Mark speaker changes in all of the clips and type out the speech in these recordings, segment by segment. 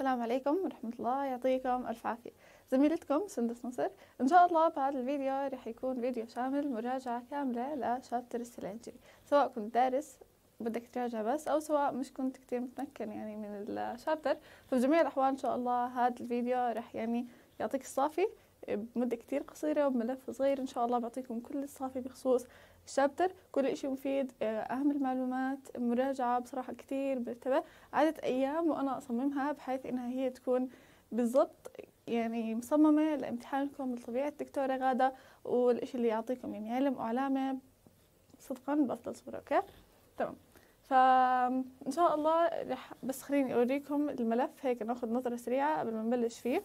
Speaker 1: السلام عليكم ورحمة الله يعطيكم ألف عافية زميلتكم سندس نصر إن شاء الله بهذا الفيديو رح يكون فيديو شامل مراجعة كاملة لشابتر السلنجري سواء كنت دارس بدك تراجع بس أو سواء مش كنت كتير متمكن يعني من الشابتر فبجميع جميع الأحوال إن شاء الله هذا الفيديو رح يعني يعطيك الصافي بمدة كتير قصيرة وبملف صغير إن شاء الله بعطيكم كل الصافي بخصوص الشابتر كل إشي مفيد آه، أهم المعلومات مراجعة بصراحة كثير مرتبة عدد أيام وأنا أصممها بحيث إنها هي تكون بالضبط يعني مصممة لامتحانكم بطبيعة الدكتورة غادة والإشي اللي يعطيكم يعني علم وعلامة صدقا بأفضل صورة أوكي تمام فإن شاء الله رح بس خليني أوريكم الملف هيك ناخذ نظرة سريعة قبل ما نبلش فيه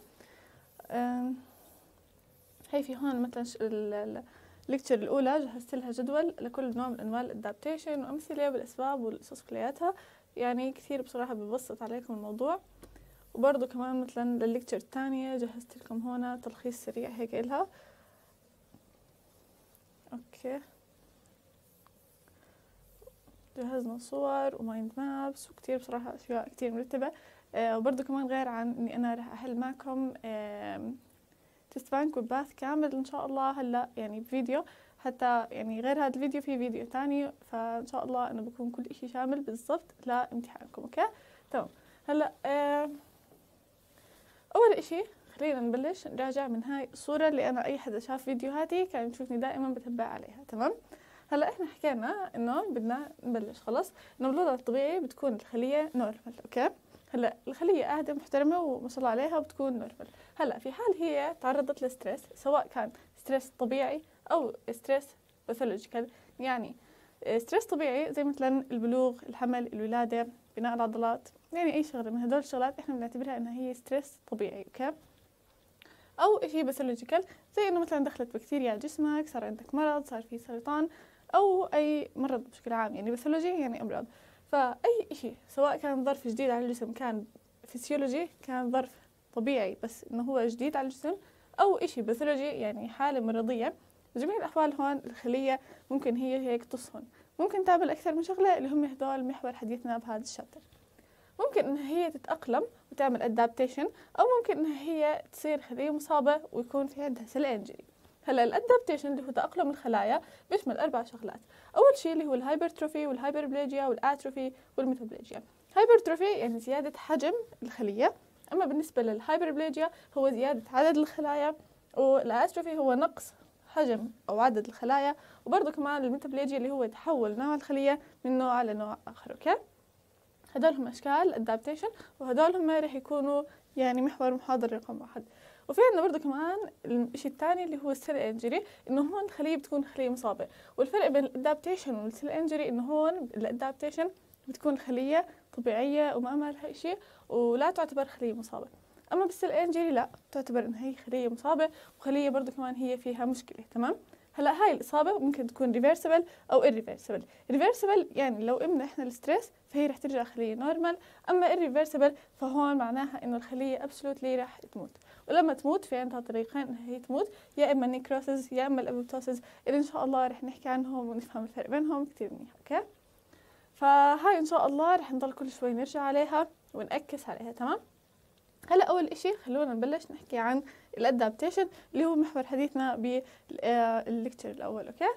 Speaker 1: هي في هون مثلا الليكتشر الاولى جهزت لها جدول لكل نوع من انواع الادابتيشن وامثله بالاسباب والاسس كلياتها يعني كثير بصراحه ببسط عليكم الموضوع وبرضه كمان مثلا للليكتشر الثانيه جهزت لكم هون تلخيص سريع هيك إلها اوكي جهزنا صور ومايند مابس وكتير بصراحة أشياء كتير مرتبة آه وبرضه كمان غير عن إني أنا راح أحل معكم آه تستفانك باث كامل ان شاء الله هلا يعني بفيديو حتى يعني غير هذا الفيديو في فيديو تاني فان شاء الله انه بكون كل اشي شامل بالضبط لامتحانكم اوكي تمام هلا آه اول اشي خلينا نبلش نراجع من هاي الصورة اللي أنا أي حدا شاف فيديوهاتي كان يشوفني دائما بتبع عليها تمام هلا احنا حكينا انه بدنا نبلش خلص انه الوضع الطبيعي بتكون الخلية نورمال اوكي هلا الخلية قاعدة محترمة وما شاء الله عليها وبتكون نورمال هلا في حال هي تعرضت لستريس سواء كان ستريس طبيعي أو ستريس باثولوجيكال يعني ستريس طبيعي زي مثلا البلوغ الحمل الولادة بناء العضلات يعني أي شغلة من هدول الشغلات إحنا بنعتبرها إنها هي ستريس طبيعي أوكي أو شيء باثولوجيكال زي إنه مثلا دخلت بكتيريا على جسمك صار عندك مرض صار في سرطان أو أي مرض بشكل عام يعني باثولوجي يعني أمراض فأي شيء سواء كان ظرف جديد على الجسم كان فسيولوجي كان ظرف طبيعي بس إنه هو جديد على الجسم أو شيء باثولوجي يعني حالة مرضية جميع الأحوال هون الخلية ممكن هي هيك تصهن ممكن تعمل أكثر من شغلة اللي هم هدول محور حديثنا بهذا الشابتر ممكن إنها هي تتأقلم وتعمل أدابتيشن أو ممكن إنها هي تصير خلية مصابة ويكون في عندها سيل إنجري هلا الادابتيشن اللي هو تاقلم الخلايا بيشمل اربع شغلات اول شيء اللي هو الهايبرتروفي والهايبربليجيا والاتروفي والميتابليجيا هايبرتروفي يعني زياده حجم الخليه اما بالنسبه للهايبربليجيا هو زياده عدد الخلايا والاتروفي هو نقص حجم او عدد الخلايا وبرضه كمان الميتابليجيا اللي هو تحول نوع الخليه من نوع لنوع اخر اوكي هدول هم اشكال الادابتيشن وهدول هم رح يكونوا يعني محور محاضر رقم واحد وفي عندنا برضه كمان الشيء الثاني اللي هو السيل انجري انه هون الخليه بتكون خليه مصابه والفرق بين الادابتيشن والسيل انجري انه هون الادابتيشن بتكون خليه طبيعيه وما مالها شيء ولا تعتبر خليه مصابه اما بالسيل انجري لا تعتبر انها هي خليه مصابه وخليه برضه كمان هي فيها مشكله تمام هلا هاي الإصابة ممكن تكون ريفرسبل أو irreversible ريفرسبل يعني لو قمنا إحنا الستريس فهي رح ترجع خلية نورمال أما irreversible فهون معناها إنه الخلية absolutely رح تموت ولما تموت في عندها طريقين هي تموت يا اما النيكروسز يا اما الابوبتوسز اللي ان شاء الله رح نحكي عنهم ونفهم الفرق بينهم كثير منيح اوكي فهاي ان شاء الله رح نضل كل شوي نرجع عليها ونأكس عليها تمام هلا اول اشي خلونا نبلش نحكي عن الادابتيشن اللي هو محور حديثنا بالليكتشر الاول اوكي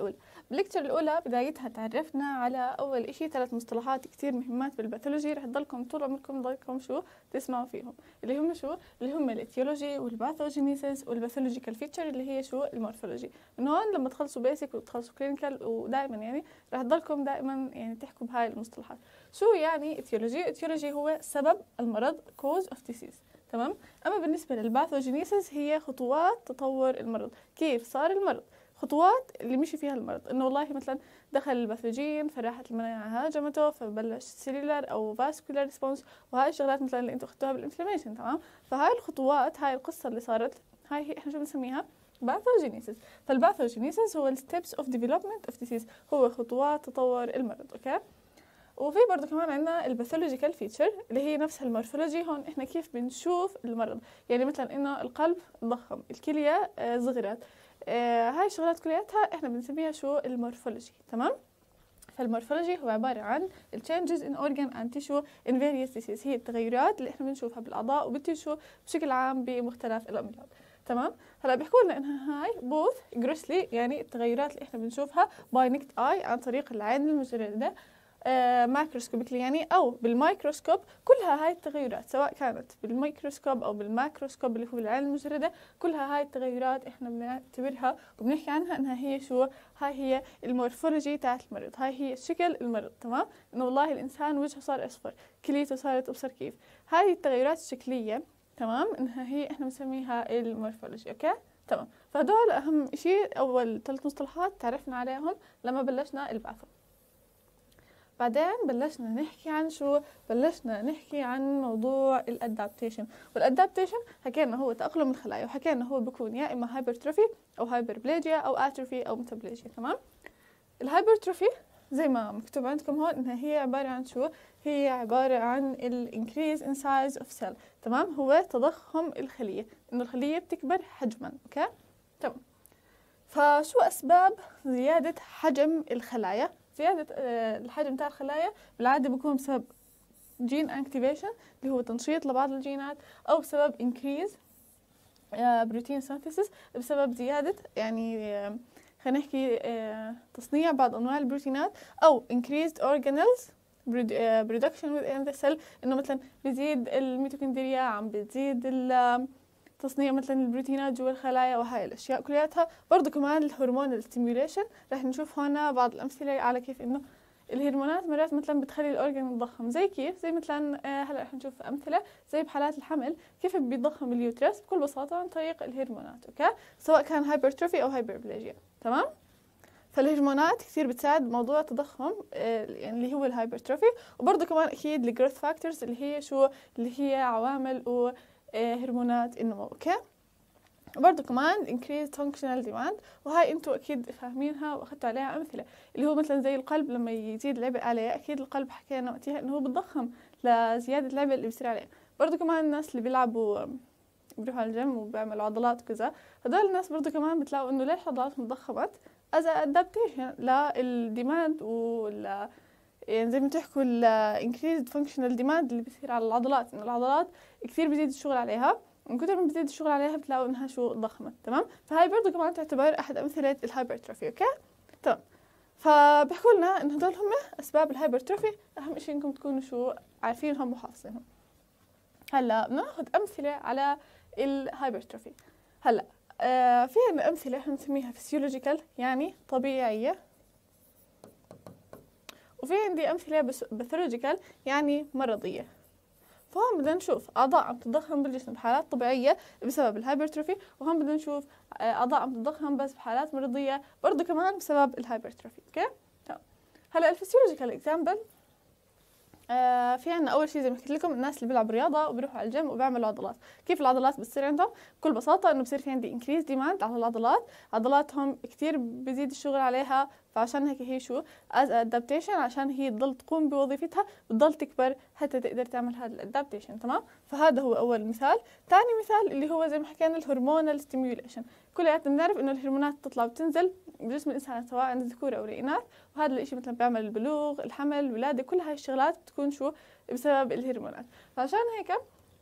Speaker 1: الأولى بالليكتشر الأولى بدايتها تعرفنا على أول إشي ثلاث مصطلحات كتير مهمات بالباثولوجي رح تضلكم طول عمركم ضلكم شو تسمعوا فيهم اللي هم شو اللي هم الاتيولوجي والباثوجينيسيس والباثولوجيكال فيتشر اللي هي شو المورفولوجي من هون لما تخلصوا بيسك وتخلصوا كلينيكال ودائما يعني رح تضلكم دائما يعني تحكوا بهاي المصطلحات شو يعني اتيولوجي اتيولوجي هو سبب المرض cause of disease تمام اما بالنسبه للباثوجينيسيس هي خطوات تطور المرض كيف صار المرض خطوات اللي مشي فيها المرض انه والله مثلا دخل الباثوجين فراحت المناعه هاجمته فبلش سيلولار او فاسكولار ريسبونس وهاي الشغلات مثلا اللي انتم اخذتوها بالانفلاميشن تمام فهاي الخطوات هاي القصه اللي صارت هاي هي احنا شو بنسميها باثوجينيسيس فالباثوجينيسيس هو الستبس اوف ديفلوبمنت اوف ديسيز هو خطوات تطور المرض اوكي وفي برضه كمان عندنا الباثولوجيكال فيتشر اللي هي نفسها المورفولوجي هون احنا كيف بنشوف المرض يعني مثلا انه القلب ضخم الكليه آه، صغرت آه هاي الشغلات كلياتها احنا بنسميها شو المورفولوجي تمام فالمورفولوجي هو عبارة عن التشينجز ان اورجان اند تيشو ان various ديسيز هي التغيرات اللي احنا بنشوفها بالاعضاء وبالتيشو بشكل عام بمختلف الامراض تمام هلا بيحكوا لنا انها هاي بوث جريسلي يعني التغيرات اللي احنا بنشوفها باي نكت اي عن طريق العين المجرده آه، ماكروسكوبيكلي يعني أو بالمايكروسكوب كلها هاي التغيرات سواء كانت بالمايكروسكوب أو بالماكروسكوب اللي هو بالعين المجردة كلها هاي التغيرات إحنا بنعتبرها وبنحكي عنها إنها هي شو هاي هي المورفولوجي تاعت المريض هاي هي شكل المريض تمام إنه والله الإنسان وجهه صار أصفر كليته صارت أبصر كيف هاي التغيرات الشكلية تمام إنها هي إحنا بنسميها المورفولوجي أوكي تمام فهدول أهم شيء أول ثلاث مصطلحات تعرفنا عليهم لما بلشنا البعثة بعدين بلشنا نحكي عن شو بلشنا نحكي عن موضوع الادابتيشن والادابتيشن حكينا هو تاقلم الخلايا وحكينا هو بيكون يا اما هايبرتروفي او هايبربليجيا او اتروفي او ميتابليجيا تمام الهايبرتروفي زي ما مكتوب عندكم هون انها هي عبارة عن شو؟ هي عبارة عن الانكريز ان سايز اوف سيل تمام؟ هو تضخم الخلية انه الخلية بتكبر حجما اوكي؟ تمام فشو اسباب زيادة حجم الخلايا؟ زيادة آه، الحجم بتاع الخلايا بالعادة بيكون بسبب جين انكتيفيشن اللي هو تنشيط لبعض الجينات أو بسبب انكريز بروتين سينثيسيس بسبب زيادة يعني آه، خلينا نحكي آه، تصنيع بعض أنواع البروتينات أو increased organelles production within the cell إنه مثلا بزيد الميتوكوندريا عم بتزيد تصنيع مثلا البروتينات جوا الخلايا وهاي الاشياء كلياتها برضه كمان الهرمون الستيميوليشن رح نشوف هون بعض الامثله على كيف انه الهرمونات مرات مثلا بتخلي الاورجن يتضخم زي كيف زي مثلا آه، هلا رح نشوف امثله زي بحالات الحمل كيف بيضخم اليوترس بكل بساطه عن طريق الهرمونات اوكي سواء كان هايبرتروفي او هايبربليجيا تمام فالهرمونات كثير بتساعد موضوع التضخم آه، يعني اللي هو الهايبرتروفي وبرضه كمان اكيد الجروث فاكتورز اللي هي شو اللي هي عوامل و إيه، هرمونات النمو اوكي وبرضه كمان increase functional demand وهاي انتم اكيد فاهمينها واخدتوا عليها امثله اللي هو مثلا زي القلب لما يزيد العبء عليه اكيد القلب حكينا وقتها انه هو بتضخم لزياده العبء اللي بيصير عليه برضه كمان الناس اللي بيلعبوا بيروحوا على الجيم وبيعملوا عضلات وكذا هدول الناس برضه كمان بتلاقوا انه ليش عضلاتهم تضخمت از ادابتيشن للديماند وال يعني زي ما تحكوا ال increased functional demand اللي بيصير على العضلات انه العضلات كثير بزيد الشغل عليها من كثر ما بزيد الشغل عليها بتلاقوا انها شو ضخمه تمام فهي برضه كمان تعتبر احد امثله الهايبرتروفي اوكي تمام فبحكوا لنا انه هدول هم اسباب الهايبرتروفي اهم شيء انكم تكونوا شو عارفينهم وحافظينهم هلا بناخذ امثله على الهايبرتروفي هلا آه في عندنا امثله احنا بنسميها فيسيولوجيكال يعني طبيعيه وفي عندي امثله باثولوجيكال يعني مرضيه فهون بدنا نشوف أعضاء عم تضخم بالجسم بحالات طبيعية بسبب الهايبرتروفي وهون بدنا نشوف أعضاء آه، عم تضخم بس بحالات مرضية برضه كمان بسبب الهايبرتروفي أوكي؟ طيب. هلا الفسيولوجيكال اكزامبل آه في عندنا اول شيء زي ما حكيت لكم الناس اللي بيلعبوا رياضه وبيروحوا على الجيم وبيعملوا عضلات كيف العضلات بتصير عندهم بكل بساطه انه بصير في عندي انكريز ديماند على العضلات عضلاتهم كثير بزيد الشغل عليها فعشان هيك هي شو از ادابتيشن عشان هي تضل تقوم بوظيفتها وتضل تكبر حتى تقدر تعمل هذا الادابتيشن تمام فهذا هو اول مثال ثاني مثال اللي هو زي ما حكينا الهرمونال ستيميوليشن كلياتنا بنعرف انه الهرمونات تطلع وتنزل بجسم الانسان سواء ذكور او الاناث وهذا الشيء مثلا بيعمل البلوغ الحمل الولاده كل هاي الشغلات بتكون شو بسبب الهرمونات فعشان هيك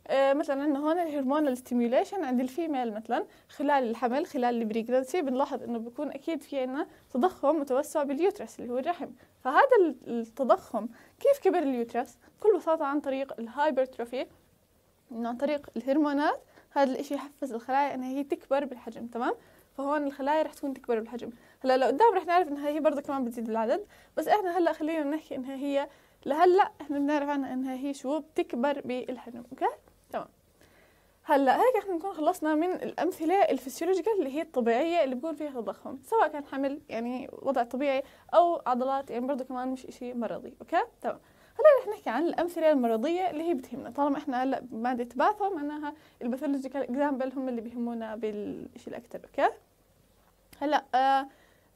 Speaker 1: آه، مثلا عندنا هون الهرمون الستيميوليشن عند الفيميل مثلا خلال الحمل خلال البريجنسي بنلاحظ انه بيكون اكيد في عنا تضخم وتوسع باليوترس اللي هو الرحم فهذا التضخم كيف كبر اليوترس بكل بساطه عن طريق الهايبرتروفي انه عن طريق الهرمونات هذا الإشي يحفز الخلايا إنها هي تكبر بالحجم تمام فهون الخلايا رح تكون تكبر بالحجم هلا لو قدام رح نعرف إنها هي برضه كمان بتزيد بالعدد بس إحنا هلا خلينا نحكي إنها هي لهلا إحنا بنعرف عنها إنها هي شو بتكبر بالحجم أوكي تمام هلا هيك احنا بنكون خلصنا من الامثله الفسيولوجيكال اللي هي الطبيعيه اللي بيكون فيها تضخم سواء كان حمل يعني وضع طبيعي او عضلات يعني برضه كمان مش اشي مرضي اوكي تمام خلينا رح نحكي عن الامثله المرضيه اللي هي بتهمنا طالما احنا هلا بماده باثو معناها الباثولوجيكال اكزامبل هم اللي بيهمونا بالشيء الاكثر اوكي هلا آه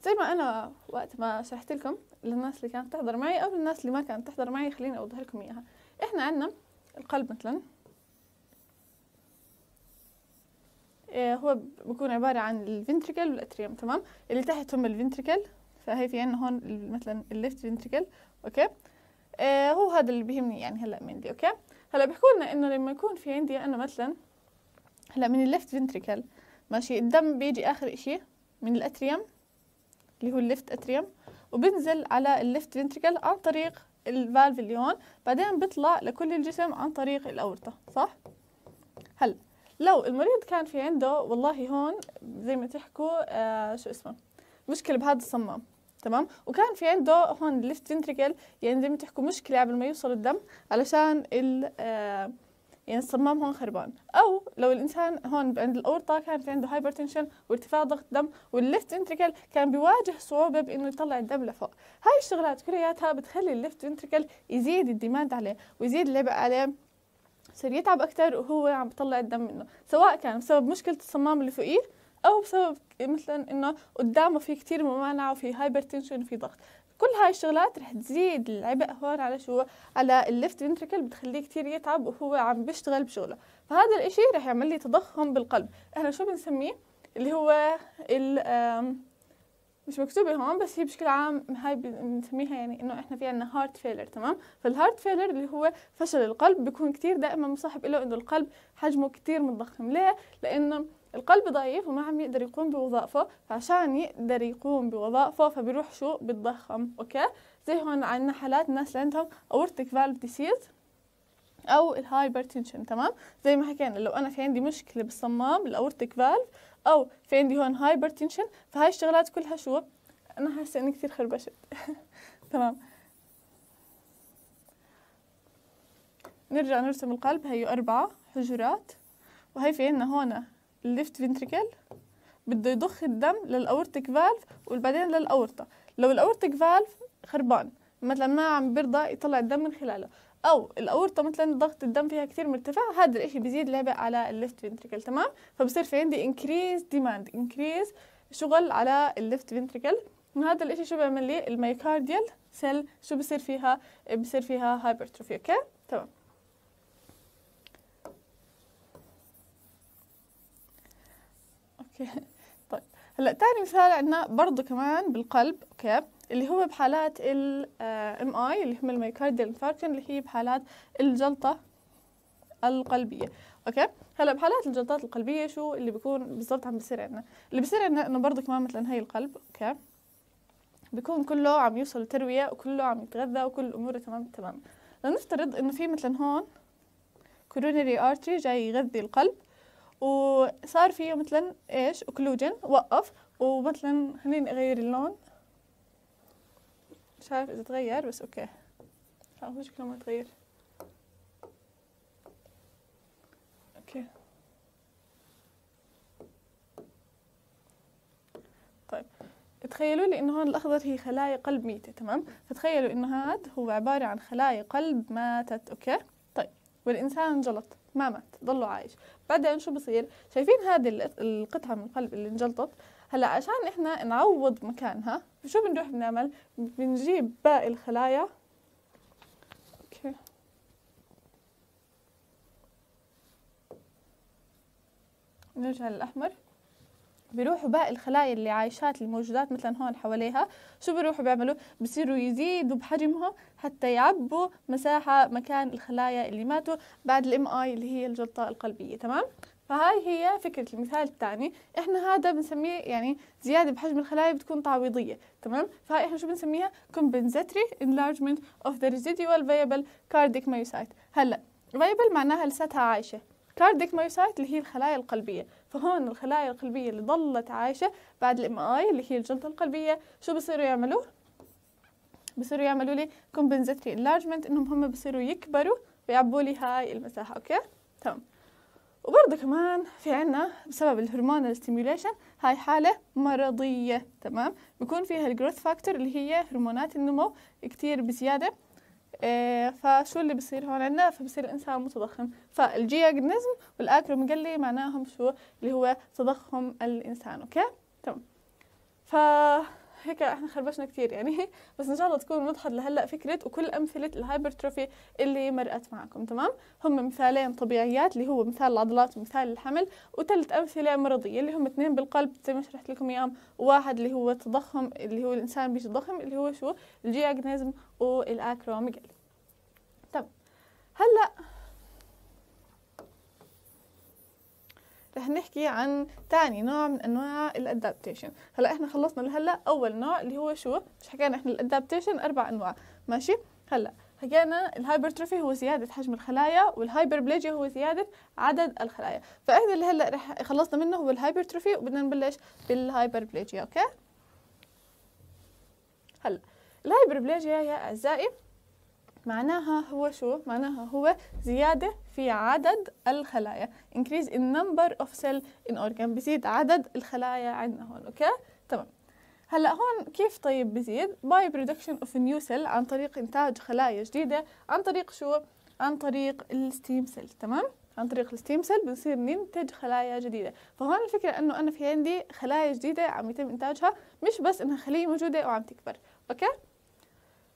Speaker 1: زي ما انا وقت ما شرحت لكم للناس اللي كانت تحضر معي او للناس اللي ما كانت تحضر معي خليني اوضح لكم اياها احنا عندنا القلب مثلا آه، هو بكون عبارة عن الفنتريكل والأتريوم تمام اللي تحت هم الفنتريكل فهي في عنا هون مثلا الليفت فنتريكل أوكي آه هو هذا اللي بيهمني يعني هلا مندي اوكي هلا بيحكوا لنا انه لما يكون في عندي انا مثلا هلا من الليفت فنتريكل ماشي الدم بيجي اخر اشي من الاتريوم اللي هو الليفت اتريوم وبنزل على الليفت فنتريكل عن طريق الفالف اللي هون بعدين بيطلع لكل الجسم عن طريق الاورطه صح هلا لو المريض كان في عنده والله هون زي ما تحكوا آه شو اسمه مشكله بهذا الصمام تمام وكان في عنده هون الليفت فنتريكل يعني زي ما تحكوا مشكله قبل ما يوصل الدم علشان ال آه، يعني الصمام هون خربان او لو الانسان هون عند الاورطه كان في عنده هايبرتنشن وارتفاع ضغط دم والليفت انتريكل كان بيواجه صعوبه بانه يطلع الدم لفوق هاي الشغلات كلياتها بتخلي الليفت انتريكل يزيد الديماند عليه ويزيد اللعب عليه يصير يتعب اكثر وهو عم بيطلع الدم منه سواء كان بسبب مشكله الصمام اللي فوقيه او بسبب مثلا انه قدامه في كثير ممانعه وفي هايبر تنشن وفي ضغط كل هاي الشغلات رح تزيد العبء هون على شو على الليفت فنتركل بتخليه كثير يتعب وهو عم بيشتغل بشغله فهذا الاشي رح يعمل لي تضخم بالقلب احنا شو بنسميه اللي هو ال مش مكتوبة هون بس هي بشكل عام هاي بنسميها يعني انه احنا في عنا هارت فيلر تمام فالهارت فيلر اللي هو فشل القلب بيكون كتير دائما مصاحب له انه القلب حجمه كتير متضخم ليه لانه القلب ضعيف وما عم يقدر يقوم بوظائفه فعشان يقدر يقوم بوظائفه فبيروح شو بتضخم اوكي زي هون عندنا حالات الناس اللي عندهم اورتيك فالف ديسيز او الهايبرتنشن تمام زي ما حكينا لو انا في عندي مشكله بالصمام الاورتيك فالف او في عندي هون هايبرتنشن فهاي الشغلات كلها شو انا حاسه اني كثير خربشت تمام نرجع نرسم القلب هي أربعة حجرات وهي في عنا هون الليفت فينتريكل بده يضخ الدم للاورتيك فالف وبعدين للاورطه لو الاورتيك فالف خربان مثلا ما عم بيرضى يطلع الدم من خلاله او الاورطه مثلا ضغط الدم فيها كثير مرتفع هذا الشيء بيزيد لعبه على الليفت فينتريكل تمام فبصير في عندي انكريز ديماند انكريز شغل على الليفت فينتريكل وهذا الشيء شو بيعمل لي الميكارديال سيل شو بصير فيها بصير فيها هايبرتروفي اوكي تمام طيب هلا ثاني مثال عندنا برضه كمان بالقلب اوكي اللي هو بحالات الام اي آه، اللي هم الميكارديال انفاركشن اللي هي بحالات الجلطه القلبيه اوكي هلا بحالات الجلطات القلبيه شو اللي بيكون بالضبط عم بيصير عندنا اللي بيصير عندنا انه برضه كمان مثلا هي القلب اوكي بيكون كله عم يوصل ترويه وكله عم يتغذى وكل اموره تمام تمام لنفترض انه في مثلا هون كورونري ارتري جاي يغذي القلب وصار فيه مثلا ايش اوكلوجن وقف ومثلا خليني اغير اللون مش عارف اذا تغير بس اوكي لا مشكله شكله ما تغير اوكي طيب تخيلوا لي انه هون الاخضر هي خلايا قلب ميتة تمام فتخيلوا انه هاد هو عبارة عن خلايا قلب ماتت اوكي طيب والانسان جلط ما مات ضله عايش بعدين شو بصير شايفين هذه القطعه من القلب اللي انجلطت هلا عشان احنا نعوض مكانها شو بنروح بنعمل بنجيب باقي الخلايا اوكي نرجع للاحمر بيروحوا باقي الخلايا اللي عايشات الموجودات مثلا هون حواليها شو بيروحوا بيعملوا بصيروا يزيدوا بحجمهم حتى يعبوا مساحة مكان الخلايا اللي ماتوا بعد الام اي اللي هي الجلطة القلبية تمام فهاي هي فكرة المثال الثاني احنا هذا بنسميه يعني زيادة بحجم الخلايا بتكون تعويضية تمام فهاي احنا شو بنسميها compensatory enlargement of the residual viable cardiac myocyte هلا viable معناها لساتها عايشة cardiac myocyte اللي هي الخلايا القلبية فهون الخلايا القلبية اللي ضلت عايشة بعد الام اي اللي هي الجلطة القلبية شو بصيروا يعملوا؟ بصيروا يعملوا لي compensatory enlargement انهم هم بصيروا يكبروا ويعبوا لي هاي المساحة اوكي؟ تمام وبرضه كمان في عنا بسبب الهرمون الستيميوليشن هاي حالة مرضية تمام بكون فيها الجروث فاكتور اللي هي هرمونات النمو كتير بزيادة إيه، فشو اللي بصير هون عندنا فبصير الانسان متضخم فالجياجنزم والاكروميجالي معناهم شو اللي هو تضخم الانسان اوكي تمام ف هيك احنا خربشنا كثير يعني بس ان شاء الله تكون وضحت لهلا فكره وكل امثله الهايبرتروفي اللي مرقت معكم تمام هم مثالين طبيعيات اللي هو مثال العضلات ومثال الحمل وثلاث امثله مرضيه اللي هم اثنين بالقلب زي ما شرحت لكم اياهم وواحد اللي هو التضخم اللي هو الانسان بيجي ضخم اللي هو شو الجياجنيزم والاكروميجالي تمام هلا رح نحكي عن ثاني نوع من انواع الادابتيشن هلا احنا خلصنا لهلا اول نوع اللي هو شو مش حكينا احنا الادابتيشن اربع انواع ماشي هلا حكينا الهايبرتروفي هو زيادة حجم الخلايا والهايبربليجيا هو زيادة عدد الخلايا فإحنا اللي هلأ رح خلصنا منه هو الهايبرتروفي وبدنا نبلش بالهايبربليجيا أوكي هلأ الهايبربليجيا يا أعزائي معناها هو شو؟ معناها هو زيادة في عدد الخلايا increase in number of cell in organ بزيد عدد الخلايا عندنا هون أوكي؟ تمام هلا هون كيف طيب بزيد؟ by production of new cell عن طريق إنتاج خلايا جديدة عن طريق شو؟ عن طريق الستيم سيل تمام؟ عن طريق الستيم سيل بنصير ننتج خلايا جديدة فهون الفكرة أنه أنا في عندي خلايا جديدة عم يتم إنتاجها مش بس أنها خلية موجودة وعم تكبر أوكي؟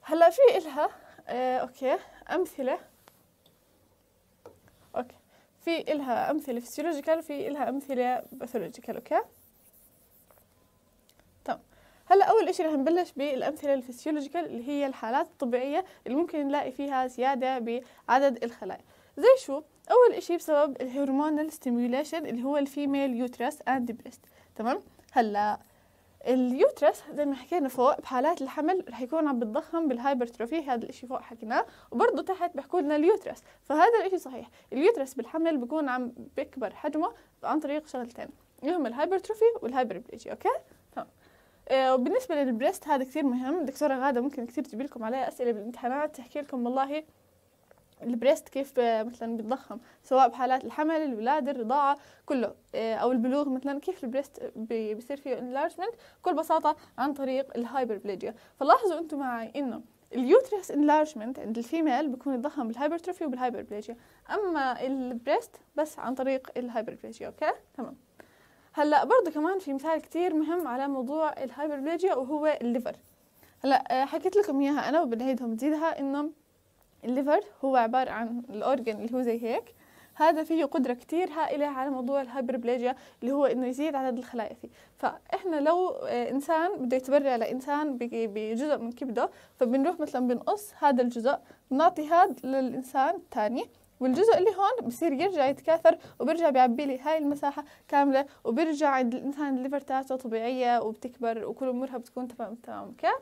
Speaker 1: هلا في إلها آه، اوكي امثله اوكي في إلها أمثلة فيسيولوجيكال وفي إلها أمثلة باثولوجيكال أوكي تمام هلا أول إشي رح نبلش بالأمثلة الفسيولوجيكال اللي هي الحالات الطبيعية اللي ممكن نلاقي فيها زيادة بعدد الخلايا زي شو أول إشي بسبب الهرمونال ستيموليشن اللي هو الفيميل يوترس أند بريست تمام هلا اليوترس زي ما حكينا فوق بحالات الحمل رح يكون عم بتضخم بالهايبرتروفي هذا الشيء فوق حكيناه وبرضه تحت بحكوا لنا اليوترس فهذا الشيء صحيح اليوترس بالحمل بكون عم بكبر حجمه عن طريق شغلتين اللي هم الهايبرتروفي والهايبربليجي اوكي تمام طيب. آه وبالنسبه للبريست هذا كثير مهم دكتوره غاده ممكن كثير تجيب لكم عليه اسئله بالامتحانات تحكي لكم والله البريست كيف مثلا بيتضخم سواء بحالات الحمل الولادة الرضاعة كله إيه، أو البلوغ مثلا كيف البريست بيصير فيه انلارجمنت بكل بساطة عن طريق الهايبربليجيا فلاحظوا أنتم معي إنه اليوترس انلارجمنت عند الفيميل بيكون يتضخم بالهايبرتروفي وبالهايبربليجيا اما البريست بس عن طريق الهايبربليجيا اوكي تمام هلا برضه كمان في مثال كثير مهم على موضوع الهايبربليجيا وهو الليفر هلا إيه، حكيت لكم اياها انا وبنعيدها بنزيدها انه الليفر هو عبارة عن الأورجن اللي هو زي هيك هذا فيه قدرة كتير هائلة على موضوع الهايبربليجيا اللي هو إنه يزيد عدد الخلايا فيه فإحنا لو آه، إنسان بده يتبرع لإنسان بجزء من كبده فبنروح مثلا بنقص هذا الجزء بنعطي هذا للإنسان الثاني والجزء اللي هون بصير يرجع يتكاثر وبرجع بيعبي لي هاي المساحة كاملة وبرجع الإنسان الليفر تاعته طبيعية وبتكبر وكل أمورها بتكون تمام تمام أوكي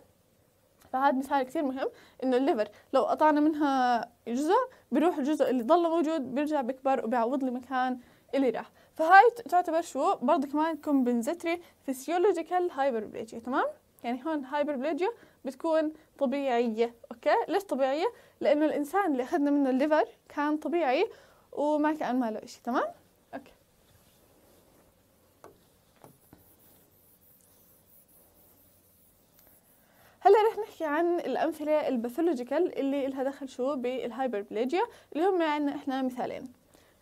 Speaker 1: فهذا مثال كثير مهم انه الليفر لو قطعنا منها جزء بيروح الجزء اللي ضل موجود بيرجع بكبر وبيعوض لي مكان اللي راح فهاي تعتبر شو برضه كمان كومبنزيتري فيسيولوجيكال هايبربليجيا تمام يعني هون هايبربليجيا بتكون طبيعية أوكي ليش طبيعية؟ لأنه الإنسان اللي أخذنا منه الليفر كان طبيعي وما كان ماله شيء تمام؟ هلا رح نحكي عن الامثله الباثولوجيكال اللي لها دخل شو بالهايبربليجيا اللي هم عندنا احنا مثالين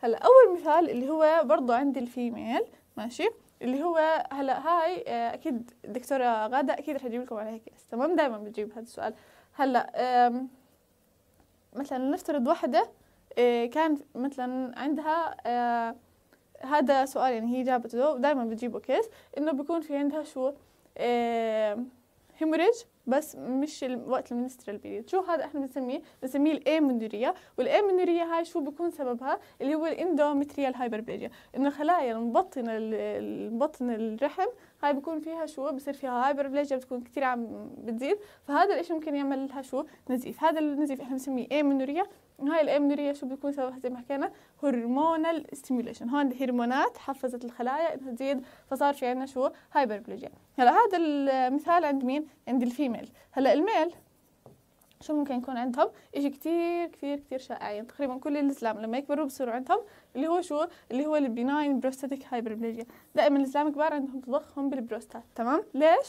Speaker 1: هلا اول مثال اللي هو برضه عند الفيميل ماشي اللي هو هلا هاي آه، اكيد دكتوره غاده اكيد رح اجيب لكم عليها كيس تمام دائما بجيب هذا السؤال هلا مثلا نفترض وحده آه، كان مثلا عندها آه، هذا سؤال يعني هي جابته ودائما بتجيبه كيس انه بيكون في عندها شو هيموريج بس مش وقت المنسترال بيريد شو هذا احنا بنسميه بنسميه الاي مندوريه والاي مندوريه هاي شو بيكون سببها اللي هو الاندوميتريال هايبربيريا انه خلايا المبطنه المبطنه الرحم هاي بيكون فيها شو بصير فيها هايبربليجيا بتكون كثير عم بتزيد فهذا الشيء ممكن يعمل لها شو نزيف هذا النزيف احنا بنسميه اي منوريا هاي الأمنورية شو بيكون سببها زي ما حكينا هرمونال ستيميوليشن هون الهرمونات حفزت الخلايا إنها تزيد فصار في عندنا شو هايبربلوجيا هلا هذا المثال عند مين عند الفيميل هلا الميل شو ممكن يكون عندهم إشي كتير كتير كتير شائع يعني تقريبا كل الإسلام لما يكبروا بصيروا عندهم اللي هو شو اللي هو البناين بروستاتيك هايبربليجيا دائما الإسلام كبار عندهم تضخم بالبروستات تمام ليش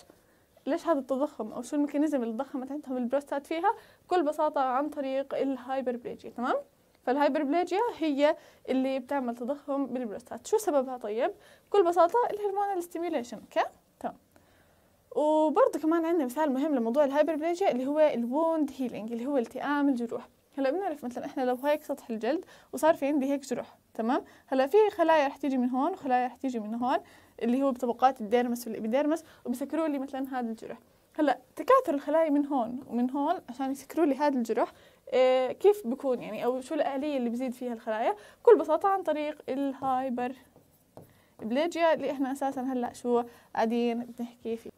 Speaker 1: ليش هذا التضخم او شو الميكانيزم اللي ضخمت عندهم البروستات فيها بكل بساطه عن طريق الهايبربليجيا تمام فالهايبربليجيا هي اللي بتعمل تضخم بالبروستات شو سببها طيب بكل بساطه الهرمون الاستيميليشن اوكي تمام وبرضه كمان عندنا مثال مهم لموضوع الهايبربليجيا اللي هو الووند هيلينج اللي هو التئام الجروح هلا بنعرف مثلا احنا لو هيك سطح الجلد وصار في عندي هيك جرح تمام هلا في خلايا رح تيجي من هون وخلايا رح تيجي من هون اللي هو بطبقات الديرمس والإبيديرمس وبيسكروا لي مثلا هذا الجرح هلا تكاثر الخلايا من هون ومن هون عشان يسكروا لي هذا الجرح إيه، كيف بكون يعني او شو الآلية اللي بزيد فيها الخلايا بكل بساطة عن طريق الهايبر بليجيا اللي احنا اساسا هلا شو قاعدين بنحكي فيه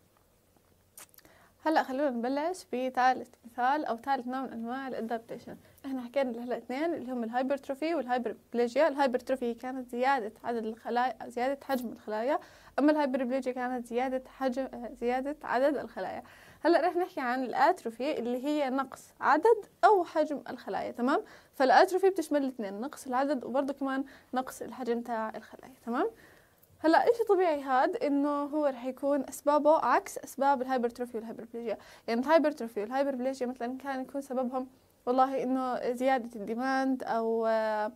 Speaker 1: هلا خلونا نبلش بثالث مثال او ثالث نوع من انواع الادابتيشن احنا حكينا هلا اثنين اللي هم الهايبرتروفي والهايبربليجيا الهايبرتروفي هي كانت زيادة عدد الخلايا زيادة حجم الخلايا أما الهايبربليجيا كانت زيادة حجم آه، زيادة عدد الخلايا هلا رح نحكي عن الاتروفي اللي هي نقص عدد او حجم الخلايا تمام فالاتروفي بتشمل الاثنين نقص العدد وبرضه كمان نقص الحجم تاع الخلايا تمام هلا إشي طبيعي هاد انه هو رح يكون اسبابه عكس اسباب الهايبرتروفي والهايبربليجيا يعني الهايبرتروفي والهايبربليجيا مثلا كان يكون سببهم والله إنه زيادة الديماند أو آه،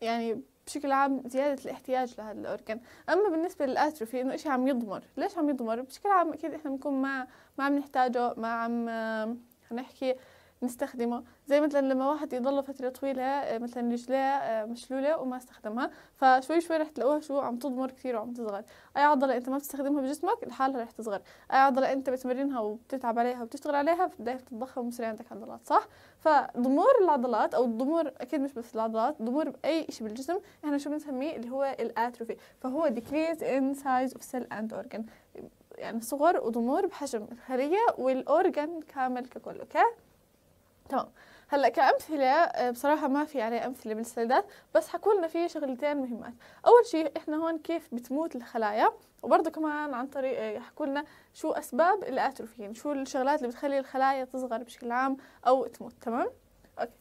Speaker 1: يعني بشكل عام زيادة الاحتياج لهذا الاورجن أما بالنسبة للأتروفي إنه إشي عم يضمر ليش عم يضمر بشكل عام أكيد إحنا بنكون ما ما عم نحتاجه ما عم آه، نحكي نستخدمه زي مثلا لما واحد يضل فترة طويلة آه، مثلا رجلاه آه، مشلولة وما استخدمها فشوي شوي رح تلاقوها شو عم تضمر كثير وعم تصغر أي عضلة أنت ما بتستخدمها بجسمك لحالها رح تصغر أي عضلة أنت بتمرنها وبتتعب عليها وبتشتغل عليها بتبدأ تتضخم وبصير عندك عضلات صح فضمور العضلات أو الضمور أكيد مش بس العضلات ضمور بأي شيء بالجسم إحنا شو بنسميه اللي هو الأتروفي فهو decrease in size of cell and organ يعني صغر وضمور بحجم الخلية والأورجن كامل ككل أوكي تمام هلا كأمثلة آه، بصراحة ما في عليه أمثلة بالسيدات بس حكوا لنا في شغلتين مهمات، أول شيء إحنا هون كيف بتموت الخلايا وبرضه كمان عن طريق آه، حكوا لنا شو أسباب الأتروفين، شو الشغلات اللي بتخلي الخلايا تصغر بشكل عام أو تموت، تمام؟ أوكي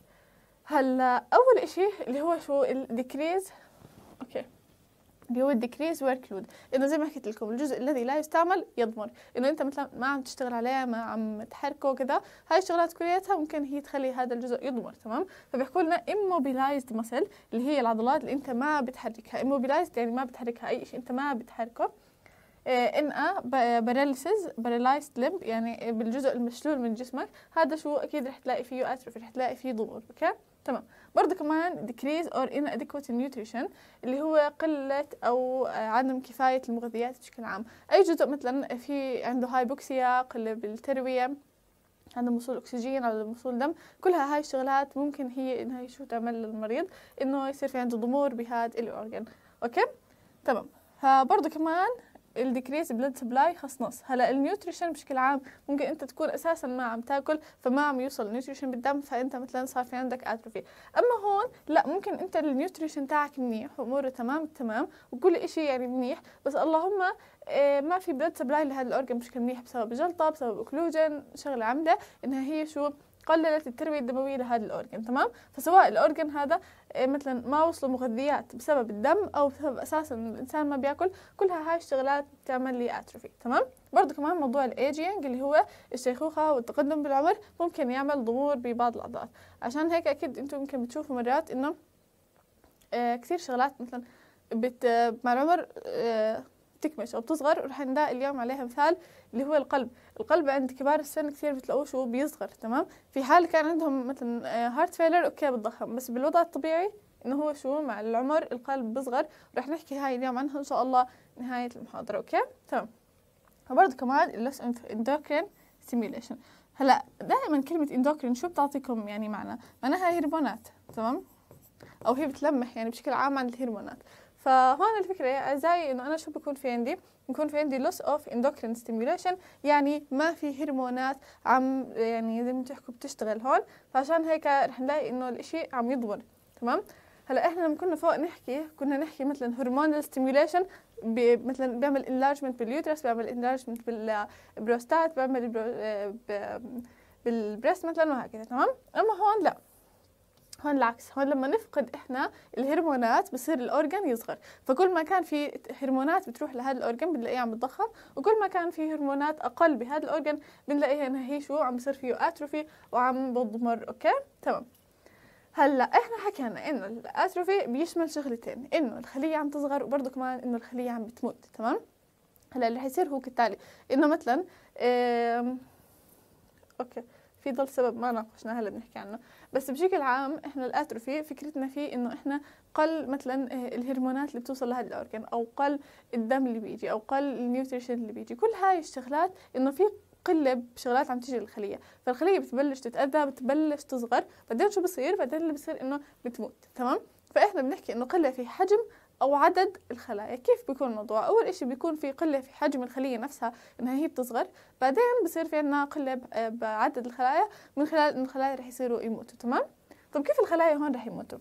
Speaker 1: هلا أول إشي اللي هو شو الديكريز أوكي اللي هو الديكريز ورك لود انه زي ما حكيت لكم الجزء الذي لا يستعمل يضمر انه انت مثلا ما عم تشتغل عليه ما عم تحركه وكذا هاي الشغلات كلياتها ممكن هي تخلي هذا الجزء يضمر تمام فبيحكوا لنا immobilized muscle اللي هي العضلات اللي انت ما بتحركها immobilized يعني ما بتحركها اي شيء انت ما بتحركه آه، ان باراليسز باراليزد ليمب يعني بالجزء المشلول من جسمك هذا شو أكيد رح تلاقي فيه أتروفي رح تلاقي فيه ضمور أوكي تمام برضه كمان decrease or inadequate nutrition اللي هو قلة أو عدم كفاية المغذيات بشكل عام أي جزء مثلا في عنده هايبوكسيا قلة بالتروية عندهم وصول اكسجين عدم وصول دم كلها هاي الشغلات ممكن هي انها شو تعمل للمريض انه يصير في عنده ضمور بهذا الاورجن اوكي تمام فبرضه آه، كمان الديكريز بلد سبلاي خاص نص هلا النيوتريشن بشكل عام ممكن انت تكون اساسا ما عم تاكل فما عم يوصل النيوتريشن بالدم فانت مثلا صار في عندك اتروفي اما هون لا ممكن انت النيوتريشن تاعك منيح واموره تمام التمام وكل شيء يعني منيح بس اللهم آه، ما في بلد سبلاي لهذا الاورجن بشكل منيح بسبب جلطه بسبب اوكلوجن شغله عمده انها هي شو قللت التربيه الدمويه لهذا الاورجن تمام فسواء الاورجن هذا إيه، مثلا ما وصلوا مغذيات بسبب الدم او بسبب اساسا الانسان ما بياكل كلها هاي الشغلات بتعمل لي اتروفي تمام برضه كمان موضوع الايجينج اللي هو الشيخوخه والتقدم بالعمر ممكن يعمل ضمور ببعض الاعضاء عشان هيك اكيد انتم يمكن بتشوفوا مرات انه إيه، كثير شغلات مثلا بت مع العمر إيه، بتكمش او بتصغر رح نلاقي اليوم عليها مثال اللي هو القلب القلب عند كبار السن كثير بتلاقوه شو بيصغر تمام في حال كان عندهم مثلا هارت آه، فيلر اوكي بتضخم بس بالوضع الطبيعي انه هو شو مع العمر القلب بصغر رح نحكي هاي اليوم عنها ان شاء الله نهايه المحاضره اوكي تمام وبرضه كمان اللوس اندوكرين ستيميوليشن هلا دائما كلمه اندوكرين شو بتعطيكم يعني معنى معناها هرمونات تمام او هي بتلمح يعني بشكل عام عن الهرمونات فهون الفكرة زي إنه أنا شو بكون في عندي بكون في عندي loss of endocrine stimulation يعني ما في هرمونات عم يعني زي ما تحكوا بتشتغل هون فعشان هيك رح نلاقي إنه الإشي عم يضمر تمام هلا احنا لما كنا فوق نحكي كنا نحكي مثلا هرمونال ستيميوليشن بي مثلا بيعمل انلارجمنت باليوترس بيعمل انلارجمنت بالبروستات بيعمل آه، بالبريست مثلا وهكذا تمام اما هون لا هون العكس هون لما نفقد احنا الهرمونات بصير الاورجن يصغر فكل ما كان في هرمونات بتروح لهذا الاورجن بنلاقيه عم بتضخم وكل ما كان في هرمونات اقل بهذا الاورجن بنلاقيها انها هي شو عم بصير فيه اتروفي وعم بضمر اوكي تمام هلا احنا حكينا انه الاتروفي بيشمل شغلتين انه الخليه عم تصغر وبرضه كمان انه الخليه عم بتموت تمام هلا اللي حيصير هو كالتالي انه مثلا إيه اوكي في ضل سبب ما ناقشناه هلا بنحكي عنه بس بشكل عام احنا الاتروفي فكرتنا فيه انه احنا قل مثلا آه، الهرمونات اللي بتوصل لهذا الاورجان او قل الدم اللي بيجي او قل النيوتريشن اللي بيجي كل هاي الشغلات انه في قله بشغلات عم تيجي للخليه فالخليه بتبلش تتاذى بتبلش تصغر بعدين شو بصير بعدين اللي بصير انه بتموت تمام فاحنا بنحكي انه قله في حجم أو عدد الخلايا كيف بيكون الموضوع أول إشي بيكون في قلة في حجم الخلية نفسها إنها هي بتصغر بعدين بصير في عندنا قلة بعدد الخلايا من خلال الخلايا رح يصيروا يموتوا تمام طب كيف الخلايا هون رح يموتوا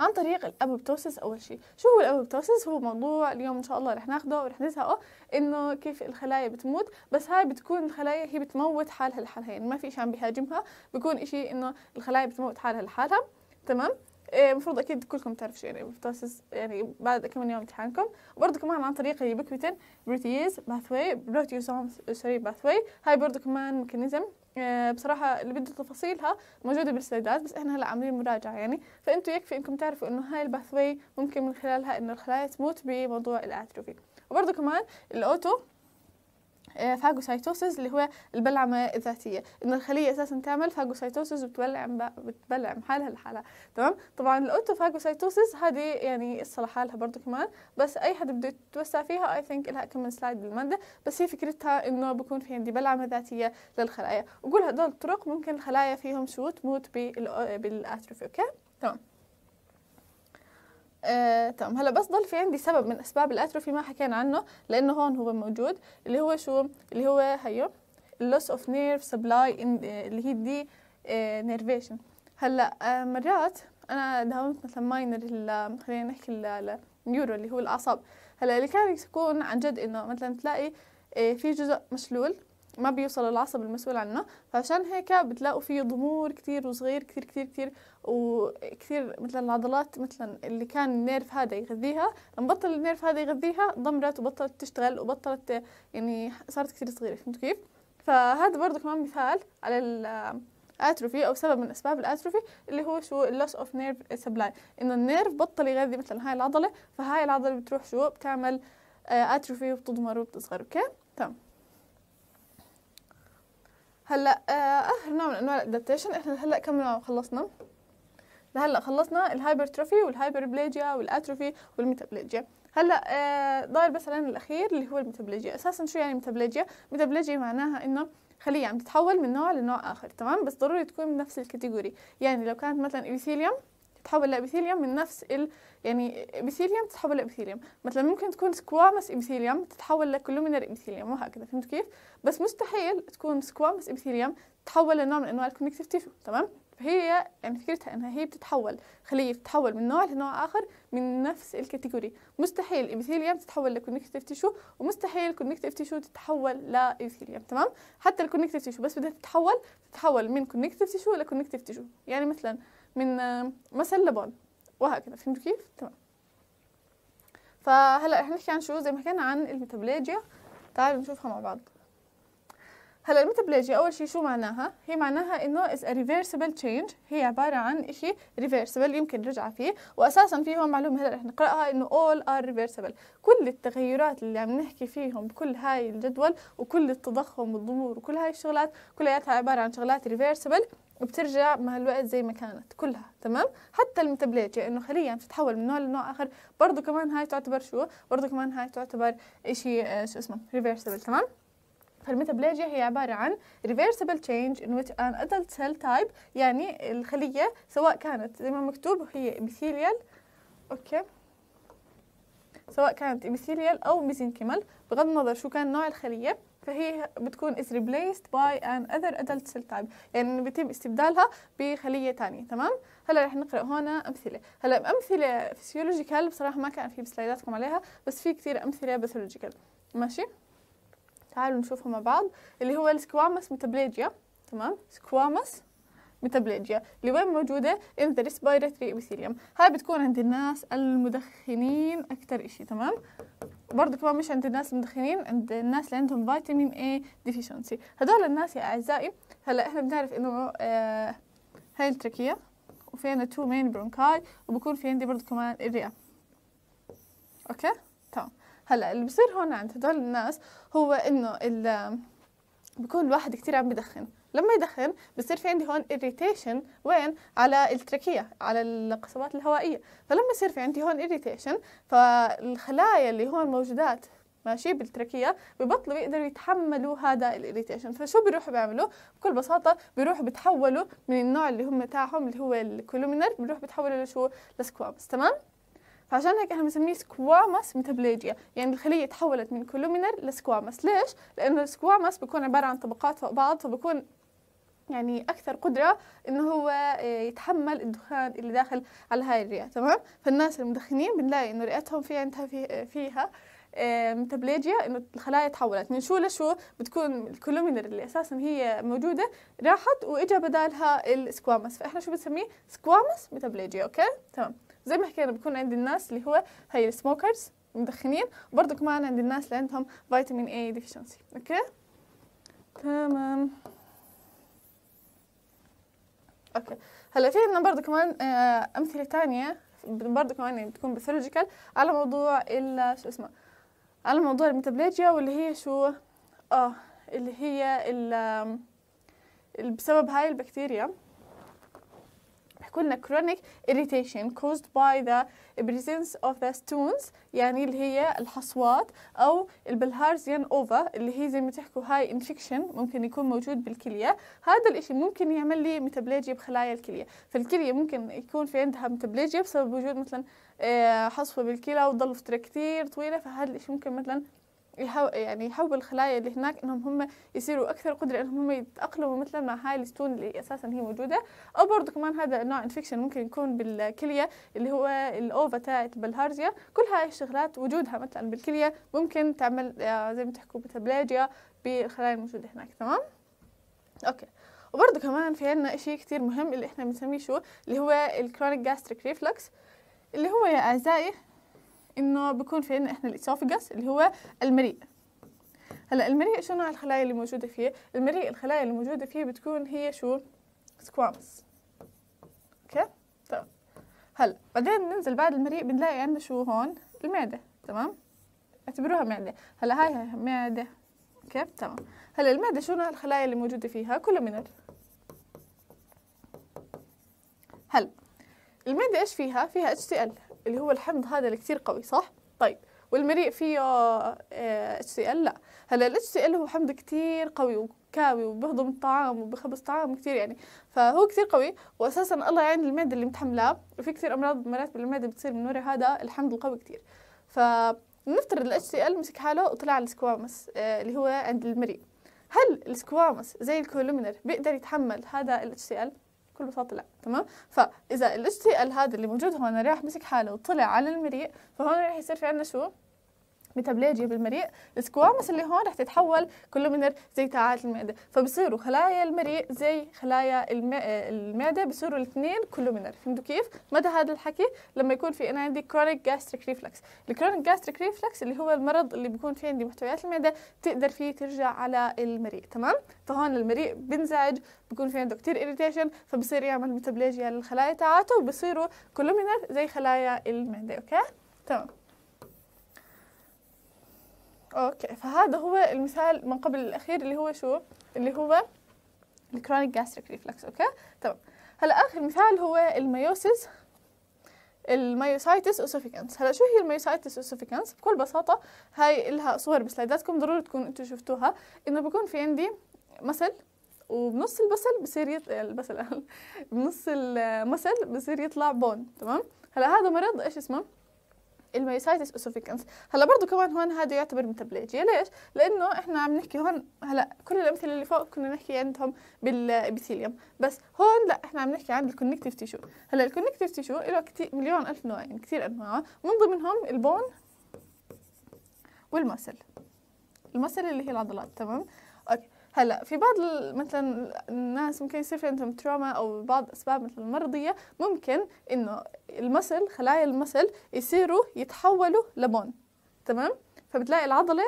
Speaker 1: عن طريق الابوبتوسس اول شيء شو هو الابوبتوسس هو موضوع اليوم ان شاء الله رح ناخده ورح نزهقه انه كيف الخلايا بتموت بس هاي بتكون الخلايا هي بتموت حالها لحالها يعني ما في شيء عم بيهاجمها بيكون شيء انه الخلايا بتموت حالها لحالها تمام إيه، المفروض اكيد كلكم تعرفوا شو يعني بتاسس يعني بعد كم من يوم امتحانكم وبرضه كمان عن طريق اليوبيكويتن بروتيز باثوي بروتيوسوم سوري باثوي هاي برضه كمان ميكانيزم إيه، بصراحة اللي بده تفاصيلها موجودة بالسلايدات بس احنا هلا عاملين مراجعة يعني فانتم يكفي انكم تعرفوا انه هاي الباثوي ممكن من خلالها انه الخلايا تموت بموضوع الاتروفي وبرضه كمان الاوتو آه، فاجوسايتوسيس اللي هو البلعمه الذاتيه ان الخليه اساسا تعمل فاجوسايتوسيس وتولع بتبلع حالها لحالها تمام طبعا الأوتوفاجوسايتوسيس هذه يعني الصراحه لحالها برضه كمان بس اي حد بده يتوسع فيها اي ثينك لها كم سلايد بالماده بس هي فكرتها انه بكون في عندي بلعمه ذاتيه للخلايا وقول هدول الطرق ممكن الخلايا فيهم شو تموت بالاتروفي اوكي تمام آه، تمام هلا بس ضل في عندي سبب من اسباب الاتروفي ما حكينا عنه لانه هون هو موجود اللي هو شو اللي هو هيو اللوس اوف نيرف سبلاي اللي هي دي نيرفيشن آه، هلا آه، مرات انا داومت مثلا ماينر خلينا نحكي النيورو اللي هو الاعصاب هلا اللي كان يكون عن جد انه مثلا تلاقي آه، في جزء مشلول ما بيوصل العصب المسؤول عنه فعشان هيك بتلاقوا فيه ضمور كتير وصغير كتير كتير كتير وكثير مثلا العضلات مثلا اللي كان النيرف هذا يغذيها بطل النيرف هذا يغذيها ضمرت وبطلت تشتغل وبطلت يعني صارت كتير صغيرة فهمتوا كيف؟ فهذا برضه كمان مثال على الاتروفي او سبب من اسباب الاتروفي اللي هو شو اللوس اوف نيرف سبلاي انه النيرف بطل يغذي مثلا هاي العضله فهاي العضله بتروح شو بتعمل آه، اتروفي وبتضمر وبتصغر اوكي تمام هلا اخر نوع من انواع الادابتيشن احنا هلا كم نوع خلصنا لهلا خلصنا الهايبرتروفي والهايبربليجيا والاتروفي والميتابليجيا هلا آه، ضايل بس علينا الاخير اللي هو الميتابليجيا اساسا شو يعني ميتابليجيا ميتابليجيا معناها انه خليه عم تتحول من نوع لنوع اخر تمام بس ضروري تكون بنفس الكاتيجوري يعني لو كانت مثلا ايثيليوم تتحول لابيثيليوم من نفس ال يعني ابيثيليوم تتحول لابيثيليوم مثلا ممكن تكون سكوامس ابيثيليوم تتحول لكلومينر ابيثيليوم وهكذا فهمت كيف بس مستحيل تكون سكوامس ابيثيليوم تتحول لنوع من انواع الكونكتيف تيشو تمام فهي يعني فكرتها انها هي بتتحول خليه بتتحول من نوع لنوع اخر من نفس الكاتيجوري مستحيل ابيثيليوم تتحول لكونكتيف تيشو ومستحيل الكونكتيف تيشو تتحول لابيثيليوم تمام حتى الكونكتيف تيشو بس بدها تتحول تتحول من كونكتيف تيشو لكونكتيف تيشو يعني مثلا من آه، مثل لبون وهكذا فهمتوا كيف؟ تمام فهلا رح نحكي عن شو زي ما حكينا عن الميتابليجيا تعالوا نشوفها مع بعض هلا الميتابليجيا اول شيء شو معناها هي معناها انه از ريفرسيبل تشينج هي عباره عن شيء ريفرسيبل يمكن رجعة فيه واساسا في هون معلومه هلا رح نقراها انه اول ار ريفرسيبل كل التغيرات اللي عم نحكي فيهم بكل هاي الجدول وكل التضخم والضمور وكل هاي الشغلات كلياتها عباره عن شغلات ريفرسيبل وبترجع مع الوقت زي ما كانت كلها تمام حتى المتبليت يعني انه خليه بتتحول من نوع لنوع اخر برضه كمان هاي تعتبر شو برضه كمان هاي تعتبر شيء آه، شو اسمه ريفرسبل تمام فالميتابليجيا هي عبارة عن reversible change in which an adult cell type يعني الخلية سواء كانت زي ما مكتوب هي epithelial اوكي سواء كانت epithelial او mesenchymal بغض النظر شو كان نوع الخلية فهي بتكون is replaced by an other adult cell type يعني بيتم استبدالها بخلية ثانية تمام هلا رح نقرأ هنا أمثلة هلا أمثلة فيسيولوجيكال بصراحة ما كان في بسلايداتكم عليها بس في كثير أمثلة باثولوجيكال ماشي تعالوا نشوفها مع بعض اللي هو السكوامس ميتابليجيا تمام سكوامس ميتابليجيا اللي وين موجودة in the respiratory epithelium هاي بتكون عند الناس المدخنين أكثر إشي تمام برضه كمان مش عند الناس المدخنين عند الناس اللي عندهم فيتامين اي ديفيشنسي هذول الناس يا اعزائي هلا احنا بنعرف انه آه هاي التركية وفي عندنا تو مين برونكاي وبكون في عندي برضه كمان الرئة اوكي تمام هلا اللي بصير هون عند هدول الناس هو انه بكون الواحد كثير عم بدخن لما يدخن بصير في عندي هون اريتيشن وين على التركية على القصبات الهوائية فلما يصير في عندي هون اريتيشن فالخلايا اللي هون موجودات ماشي بالتركية ببطلوا يقدروا يتحملوا هذا الإريتيشن فشو بيروحوا بيعملوا بكل بساطة بيروحوا بتحولوا من النوع اللي هم تاعهم اللي هو الكولومينر بيروحوا بتحولوا لشو لسكوامس تمام فعشان هيك احنا بنسميه سكوامس ميتابليجيا يعني الخليه تحولت من كولومينر لسكوامس ليش لانه السكوامس بيكون عباره عن طبقات فوق بعض فبكون يعني اكثر قدره انه هو آه، يتحمل الدخان اللي داخل على هاي الرئه تمام فالناس المدخنين بنلاقي انه رئتهم في عندها آه، فيها ميتابليجيا آه، انه الخلايا تحولت من شو لشو بتكون الكولومينر اللي اساسا هي موجوده راحت واجا بدالها السكوامس فاحنا شو بنسميه سكوامس ميتابليجيا اوكي تمام زي ما حكينا بكون عند الناس اللي هو هي السموكرز مدخنين وبرضه كمان عند الناس اللي عندهم فيتامين اي ديفيشنسي اوكي تمام اوكي هلا في عندنا برضه كمان آه، امثله ثانيه برضه كمان بتكون بثولوجيكال على موضوع ال شو اسمه على موضوع الميتابليجيا واللي هي شو اه اللي هي ال بسبب هاي البكتيريا تكون chronic irritation caused by the presence of the stones يعني اللي هي الحصوات أو البلهارزيان أوفا اللي هي زي ما تحكوا هاي انفكشن ممكن يكون موجود بالكلية هذا الإشي ممكن يعمل لي متبليجيا بخلايا الكلية فالكلية ممكن يكون في عندها متبليجيا بسبب وجود مثلا آه، حصوة بالكلى وضل فترة كتير طويلة فهذا الإشي ممكن مثلا يحو يعني يحول الخلايا اللي هناك انهم هم يصيروا اكثر قدره انهم هم يتاقلموا مثلا مع هاي الستون اللي اساسا هي موجوده او برضه كمان هذا النوع انفكشن ممكن يكون بالكليه اللي هو الاوفا تاعت البلهارزيا كل هاي الشغلات وجودها مثلا بالكليه ممكن تعمل آه، زي ما تحكوا بتبلاجيا بالخلايا الموجوده هناك تمام اوكي وبرضه كمان في عنا شيء كثير مهم اللي احنا بنسميه شو اللي هو الكرونيك جاستريك ريفلكس اللي هو يا اعزائي انه بيكون في عندنا احنا الاسوفجس اللي هو المريء هلا المريء شو نوع الخلايا اللي موجوده فيه المريء الخلايا اللي موجوده فيه بتكون هي شو سكوامس اوكي تمام طيب. هلا بعدين بننزل بعد المريء بنلاقي عندنا شو هون المعده تمام اعتبروها معده هلا هاي هي معده اوكي تمام هلا المعده شو نوع الخلايا اللي موجوده فيها كله من هلا المعده ايش فيها فيها اتش ال اللي هو الحمض هذا اللي كثير قوي صح؟ طيب والمريء فيه اتش سي ال لا هلا الاتش سي ال هو حمض كثير قوي وكاوي وبهضم الطعام وبخبص طعام كثير يعني فهو كثير قوي واساسا الله يعين المعده اللي متحملاه وفي كثير امراض مرات بالمعده بتصير من وراء هذا الحمض القوي كثير ف الاتش سي ال مسك حاله وطلع السكوامس آه، اللي هو عند المريء هل السكوامس زي الكولومينر بيقدر يتحمل هذا الاتش سي ال بكل بساطه لا تمام فاذا ال هذا اللي موجود هون راح مسك حاله وطلع على المريء فهون راح يصير في عندنا شو ميتابليجيا بالمريء السكوامس اللي هون رح تتحول كله من زي تاعات المعده فبصيروا خلايا المريء زي خلايا المعده بصيروا الاثنين كله منر فهمتوا كيف مدى هذا الحكي لما يكون في انا عندي كرونيك جاستريك ريفلكس الكرونيك جاستريك ريفلكس اللي هو المرض اللي بيكون في عندي محتويات المعده تقدر فيه ترجع على المريء تمام فهون المريء بنزعج بكون في عنده كثير اريتيشن فبصير يعمل ميتابليجيا للخلايا تاعته وبصيروا كلومينر زي خلايا المعده اوكي تمام اوكي فهذا هو المثال من قبل الاخير اللي هو شو اللي هو الكرونيك جاستريك ريفلكس اوكي تمام هلا اخر مثال هو الميوسيس الميوسايتس اوسوفيكانس هلا شو هي الميوسايتس اوسوفيكانس بكل بساطه هاي لها صور بسلايداتكم ضروري تكونوا انتم شفتوها انه بكون في عندي مثل وبنص البصل بصير يطلع البصل بنص المثل بصير يطلع بون تمام هلا هذا مرض ايش اسمه الميوسايتس اوسوفيكنس هلا برضه كمان هون هذا يعتبر ميتابليجيا ليش لانه احنا عم نحكي هون هلا كل الامثله اللي فوق كنا نحكي عندهم بالابيثيليوم بس هون لا احنا عم نحكي عن الكونكتيف تيشو هلا الكونكتيف تيشو له كتير مليون الف نوع يعني كثير انواع من ضمنهم البون والمسل المسل اللي هي العضلات تمام هلا في بعض مثلا الناس ممكن يصير في عندهم تروما او بعض اسباب مثل المرضيه ممكن انه المسل خلايا المسل يصيروا يتحولوا لبون تمام فبتلاقي العضلة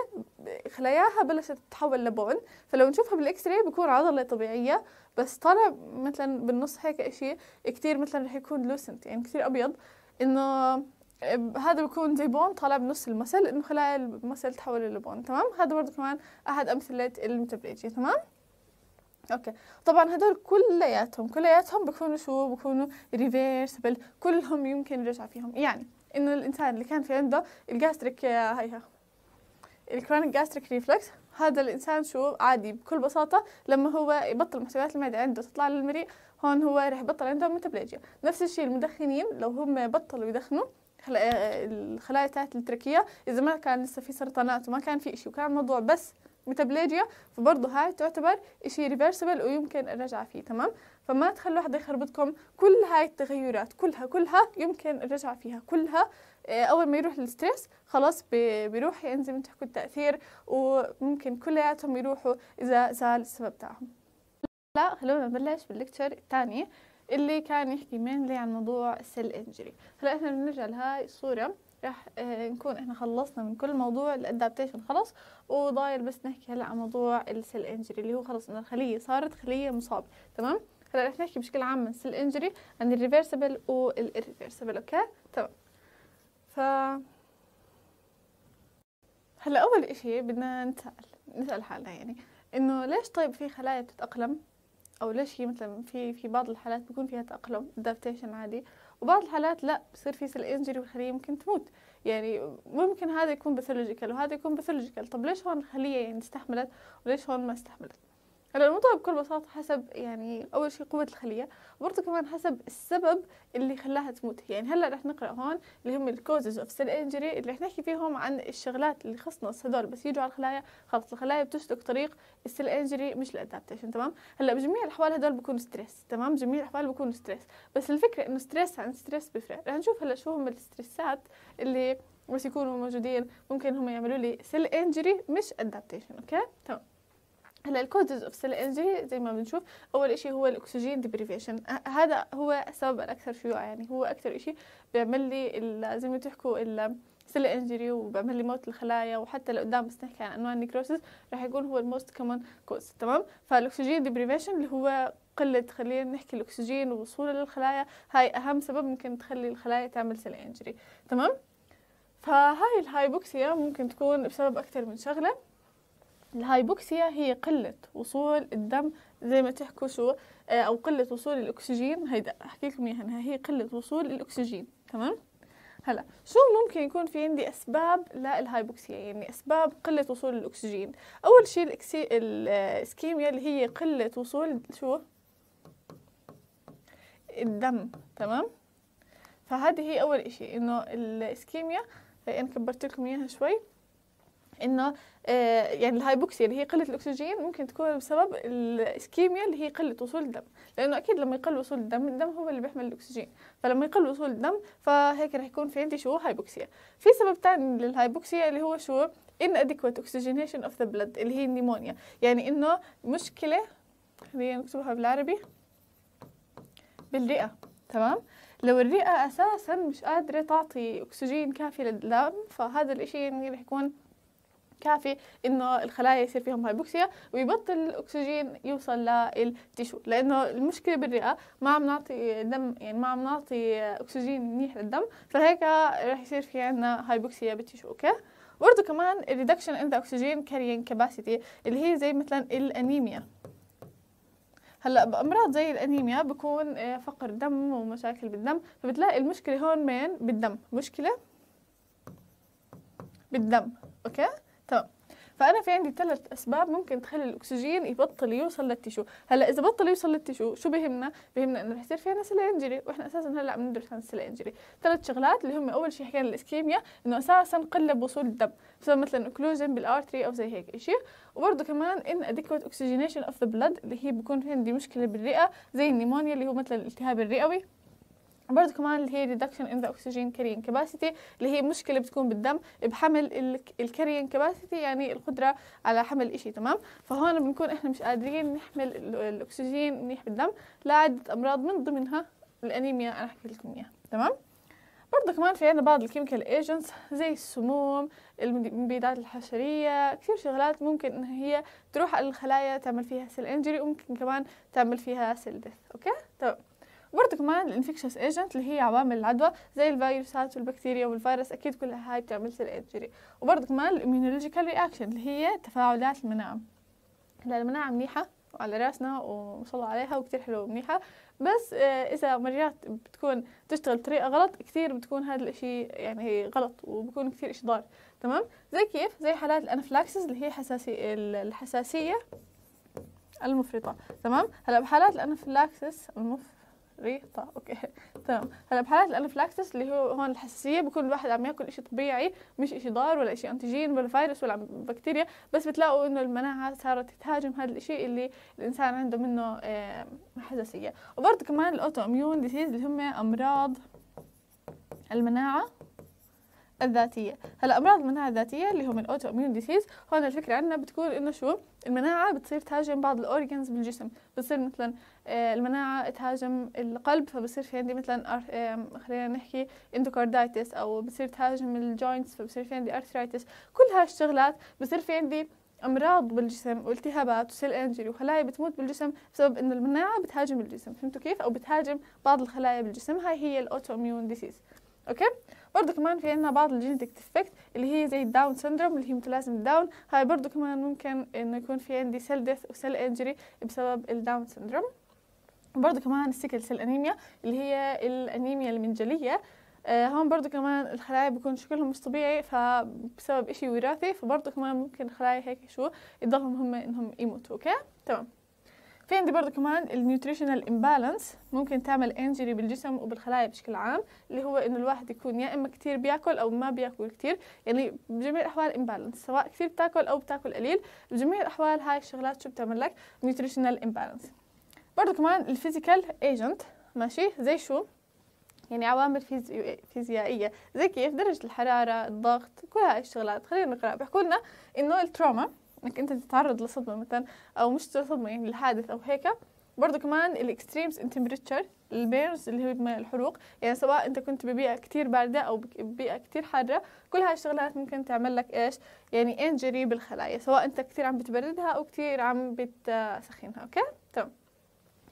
Speaker 1: خلاياها بلشت تتحول لبون فلو نشوفها بالاكس راي بكون عضلة طبيعية بس طالع مثلا بالنص هيك اشي كتير مثلا رح يكون لوسنت يعني كتير ابيض انه هذا بيكون زي بون طالع بنص المثل لأنه خلايا المثل تحول لبون تمام هذا برضه كمان أحد أمثلة المتبرجي تمام اوكي طبعا هدول كلياتهم كلياتهم بكونوا شو بكونوا ريفيرسبل كلهم يمكن يرجع فيهم يعني انه الانسان اللي كان في عنده الجاستريك هيها الكرونيك جاستريك ريفلكس هذا الانسان شو عادي بكل بساطه لما هو يبطل محتويات المعده عنده تطلع للمريء هون هو رح يبطل عنده متبلجيا نفس الشيء المدخنين لو هم بطلوا يدخنوا آه، الخلايا تاعت التركيه اذا ما كان لسه في سرطانات وما كان في شيء وكان الموضوع بس ميتابليجيا فبرضه هاي تعتبر شيء ريفرسبل ويمكن الرجعة فيه تمام فما تخلوا حدا يخربطكم كل هاي التغيرات كلها كلها يمكن الرجعة فيها كلها آه، اول ما يروح الستريس خلاص بيروح ينزل تحكوا التاثير وممكن كلياتهم يروحوا اذا زال السبب تاعهم لا خلونا نبلش باللكتشر الثاني اللي كان يحكي مينلي عن موضوع السيل انجري هلا احنا بنرجع لهاي الصوره راح آه، نكون احنا خلصنا من كل موضوع الادابتيشن خلص وضايل بس نحكي هلا عن موضوع السيل انجري اللي هو خلص انه الخليه صارت خليه مصابه تمام هلا رح نحكي بشكل عام عن السيل انجري عن الريفرسبل والريفرسبل اوكي تمام ف هلا اول اشي بدنا نسال نسال حالنا يعني انه ليش طيب في خلايا بتتاقلم او ليش هي مثلا في في بعض الحالات بيكون فيها تاقلم ادابتيشن عادي وبعض الحالات لا بصير في سيل انجري والخليه ممكن تموت يعني ممكن هذا يكون باثولوجيكال وهذا يكون باثولوجيكال طب ليش هون الخليه يعني استحملت وليش هون ما استحملت هلا الموضوع بكل بساطة حسب يعني أول شيء قوة الخلية وبرضه كمان حسب السبب اللي خلاها تموت يعني هلا رح نقرأ هون اللي هم الكوزز اوف سيل انجري اللي رح نحكي فيهم عن الشغلات اللي خصنص هدول بس يجوا على الخلايا خلص الخلايا بتسلك طريق السيل انجري مش الادابتيشن تمام هلا بجميع الأحوال هدول بكون ستريس تمام جميع الأحوال بكون ستريس بس الفكرة إنه ستريس عن ستريس بيفرق رح نشوف هلا شو هم الستريسات اللي بس يكونوا موجودين ممكن هم يعملوا لي سيل انجري مش ادابتيشن اوكي تمام هلا الكوزز اوف سيل انجري زي ما بنشوف اول إشي هو الاكسجين ديبريفيشن هذا هو السبب الاكثر شيوعا يعني هو اكثر إشي بيعمل لي زي ما تحكوا السيل انجري وبعمل لي موت الخلايا وحتى لقدام بس نحكي عن انواع النكروسس راح يكون هو الموست كومن كوز تمام فالاكسجين ديبريفيشن اللي هو قلة خلينا نحكي الأكسجين ووصوله للخلايا هاي أهم سبب ممكن تخلي الخلايا تعمل سيل انجري تمام فهاي الهايبوكسيا ممكن تكون بسبب أكثر من شغلة الهايبوكسيا هي قلة وصول الدم زي ما تحكوا شو آه، أو قلة وصول الأكسجين هيدا أحكي لكم إياها إنها هي قلة وصول الأكسجين تمام هلا شو ممكن يكون في عندي اسباب للهايبوكسيا يعني اسباب قله وصول الاكسجين اول شيء الاكسي... الاسكيميا اللي هي قله وصول شو الدم تمام فهذه هي اول شيء انه الاسكيميا انا كبرت لكم اياها شوي انه آه، يعني الهايبوكسيا اللي هي قله الاكسجين ممكن تكون بسبب الاسكيميا اللي هي قله وصول الدم لانه اكيد لما يقل وصول الدم الدم هو اللي بيحمل الاكسجين فلما يقل وصول الدم فهيك راح يكون في عندي شو هايبوكسيا في سبب ثاني للهايبوكسيا اللي هو شو inadequate oxygenation of the blood اللي هي النيمونيا يعني انه مشكله خلينا نكتبها بالعربي بالرئه تمام لو الرئه اساسا مش قادره تعطي اكسجين كافي للدم فهذا الاشي يعني رح يكون كافي انه الخلايا يصير فيهم هايبوكسيا ويبطل الاكسجين يوصل للتيشو لانه المشكله بالرئه ما عم نعطي دم يعني ما عم نعطي اكسجين منيح للدم فهيك رح يصير في عندنا هايبوكسيا بالتيشو اوكي برضه كمان الريدكشن ان ذا اكسجين كاريين كاباسيتي اللي هي زي مثلا الانيميا هلا بامراض زي الانيميا بكون آه، فقر دم ومشاكل بالدم فبتلاقي المشكله هون مين بالدم مشكله بالدم اوكي تمام فانا في عندي ثلاث اسباب ممكن تخلي الاكسجين يبطل يوصل للتيشو هلا اذا بطل يوصل للتيشو شو بهمنا بهمنا انه رح يصير في عندنا انجري واحنا اساسا هلا عم ندرس عن السيلة انجري ثلاث شغلات اللي هم اول شيء حكينا الاسكيميا انه اساسا قله بوصول الدم بسبب مثلا اوكلوجن بالارتري او زي هيك شيء وبرضه كمان ان ادكوت اوكسجينيشن اوف ذا بلد اللي هي بكون في عندي مشكله بالرئه زي النيمونيا اللي هو مثلا الالتهاب الرئوي برضه كمان اللي هي ريدكشن ان ذا اكسجين كارين كاباسيتي اللي هي مشكله بتكون بالدم بحمل الكارين كاباسيتي يعني القدره على حمل إشي تمام فهون بنكون احنا مش قادرين نحمل الاكسجين منيح بالدم لعده امراض من ضمنها الانيميا انا حكيت لكم اياها تمام برضه كمان في عندنا بعض الكيميكال ايجنتس زي السموم المبيدات الحشرية كثير شغلات ممكن انها هي تروح على الخلايا تعمل فيها سيل انجري وممكن كمان تعمل فيها سيل ديث اوكي تمام طيب. وبرضه كمان الانفكشس ايجنت اللي هي عوامل العدوى زي الفيروسات والبكتيريا والفيروس اكيد كلها هاي بتعمل سرقه انجري وبرضه كمان الاميونولوجيكال رياكشن اللي هي تفاعلات المناعه هلا المناعه منيحه وعلى راسنا الله عليها وكتير حلوة ومنيحة بس آه، إذا مرات بتكون تشتغل بطريقة غلط كثير بتكون هذا الإشي يعني غلط وبكون كثير إشي ضار تمام زي كيف زي حالات الأنفلاكسس اللي هي حساسي الحساسية المفرطة تمام هلا بحالات الأنفلاكسس المف ري إيه؟ طا طيب، اوكي تمام هلا بحالات الانافلاكسس اللي هو هون الحساسيه بكون الواحد عم ياكل شيء طبيعي مش شيء ضار ولا شيء انتيجين ولا فيروس ولا بكتيريا بس بتلاقوا انه المناعه صارت تهاجم هذا الشيء اللي الانسان عنده منه حساسيه وبرضه كمان الاوتو اميون ديزيز اللي هم امراض المناعه الذاتيه هلا امراض المناعه الذاتيه اللي هم الاوتو اميون ديزيز هون الفكره عندنا بتكون انه شو المناعة بتصير تهاجم بعض الأورجنز بالجسم بتصير مثلا آه، المناعة تهاجم القلب فبصير في عندي مثلا خلينا نحكي اندوكاردايتس أو بصير تهاجم الجوينتس فبصير في عندي أرثرايتس كل هاي الشغلات بصير في عندي امراض بالجسم والتهابات وسيل انجري وخلايا بتموت بالجسم بسبب انه المناعه بتهاجم الجسم فهمتوا كيف او بتهاجم بعض الخلايا بالجسم هاي هي الاوتو اميون ديسيز اوكي برضو كمان في عندنا بعض الجينيتك ديفكت اللي هي زي الداون سندروم متلازمة داون هاي برضو كمان ممكن انه يكون في عندي سيل ديث وسيل انجري بسبب الداون سندروم برضو كمان السيكل سيل انيميا اللي هي الانيميا المنجليه آه، هون برضو كمان الخلايا بيكون شكلهم مش طبيعي فبسبب إشي وراثي فبرضو كمان ممكن الخلايا هيك شو يضلهم هم إنهم يموتوا أوكي تمام في عندي برضه كمان النيوتريشنال امبالانس ممكن تعمل انجري بالجسم وبالخلايا بشكل عام اللي هو انه الواحد يكون يا اما كثير بياكل او ما بياكل كثير يعني بجميع الاحوال امبالانس سواء كثير بتاكل او بتاكل قليل بجميع الاحوال هاي الشغلات شو بتعمل لك نيوتريشنال امبالانس برضه كمان الفيزيكال ايجنت ماشي زي شو يعني عوامل فيزي... فيزيائية زي كيف درجة الحرارة الضغط كل هاي الشغلات خلينا نقرأ بحكوا لنا إنه التروما انك انت تتعرض لصدمه مثلا او مش صدمه يعني لحادث او هيك برضه كمان الاكستريمز تمبريتشر البيرز اللي هي الحروق يعني سواء انت كنت ببيئه كتير بارده او ببيئه كتير حاره كل هاي الشغلات ممكن تعمل لك ايش يعني انجري بالخلايا سواء انت كتير عم بتبردها او كتير عم بتسخنها اوكي تمام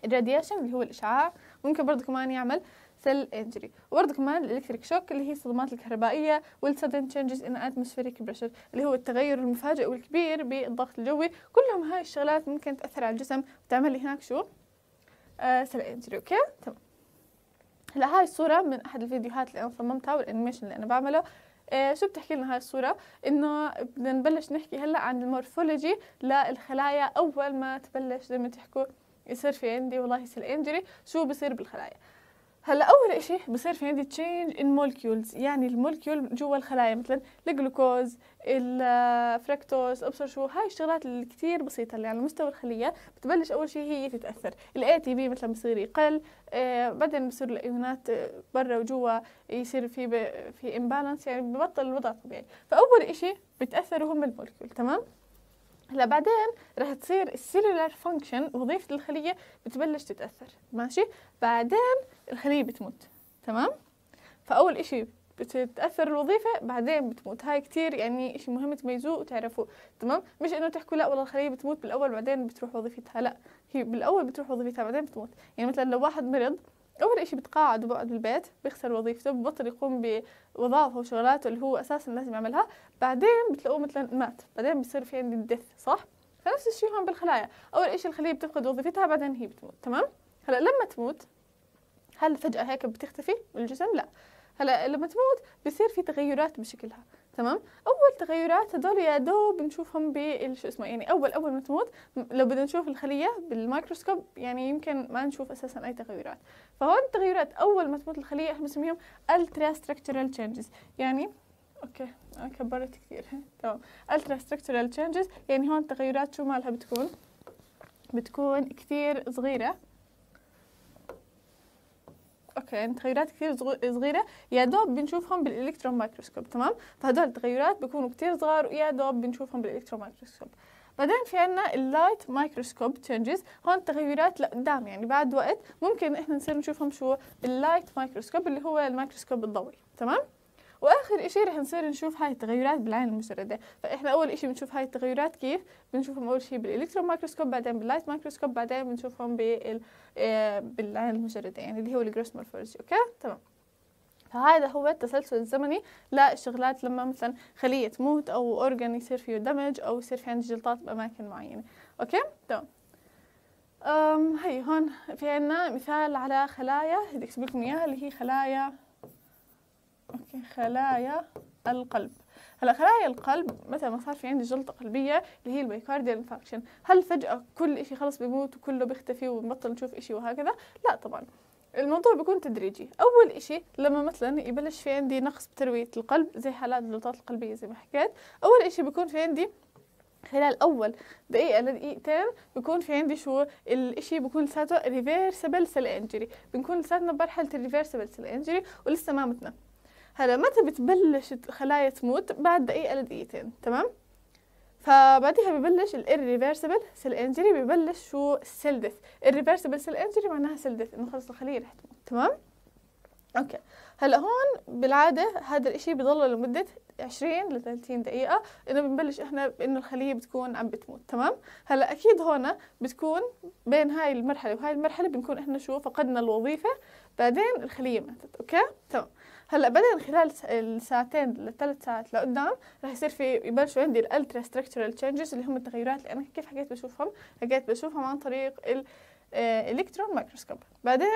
Speaker 1: الراديشن اللي هو الاشعاع ممكن برضه كمان يعمل سيل انجري وبرضه كمان الالكتريك شوك اللي هي الصدمات الكهربائية والسدن sudden changes in atmospheric pressure اللي هو التغير المفاجئ والكبير بالضغط الجوي كلهم هاي الشغلات ممكن تأثر على الجسم وتعمل لي هناك شو آه انجري اوكي تمام هلا هاي الصورة من أحد الفيديوهات اللي أنا صممتها والأنيميشن اللي أنا بعمله إيه شو بتحكي لنا هاي الصورة؟ إنه بدنا نبلش نحكي هلا عن المورفولوجي للخلايا أول ما تبلش زي ما تحكوا يصير في عندي والله سيل انجري شو بصير بالخلايا هلا اول إشي بصير في عندي تشينج ان مولكيولز يعني المولكيول جوا الخلايا مثلا الجلوكوز الفركتوز ابصر شو هاي الشغلات الكثير بسيطه اللي يعني على مستوى الخليه بتبلش اول شيء هي تتاثر الاي تي بي مثلا بصير يقل آه بعدين بصير الايونات آه، برا وجوا يصير في في امبالانس يعني ببطل الوضع طبيعي فاول إشي بتاثروا هم المولكيول تمام هلا بعدين رح تصير السيلولار فانكشن وظيفه الخليه بتبلش تتاثر ماشي بعدين الخليه بتموت تمام فاول إشي بتتاثر الوظيفه بعدين بتموت هاي كتير يعني إشي مهم تميزوه وتعرفوه تمام مش انه تحكوا لا والله الخليه بتموت بالاول بعدين بتروح وظيفتها لا هي بالاول بتروح وظيفتها بعدين بتموت يعني مثلا لو واحد مرض أول إشي بتقاعد وبقعد بالبيت بيخسر وظيفته ببطل يقوم بوظائفه وشغلاته اللي هو أساسا لازم يعملها بعدين بتلاقوه مثلا مات بعدين بصير في عندي الدث صح؟ فنفس الشيء هون بالخلايا أول إشي الخلية بتفقد وظيفتها بعدين هي بتموت تمام؟ هلا لما تموت هل فجأة هيك بتختفي الجسم؟ لا هلا لما تموت بصير في تغيرات بشكلها تمام اول تغيرات هذول يا دوب نشوفهم بالشو اسمه يعني اول اول ما تموت لو بدنا نشوف الخليه بالمايكروسكوب يعني يمكن ما نشوف اساسا اي تغيرات فهون التغيرات اول ما تموت الخليه احنا بنسميهم الترا ستراكشرال تشينجز يعني اوكي انا كبرت كثير تمام الترا ستراكشرال تشينجز يعني هون التغيرات شو مالها بتكون بتكون كثير صغيره اوكي يعني تغيرات كثير صغيره يا دوب بنشوفهم بالالكترون مايكروسكوب تمام فهدول التغيرات بيكونوا كثير صغار ويا دوب بنشوفهم بالالكترون مايكروسكوب بعدين في عنا اللايت مايكروسكوب تشينجز هون التغيرات لقدام يعني بعد وقت ممكن احنا نصير نشوفهم شو اللايت مايكروسكوب اللي هو الميكروسكوب الضوئي تمام واخر اشي رح نصير نشوف هاي التغيرات بالعين المجرده فاحنا اول اشي بنشوف هاي التغيرات كيف بنشوفهم اول شي بالالكترون مايكروسكوب بعدين باللايت مايكروسكوب بعدين بنشوفهم بال آه، بالعين المجرده يعني اللي هو الجروس مورفولوجي اوكي تمام فهذا هو التسلسل الزمني للشغلات لما مثلا خلية تموت أو أورجن يصير فيه دمج أو يصير في عندي جلطات بأماكن معينة أوكي تمام أم هي هون في عنا مثال على خلايا بدي أكتب لكم إياها اللي هي خلايا اوكي خلايا القلب هلا خلايا القلب مثلا ما صار في عندي جلطه قلبيه اللي هي الميوكارديال انفاكشن هل فجاه كل شيء خلص بيموت وكله بيختفي وبنبطل نشوف شيء وهكذا لا طبعا الموضوع بيكون تدريجي اول شيء لما مثلا يبلش في عندي نقص بترويه القلب زي حالات الجلطات القلبيه زي ما حكيت اول شيء بيكون في عندي خلال اول دقيقه لدقيقتين بكون في عندي شو الاشي بكون لساته ريفيرسبل سيل انجري بنكون لساتنا بمرحله الريفيرسبل سيل انجري ولسه ما متنا هلا متى بتبلش الخلايا تموت بعد دقيقة لدقيقتين تمام فبعدها ببلش الريفرسبل سيل انجري ببلش شو السيل ديث الريفرسبل سيل انجري معناها سيل ديث انه خلص الخلية رح تموت تمام اوكي هلا هون بالعادة هذا الاشي بضل لمدة عشرين لثلاثين دقيقة انه بنبلش احنا انه الخلية بتكون عم بتموت تمام هلا اكيد هون بتكون بين هاي المرحلة وهاي المرحلة بنكون احنا شو فقدنا الوظيفة بعدين الخلية ماتت اوكي تمام هلا بدل خلال الساعتين لثلاث ساعات لقدام رح يصير في يبلشوا عندي الالترا ستراكشرال تشينجز اللي هم التغيرات اللي انا كيف حكيت بشوفهم حكيت بشوفهم عن طريق الالكترون آه، مايكروسكوب بعدين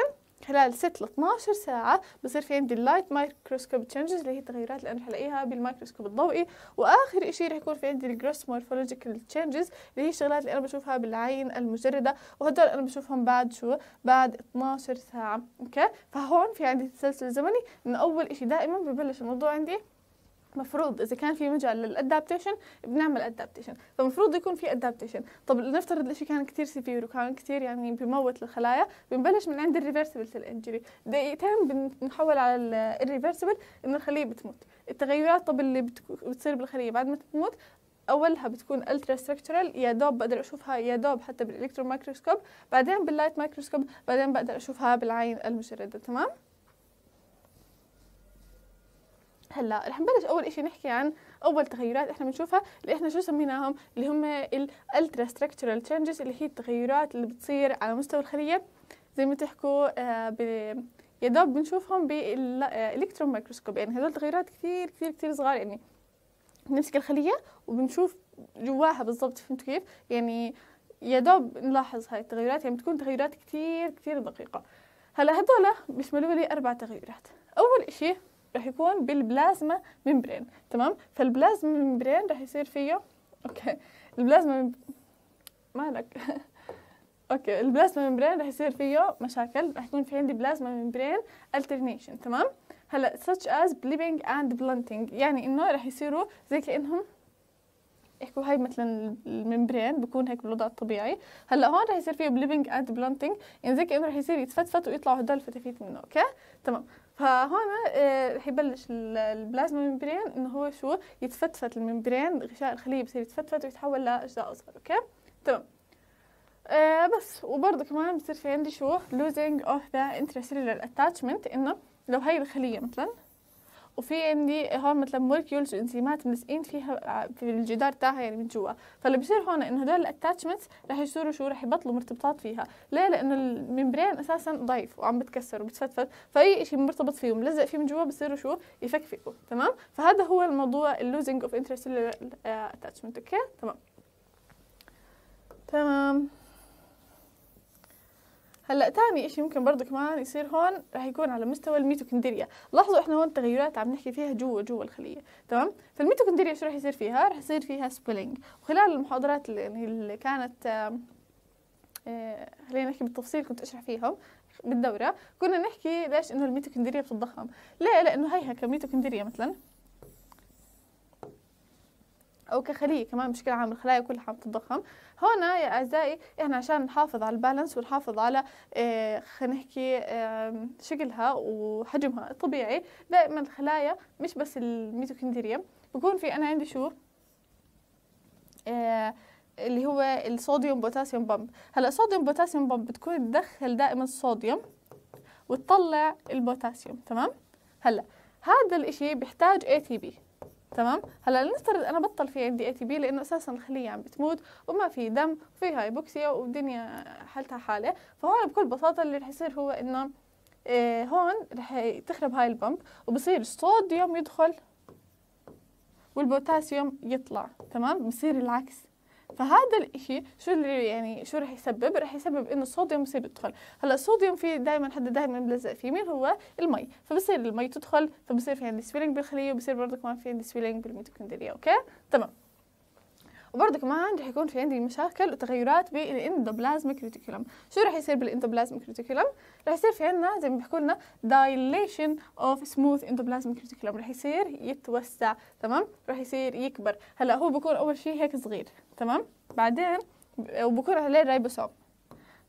Speaker 1: خلال 6 ل 12 ساعة بصير في عندي اللايت مايكروسكوب تشنجز اللي هي التغيرات اللي أنا حلاقيها بالمايكروسكوب الضوئي وآخر شيء رح يكون في عندي الجروس مورفولوجيكال تشنجز اللي هي الشغلات اللي أنا بشوفها بالعين المجردة وهدول أنا بشوفهم بعد شو بعد 12 ساعة أوكي فهون في عندي تسلسل زمني إنه أول شيء دائما ببلش الموضوع عندي مفروض اذا كان في مجال للادابتيشن بنعمل ادابتيشن فمفروض يكون في ادابتيشن طب لنفترض الاشي كان كثير سيفير وكان كثير يعني بموت الخلايا بنبلش من عند الريفرسبل انجري دقيقتين بنحول على الريفرسبل انه الخليه بتموت التغيرات طب اللي بتصير بالخليه بعد ما تموت اولها بتكون الترا ستراكشرال يا دوب بقدر اشوفها يا دوب حتى بالالكترون مايكروسكوب بعدين باللايت مايكروسكوب بعدين بقدر اشوفها بالعين المجرده تمام هلا رح نبلش اول شيء نحكي عن اول تغيرات احنا بنشوفها اللي احنا شو سميناهم اللي هم الالترا ستراكشرال تشينجز اللي هي التغيرات اللي بتصير على مستوى الخليه زي ما تحكوا آه، يا دوب بنشوفهم بالالكترون آه، مايكروسكوب يعني هدول تغيرات كثير كثير كثير صغار يعني بنمسك الخليه وبنشوف جواها بالضبط فهمت كيف يعني يا دوب نلاحظ هاي التغيرات يعني بتكون تغيرات كثير كثير دقيقه هلا هدول بيشملوا لي اربع تغيرات اول شيء راح يكون بالبلازما ممبرين تمام فالبلازما ممبرين راح يصير فيه اوكي البلازما مب... مالك اوكي البلازما ممبرين راح يصير فيه مشاكل راح يكون في عندي بلازما ممبرين الترنيشن تمام هلا such as bleeding and blunting يعني انه راح يصيروا زي كانهم يحكوا هاي مثلا الممبرين بكون هيك بالوضع الطبيعي هلا هون رح يصير فيه بليبنج اند بلانتنج يعني زي كانه رح يصير يتفتفت ويطلعوا هدول الفتافيت منه اوكي تمام فهون آه، رح يبلش البلازما ميمبرين انه هو شو يتفتفت الميمبرين غشاء الخليه بصير يتفتفت ويتحول لاجزاء اصغر اوكي تمام آه بس وبرضه كمان بصير في عندي شو losing of the intracellular attachment انه لو هاي الخليه مثلا وفي عندي هون مثلا مولكيولز وانزيمات ملصقين فيها آه، في الجدار تاعها يعني من جوا فاللي بصير هون انه هدول الاتاتشمنتس رح يصيروا شو رح يبطلوا مرتبطات فيها ليه لانه الممبرين اساسا ضعيف وعم بتكسر وبتفتفت فاي شيء مرتبط فيه وملزق فيه من جوا بصيروا شو يفكفكوا تمام فهذا هو الموضوع اللوزنج اوف انترستيلر اتاتشمنت اوكي تمام تمام هلا ثاني شيء ممكن برضه كمان يصير هون راح يكون على مستوى الميتوكوندريا لاحظوا احنا هون تغيرات عم نحكي فيها جوا جوا الخليه تمام فالميتوكوندريا شو راح يصير فيها راح يصير فيها سبلينج وخلال المحاضرات اللي, اللي كانت آه، خلينا نحكي بالتفصيل كنت اشرح فيهم بالدوره كنا نحكي ليش انه الميتوكوندريا بتتضخم ليه لانه هيها كميتوكوندريا مثلا أو كخلية كمان بشكل عام الخلايا كلها عم تتضخم هنا يا أعزائي إحنا عشان نحافظ على البالانس ونحافظ على آه، خلينا نحكي شكلها وحجمها الطبيعي دائما الخلايا مش بس الميتوكوندريا بكون في أنا عندي شو آه، اللي هو الصوديوم بوتاسيوم بامب هلا صوديوم بوتاسيوم بامب بتكون تدخل دائما الصوديوم وتطلع البوتاسيوم تمام هلا هذا الاشي بيحتاج اي تي بي تمام هلا لنفترض انا بطل في عندي اي تي بي لانه اساسا الخليه عم بتموت وما في دم وفي هايبوكسيا والدنيا حالتها حاله فهون بكل بساطه اللي رح يصير هو انه آه، هون رح تخرب هاي البمب وبصير الصوديوم يدخل والبوتاسيوم يطلع تمام بصير العكس فهذا الإشي شو اللي يعني شو رح يسبب رح يسبب انه الصوديوم يصير يدخل هلا الصوديوم في دائما حدا دائما ملزق فيه مين هو المي فبصير المي تدخل فبصير في عندي سويلنج بالخليه وبصير برضه كمان في عندي سويلنج بالميتوكوندريا اوكي تمام وبرضه كمان رح يكون في عندي مشاكل وتغيرات بالاندوبلازميك ريتيكولم شو رح يصير بالاندوبلازميك ريتيكولم رح يصير في عندنا زي ما بيحكوا لنا دايليشن اوف سموث اندوبلازميك ريتيكولم رح يصير يتوسع تمام رح يصير يكبر هلا هو بكون اول شيء هيك صغير تمام بعدين وبكون عليه رايبوسوم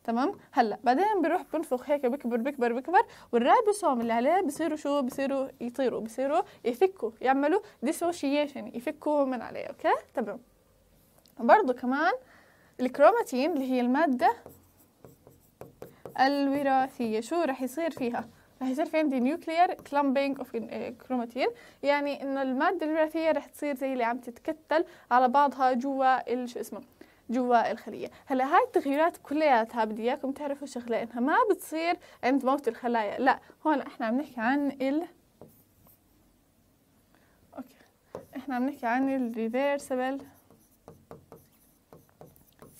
Speaker 1: تمام هلا بعدين بروح بنفخ هيك بكبر بكبر بكبر والرايبوسوم اللي عليه بصيروا شو بصيروا يطيروا بصيروا يفكوا يعملوا ديسوشيشن يفكوه من عليه اوكي تمام برضو كمان الكروماتين اللي هي المادة الوراثية شو رح يصير فيها؟ رح يصير في عندي نيوكلير كلامبينج اوف كروماتين يعني انه المادة الوراثية رح تصير زي اللي عم تتكتل على بعضها جوا شو اسمه جوا الخلية هلا هاي التغييرات كلياتها بدي اياكم تعرفوا شغلة انها ما بتصير عند موت الخلايا لا هون احنا عم نحكي عن ال اوكي احنا عم نحكي عن الريفيرسبل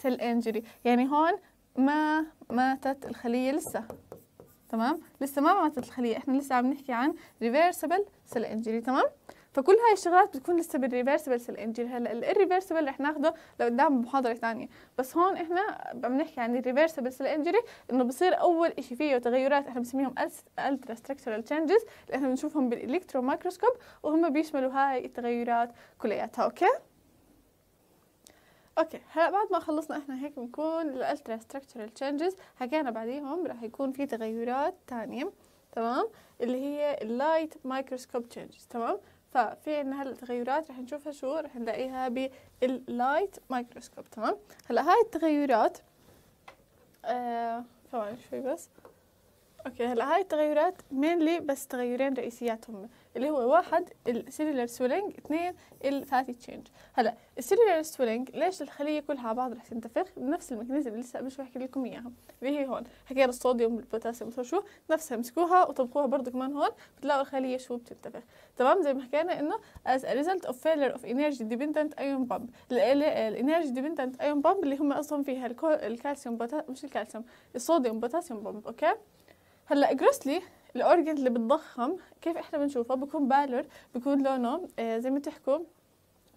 Speaker 1: سيل انجري يعني هون ما ماتت الخلية لسه تمام لسه ما ماتت الخلية احنا لسه عم نحكي عن ريفيرسبل سيل انجري تمام فكل هاي الشغلات بتكون لسه بالريفيرسبل سيل انجري هلا الريفيرسبل رح ناخده لقدام بمحاضره ثانيه بس هون احنا عم نحكي عن الريفيرسبل سيل انجري انه بصير اول شيء فيه تغيرات احنا بنسميهم الترا ستراكشرال تشينجز اللي احنا بنشوفهم بالالكترو مايكروسكوب وهم بيشملوا هاي التغيرات كلياتها اوكي اوكي هلا بعد ما خلصنا احنا هيك بنكون الالترا ستراكشرال تشينجز حكينا بعديهم رح يكون في تغيرات ثانيه تمام اللي هي اللايت مايكروسكوب تشينجز تمام ففي عندنا هلا تغيرات رح نشوفها شو رح نلاقيها باللايت مايكروسكوب تمام هلا هاي التغيرات آه ثواني شوي بس اوكي هلا هاي التغيرات مينلي بس تغيرين رئيسيات اللي هو واحد السيلولار سولينج اثنين الفاتي تشينج هلا السيلولار سولينج ليش الخليه كلها على بعض رح تنتفخ بنفس الميكانيزم اللي لسه قبل شوي حكيت لكم اياها اللي هي هون حكينا الصوديوم والبوتاسيوم شو نفسها مسكوها وطبقوها برضه كمان هون بتلاقوا الخليه شو بتنتفخ تمام زي ما حكينا انه as a result of failure of energy dependent ion pump الانرجي ديبندنت ايون بامب اللي هم اصلا فيها الكالسيوم بوتاسيوم مش الكالسيوم الصوديوم بوتاسيوم بامب اوكي هلا جروسلي الاورجن اللي بتضخم كيف احنا بنشوفه بكون بالر بكون لونه آه زي ما تحكوا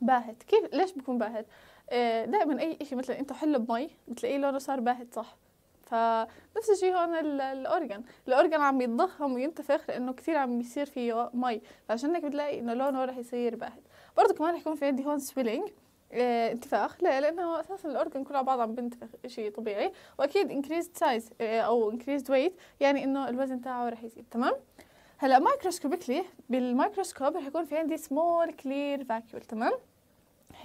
Speaker 1: باهت كيف ليش بكون باهت آه دائما اي شيء مثلا انت حله بمي بتلاقيه لونه صار باهت صح فنفس الشيء هون الاورجن الاورجن عم يتضخم وينتفخ لانه كثير عم بيصير فيه مي فعشان هيك بتلاقي انه لونه رح يصير باهت برضه كمان رح يكون في عندي هون سويلينج آه، انتفاخ لا لانه اساسا الاورجن كلها بعضها بنتفخ شيء طبيعي واكيد increased سايز آه، او increased ويت يعني انه الوزن تاعه رح يزيد تمام هلا مايكروسكوبيكلي بالمايكروسكوب رح يكون في عندي سمول كلير فاكيول تمام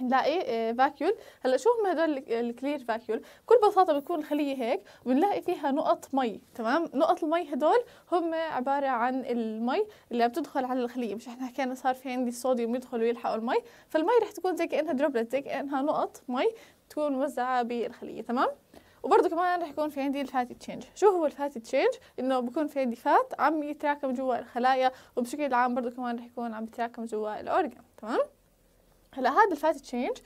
Speaker 1: نلاقي إيه، فاكيول هلا شو هم هدول الكلير فاكيول بكل بساطه بتكون الخليه هيك وبنلاقي فيها نقط مي تمام نقط المي هدول هم عباره عن المي اللي بتدخل على الخليه مش احنا حكينا صار في عندي الصوديوم يدخل ويلحقوا المي فالمي رح تكون زي كانها دروبلت زي كانها نقط مي تكون موزعه بالخليه تمام وبرضه كمان رح يكون في عندي الفات تشينج شو هو الفات تشينج انه بكون في عندي فات عم يتراكم جوا الخلايا وبشكل عام برضه كمان رح يكون عم يتراكم جوا الاورجان تمام هلا هذا الفات تشينج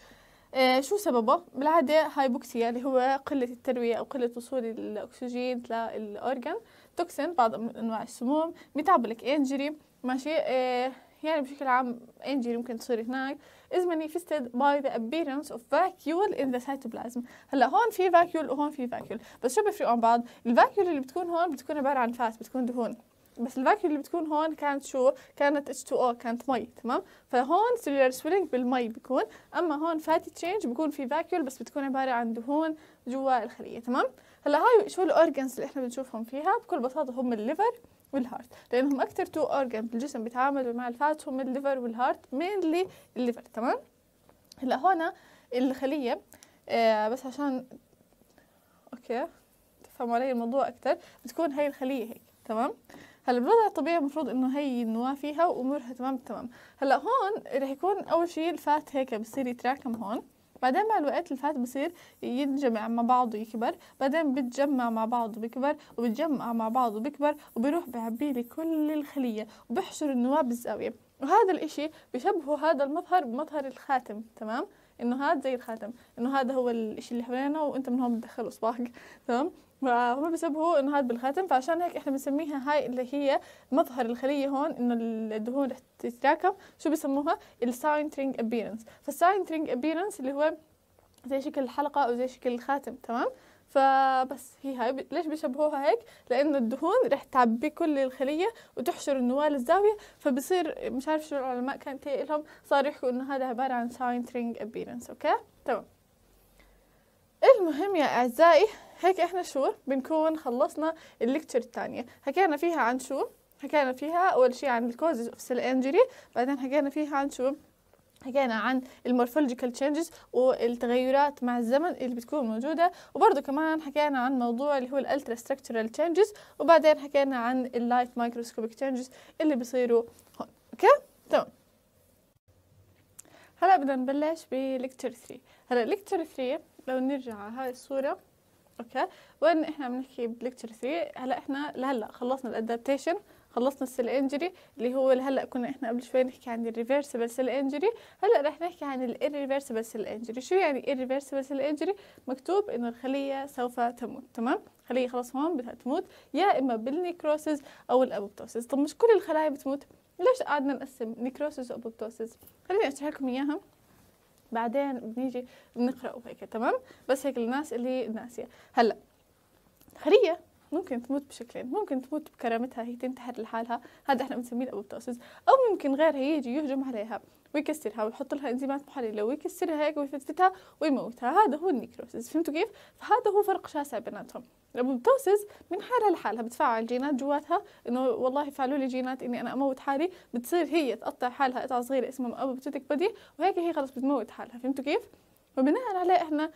Speaker 1: آه شو سببه؟ بالعادة هايبوكسيا اللي هو قلة التروية أو قلة وصول الأكسجين للأورجن توكسين بعض من أنواع السموم ميتابوليك إنجري ماشي آه يعني بشكل عام إنجري ممكن تصير هناك is manifested by the appearance of vacuole in the cytoplasm هلا هون في vacuole وهون في vacuole بس شو بيفرقوا عن بعض؟ الفاكيول اللي بتكون هون بتكون عبارة عن فات بتكون دهون بس الفاكيو اللي بتكون هون كانت شو كانت H2O كانت مي تمام فهون سيلولار سويلينج بالمي بيكون اما هون فاتي تشينج بيكون في فاكيول بس بتكون عباره عن دهون جوا الخليه تمام هلا هاي شو الاورجنز اللي احنا بنشوفهم فيها بكل بساطه هم الليفر والهارت لانهم اكثر تو اورجن بالجسم بيتعاملوا مع الفات هم الليفر والهارت مينلي الليفر تمام هلا هون الخليه آه بس عشان اوكي تفهموا علي الموضوع اكثر بتكون هاي الخليه هيك تمام هلا الوضع الطبيعي المفروض انه هي النواه فيها وامورها تمام تمام هلا هون رح يكون اول شيء الفات هيك بصير يتراكم هون بعدين مع الوقت الفات بصير ينجمع مع بعضه يكبر بعدين بتجمع مع بعضه بكبر وبتجمع مع بعضه بكبر وبيروح بعبي لي كل الخلية وبحشر النواة بالزاوية وهذا الاشي بشبهه هذا المظهر بمظهر الخاتم تمام انه هذا زي الخاتم انه هذا هو الاشي اللي حوالينا وانت من هون بتدخل اصبعك تمام فهم بيسبوا انه هذا بالخاتم فعشان هيك احنا بنسميها هاي اللي هي مظهر الخليه هون انه الدهون رح تتراكم شو بسموها الساينترينج ابيرنس فالساينترينج ابيرنس اللي هو زي شكل الحلقه او زي شكل الخاتم تمام فبس هي هاي ليش بيشبهوها هيك لانه الدهون رح تعبي كل الخليه وتحشر النواه للزاويه فبصير مش عارف شو العلماء كان لهم صار يحكوا انه هذا عباره عن ساينترينج ابيرنس اوكي تمام المهم يا اعزائي هيك احنا شو بنكون خلصنا الليكتشر الثانية حكينا فيها عن شو حكينا فيها اول شيء عن الكوزز اوف سيل انجري بعدين حكينا فيها عن شو حكينا عن المورفولوجيكال تشينجز والتغيرات مع الزمن اللي بتكون موجودة وبرضه كمان حكينا عن موضوع اللي هو الالترا ستراكشرال تشينجز وبعدين حكينا عن اللايت مايكروسكوبيك تشينجز اللي بيصيروا هون اوكي تمام هلا بدنا نبلش بليكتشر 3 هلا ليكتشر 3 لو نرجع على هاي الصورة اوكي وين احنا بنحكي بليكتشر 3 هلا احنا لهلا خلصنا الادابتيشن خلصنا السيل انجري اللي هو هلا كنا احنا قبل شوي نحكي عن الريفرسبل سيل انجري هلا رح نحكي عن الريفرسبل سيل انجري شو يعني الريفرسبل سيل انجري مكتوب انه الخليه سوف تموت تمام خليه خلاص هون بدها تموت يا اما بالنيكروسيس او الابوبتوسيس طب مش كل الخلايا بتموت ليش قعدنا نقسم نيكروسيس وابوبتوسيس خليني اشرح لكم اياها بعدين بنيجي بنقرا وهيك تمام بس هيك للناس اللي ناسيه هلا خليه ممكن تموت بشكلين ممكن تموت بكرامتها هي تنتحر لحالها هذا احنا بنسميه الابوبتوسيس او ممكن غيرها يجي يهجم عليها ويكسرها ويحط لها انزيمات محلله ويكسرها هيك ويفتتها ويموتها هذا هو النيكروسيس فهمتوا كيف فهذا هو فرق شاسع بيناتهم الابوبتوسس من حالها لحالها بتفاعل جينات جواتها انه والله فعلوا لي جينات اني انا اموت حالي بتصير هي تقطع حالها قطعه صغيره اسمها ابوبتوتيك بودي وهيك هي خلص بتموت حالها فهمتوا كيف؟ وبناء عليه احنا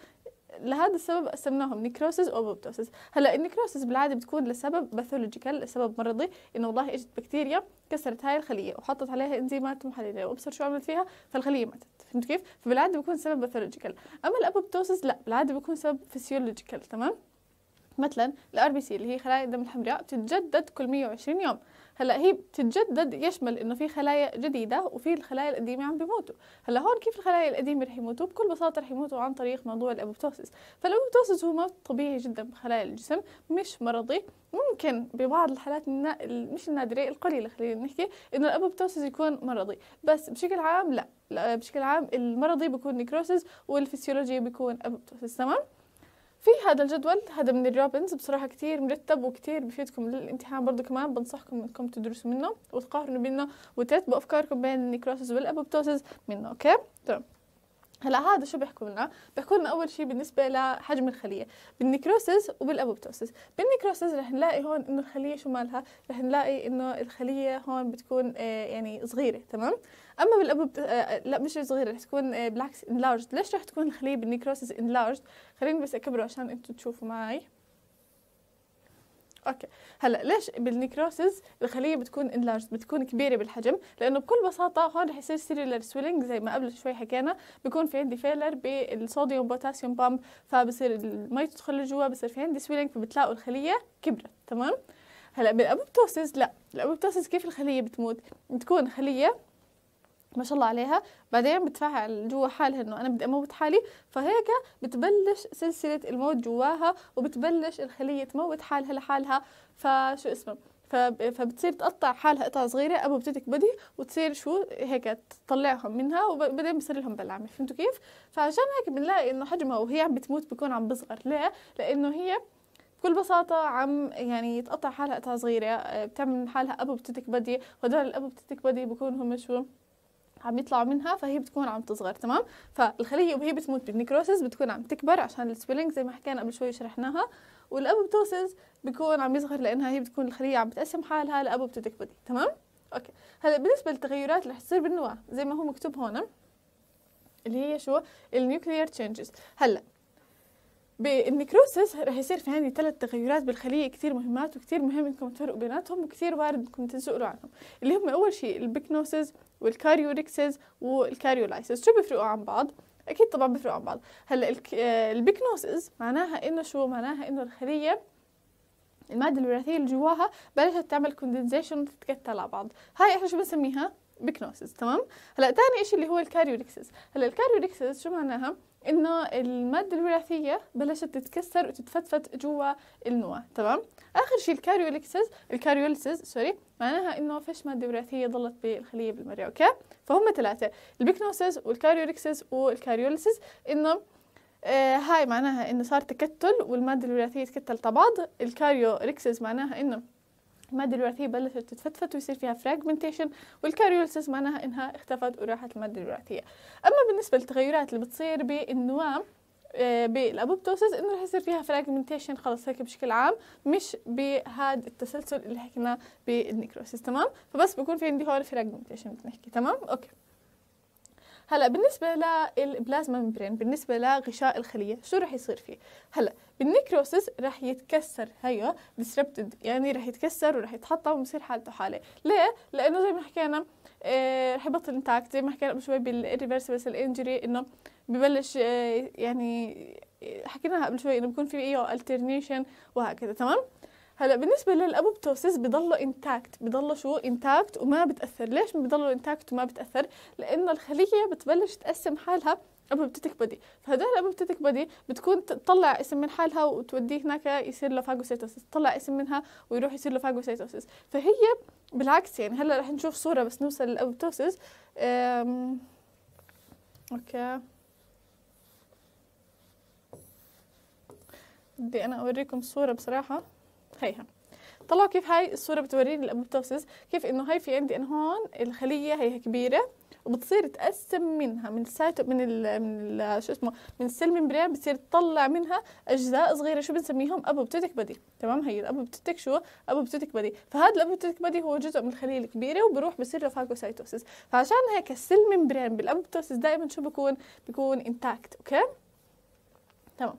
Speaker 1: لهذا السبب قسمناهم نيكروسيس وبوبتوسيس هلا النيكروسيس بالعاده بتكون لسبب باثولوجيكال لسبب مرضي انه والله اجت بكتيريا كسرت هاي الخليه وحطت عليها انزيمات محلله يعني وابصر شو عملت فيها فالخليه ماتت فهمت كيف فبالعاده بيكون سبب باثولوجيكال اما الابوبتوسيس لا بالعاده بيكون سبب فسيولوجيكال تمام مثلا الار بي سي اللي هي خلايا الدم الحمراء بتتجدد كل 120 يوم هلا هي بتتجدد يشمل انه في خلايا جديده وفي الخلايا القديمه عم بيموتوا هلا هون كيف الخلايا القديمه رح يموتوا بكل بساطه رح يموتوا عن طريق موضوع الابوبتوسيس فالابوبتوسيس هو موت طبيعي جدا بخلايا الجسم مش مرضي ممكن ببعض الحالات النا... مش النادره القليله خلينا نحكي انه الابوبتوسيس يكون مرضي بس بشكل عام لا, لا بشكل عام المرضي بيكون نيكروسيس والفسيولوجي بيكون ابوبتوسيس تمام في هذا الجدول هذا من الروبنز بصراحة كتير مرتب وكتير بفيدكم للامتحان برضو كمان بنصحكم انكم تدرسوا منه وتقارنوا بينه وترتبوا افكاركم بين النيكروسز والابوبتوسز منه اوكي تمام طيب. هلا هذا شو بيحكوا لنا؟ بيحكوا لنا اول شيء بالنسبه لحجم الخليه، بالنكروسز وبالابوبتوسز، بالنكروسز رح نلاقي هون انه الخليه شو مالها؟ رح نلاقي انه الخليه هون بتكون آه، يعني صغيره تمام؟ اما بالابوبت آه، لا مش صغيره رح تكون آه، بالعكس انلارجد، ليش رح تكون الخليه بالنكروسز انلارجد؟ خليني بس اكبره عشان انتم تشوفوا معي. اوكي هلا ليش بالنيكروسز الخليه بتكون انلارج بتكون كبيره بالحجم لانه بكل بساطه هون رح يصير سيريلر سويلنج زي ما قبل شوي حكينا بيكون في عندي فيلر بالصوديوم بوتاسيوم بامب فبصير المي تدخل لجوا بصير في عندي سويلنج فبتلاقوا الخليه كبرت تمام هلا بالابوبتوسيس لا الابوبتوسيس كيف الخليه بتموت بتكون خليه ما شاء الله عليها بعدين بتفعل جوا حالها انه انا بدي اموت حالي فهيك بتبلش سلسله الموت جواها وبتبلش الخليه تموت حالها لحالها فشو اسمه فبتصير تقطع حالها قطع صغيرة أبو بتتك بدي وتصير شو هيك تطلعهم منها وبعدين بصير لهم بلعمة فهمتوا كيف؟ فعشان هيك بنلاقي إنه حجمها وهي عم بتموت بكون عم بصغر ليه؟ لأنه هي بكل بساطة عم يعني تقطع حالها قطع صغيرة آه، بتعمل من حالها أبو بتتك بدي وهدول الأبو بتتك بدي بكون هم شو عم يطلعوا منها فهي بتكون عم تصغر تمام فالخليه وهي بتموت بالنيكروسيس بتكون عم تكبر عشان السبيلنج زي ما حكينا قبل شوي شرحناها والابوبتوسس بيكون عم يصغر لانها هي بتكون الخليه عم بتقسم حالها لابوبتوتيك بودي تمام اوكي هلا بالنسبه للتغيرات اللي حتصير بالنواة زي ما هو مكتوب هون اللي هي شو النيوكليير تشينجز هلا بالنيكروسيس رح يصير في عندي ثلاث تغيرات بالخلية كثير مهمات وكثير مهم انكم تفرقوا بيناتهم وكثير وارد انكم تنسوا عنهم اللي هم اول شيء البكنوسز والكاريوريكسز والكاريولايسز شو بيفرقوا عن بعض؟ اكيد طبعا بيفرقوا عن بعض هلا آه، البيكنوسز معناها انه شو معناها انه الخليه الماده الوراثيه اللي جواها بلشت تعمل كوندنسيشن وتتكتل على بعض هاي احنا شو بنسميها بيكنوسز تمام هلا ثاني شيء اللي هو الكاريوريكسز هلا الكاريوريكسز شو معناها انه الماده الوراثيه بلشت تتكسر وتتفتفت جوا النواه تمام اخر شيء الكاريوليكسز الكاريوليسز سوري معناها انه ماده وراثيه ضلت بالخليه بالمرة، اوكي فهم ثلاثه البيكنوسيس والكاريوريكسيس والكاريوليسيس انه آه هاي معناها انه صار تكتل والماده الوراثيه تكتلت بعض الكاريوريكسيس معناها انه المادة الوراثية بلشت تتفتفت ويصير فيها فراجمنتيشن والكاريوليسيس معناها انها اختفت وراحت المادة الوراثية. اما بالنسبة للتغيرات اللي بتصير بالنواة آه، بالابوبتوسس انه رح يصير فيها فراجمنتيشن خلص هيك بشكل عام مش بهذا التسلسل اللي حكيناه بالنيكروسيس تمام فبس بكون في عندي هون فراجمنتيشن بنحكي تمام اوكي هلا بالنسبه للبلازما ميمبرين بالنسبه لغشاء الخليه شو رح يصير فيه هلا بالنيكروسس رح يتكسر هيو ديسربتد يعني رح يتكسر ورح يتحطم وبصير حالته حاله ليه لانه زي ما حكينا آه، رح يبطل انتاكت زي ما حكينا قبل شوي بالريفرسبل الانجري انه ببلش آه، يعني حكيناها قبل شوي انه بكون في ايو الترنيشن وهكذا تمام هلا بالنسبه للابوبتوسيس بضله انتاكت بضله شو انتاكت وما بتاثر ليش بضله انتاكت وما بتاثر لانه الخليه بتبلش تقسم حالها أبوبتيتك بدي فهدول الأبوبتيتك بدي بتكون تطلع اسم من حالها وتوديه هناك يصير له فاجوسيتوسيس تطلع اسم منها ويروح يصير له فاجوسيتوسيس فهي بالعكس يعني هلا رح نشوف صورة بس نوصل للأبوبتوسيس أم... اوكي بدي انا اوريكم صورة بصراحة هيها طلعوا كيف هاي الصوره بتوريني الابوبتوسيس كيف انه هاي في عندي انا هون الخليه هي كبيره وبتصير تقسم منها من السايتو من ال من ال شو اسمه من السيل ممبرين بتصير تطلع منها اجزاء صغيره شو بنسميهم ابوبتوتيك بدي تمام هي الابوبتوتيك شو ابوبتوتيك بدي فهذا الابوبتوتيك بدي هو جزء من الخليه الكبيره وبروح بصير له فاجوسايتوسيس فعشان هيك السيل ممبرين بالابوبتوسيس دائما شو بكون بكون انتاكت اوكي تمام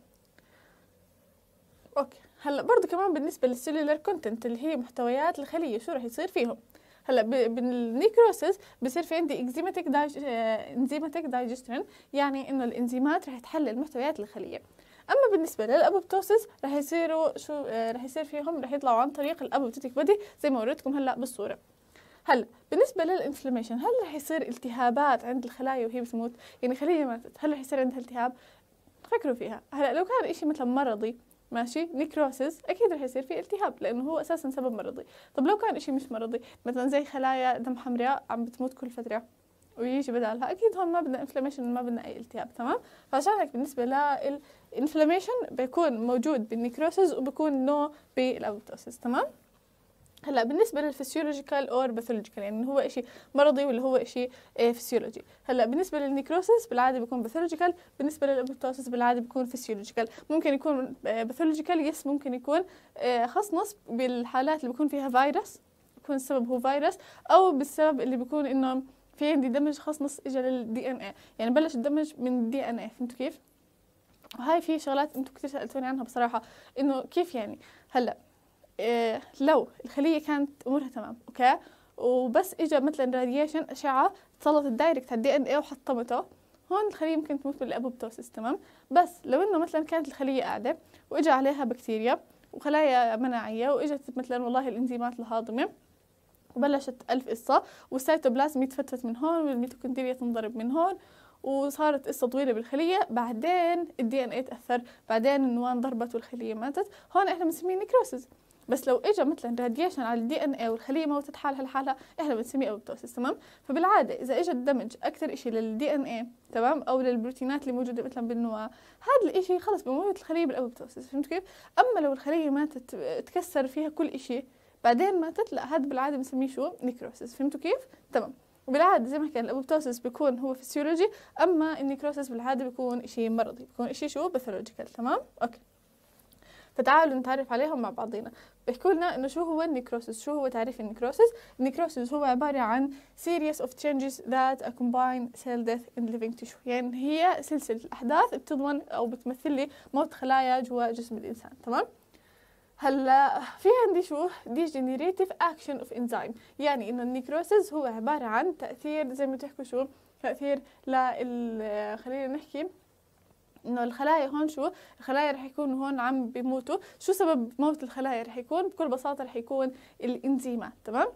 Speaker 1: اوكي هلا برضه كمان بالنسبه للسيلولر كونتنت اللي هي محتويات الخليه شو رح يصير فيهم هلا بالنيكروسيس بصير في عندي انزيماتيك دايج... انزيماتيك دايجسترن يعني انه الانزيمات رح تحلل محتويات الخليه اما بالنسبه للابوبتوسيس رح يصيروا شو آه، رح يصير فيهم رح يطلعوا عن طريق الابوبتيتيك بودي زي ما وريتكم هلا بالصوره هلا بالنسبه للانفلاميشن هل رح يصير التهابات عند الخلايا وهي بتموت يعني خليه ماتت هل رح يصير عندها التهاب فكروا فيها هلا لو كان إشي مثلا مرضي ماشي نيكروسيس اكيد رح يصير في التهاب لانه هو اساسا سبب مرضي طب لو كان شيء مش مرضي مثلا زي خلايا دم حمراء عم بتموت كل فتره ويجي بدالها اكيد هون ما بدنا انفلاميشن ما بدنا اي التهاب تمام فعشان هيك بالنسبه للانفلاميشن بيكون موجود بالنيكروسيس وبكون نو بالابوبتوسيس تمام هلا بالنسبه للفسيولوجيكال اور باثولوجيكال يعني هو شيء مرضي ولا هو شيء فسيولوجي آه، هلا بالنسبه للنيكروسيس بالعاده بيكون باثولوجيكال بالنسبه للابوبتوسيس بالعاده بيكون فسيولوجيكال ممكن يكون باثولوجيكال آه، يس ممكن يكون آه، خاص نص بالحالات اللي بيكون فيها فيروس بيكون السبب هو فيروس او بالسبب اللي بيكون انه في عندي دمج خاص نص اجى للدي ان اي يعني بلش الدمج من الدي ان اي فهمتوا كيف وهاي في شغلات انتم كثير سالتوني عنها بصراحه انه كيف يعني هلا إيه، لو الخلية كانت أمورها تمام أوكي وبس إجا مثلا راديشن أشعة اتصلت الدايركت على الدي إن إيه وحطمته هون الخلية ممكن تموت بالأبوبتوسيس تمام بس لو إنه مثلا كانت الخلية قاعدة وإجا عليها بكتيريا وخلايا مناعية وإجت مثلا والله الإنزيمات الهاضمة وبلشت ألف قصة والسيتوبلازم يتفتت من هون والميتوكوندريا تنضرب من هون وصارت قصة طويلة بالخلية بعدين الدي ان اي تأثر بعدين النوان ضربت والخلية ماتت هون احنا بنسميه نكروسز بس لو اجى مثلا راديشن على الدي ان اي والخليه موتت حالها لحالها احنا بنسميه اوبتوسيس تمام فبالعاده اذا اجى الدمج اكثر شيء للدي ان اي تمام او للبروتينات اللي موجوده مثلا بالنواه هذا الشيء خلص بموت الخليه بالاوبتوسيس فهمت كيف اما لو الخليه ماتت تكسر فيها كل شيء بعدين ماتت لا هذا بالعاده بنسميه شو نيكروسيس فهمتوا كيف تمام وبالعادة زي ما كان الأبوبتوسيس بيكون هو فسيولوجي أما النيكروسيس بالعادة بيكون شيء مرضي بيكون شيء شو باثولوجيكال تمام أوكي فتعالوا نتعرف عليهم مع بعضينا احكوا لنا انه شو هو النيكروسس شو هو تعريف النيكروسس النيكروسس هو عباره عن series of changes that combine cell death in living tissue يعني هي سلسله الاحداث بتضمن او بتمثل لي موت خلايا جوا جسم الانسان تمام هلا في عندي شو degenerative action of enzyme يعني انه النيكروسس هو عباره عن تاثير زي ما تحكوا شو تاثير لل خلينا نحكي انه الخلايا هون شو الخلايا رح يكونوا هون عم بيموتوا شو سبب موت الخلايا رح يكون بكل بساطه رح يكون الانزيمات تمام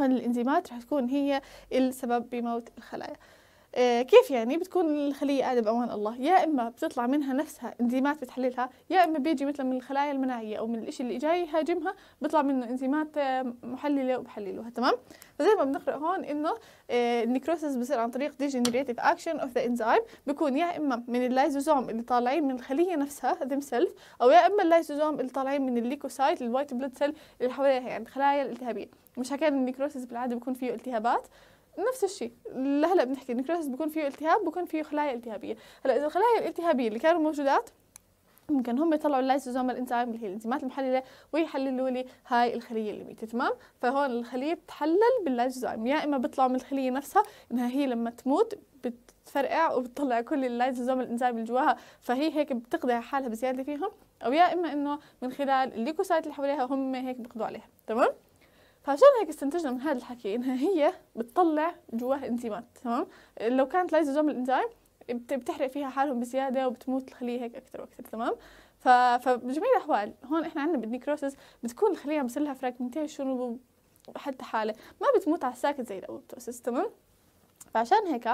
Speaker 1: هون الانزيمات رح تكون هي السبب بموت الخلايا آه، كيف يعني بتكون الخلية قاعدة بأمان الله يا إما بتطلع منها نفسها انزيمات بتحللها يا إما بيجي مثلا من الخلايا المناعية أو من الإشي اللي جاي يهاجمها بيطلع منه انزيمات آه، محللة وبحللوها تمام فزي ما بنقرأ هون إنه آه، النيكروسيس بصير عن طريق ديجنريتيف أكشن أوف ذا إنزيم بيكون يا إما من اللايزوزوم اللي طالعين من الخلية نفسها themselves أو يا إما اللايزوزوم اللي طالعين من الليكوسايت الوايت بلود سيل اللي حواليها يعني الخلايا الالتهابية مش حكينا النيكروسيس بالعادة بيكون فيه التهابات نفس الشيء لهلا بنحكي النكروسس بيكون فيه التهاب بيكون فيه خلايا التهابيه هلا اذا الخلايا الالتهابيه اللي كانوا موجودات ممكن هم يطلعوا اللايزوزوم الانزيم اللي هي الانزيمات المحلله ويحللوا لي هاي الخليه اللي ميته تمام فهون الخليه بتحلل باللايزوزوم يا اما بيطلعوا من الخليه نفسها انها هي لما تموت بتفرقع وبتطلع كل اللايزوزوم الانزيم اللي جواها فهي هيك بتقضي على حالها بزياده فيهم او يا اما انه من خلال الليكوسايت اللي حواليها هم هيك بيقضوا عليها تمام فعشان طيب، هيك استنتجنا من هذا الحكي انها هي بتطلع جواها انزيمات تمام لو كانت لايزوزوم الانزيم بتحرق فيها حالهم بزياده وبتموت الخليه هيك اكثر واكثر تمام ف... فبجميع الاحوال هون احنا عندنا بالنيكروسس بتكون الخليه عم لها فراجمنتيشن وحتى حاله ما بتموت على الساكت زي الاوبتوسيس تمام فعشان هيك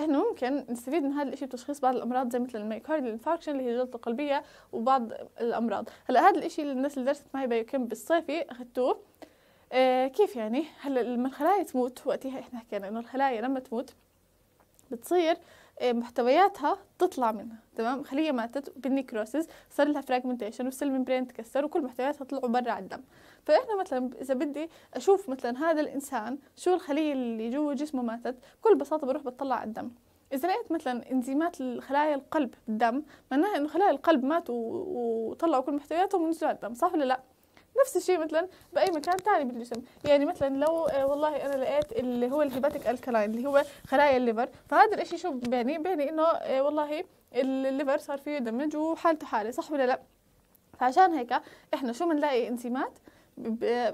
Speaker 1: احنا ممكن نستفيد من هذا الشيء بتشخيص بعض الامراض زي مثل الميكارد انفاكشن اللي هي جلطة قلبية وبعض الامراض هلا هذا الشيء الناس اللي درست معي بايوكيم بالصيفي اخذتوه آه، كيف يعني هلا لما الخلايا تموت وقتها احنا حكينا انه الخلايا لما تموت بتصير آه، محتوياتها تطلع منها تمام خليه ماتت بالنيكروسيس صار لها فراجمنتيشن والسيل ممبرين تكسر وكل محتوياتها طلعوا برا على الدم فاحنا مثلا اذا بدي اشوف مثلا هذا الانسان شو الخليه اللي جوا جسمه ماتت بكل بساطه بروح بتطلع على الدم إذا لقيت مثلا إنزيمات خلايا القلب بالدم معناها إنه خلايا القلب ماتوا وطلعوا كل محتوياتهم ونزلوا على الدم صح ولا لأ؟ نفس الشيء مثلا باي مكان ثاني بالجسم يعني مثلا لو آه، والله انا لقيت اللي هو الهيباتيك الكلاين اللي هو خلايا الليفر فهذا الشيء شو بيعني بيعني انه آه، والله الليفر صار فيه دمج وحالته حاله صح ولا لا فعشان هيك احنا شو بنلاقي انزيمات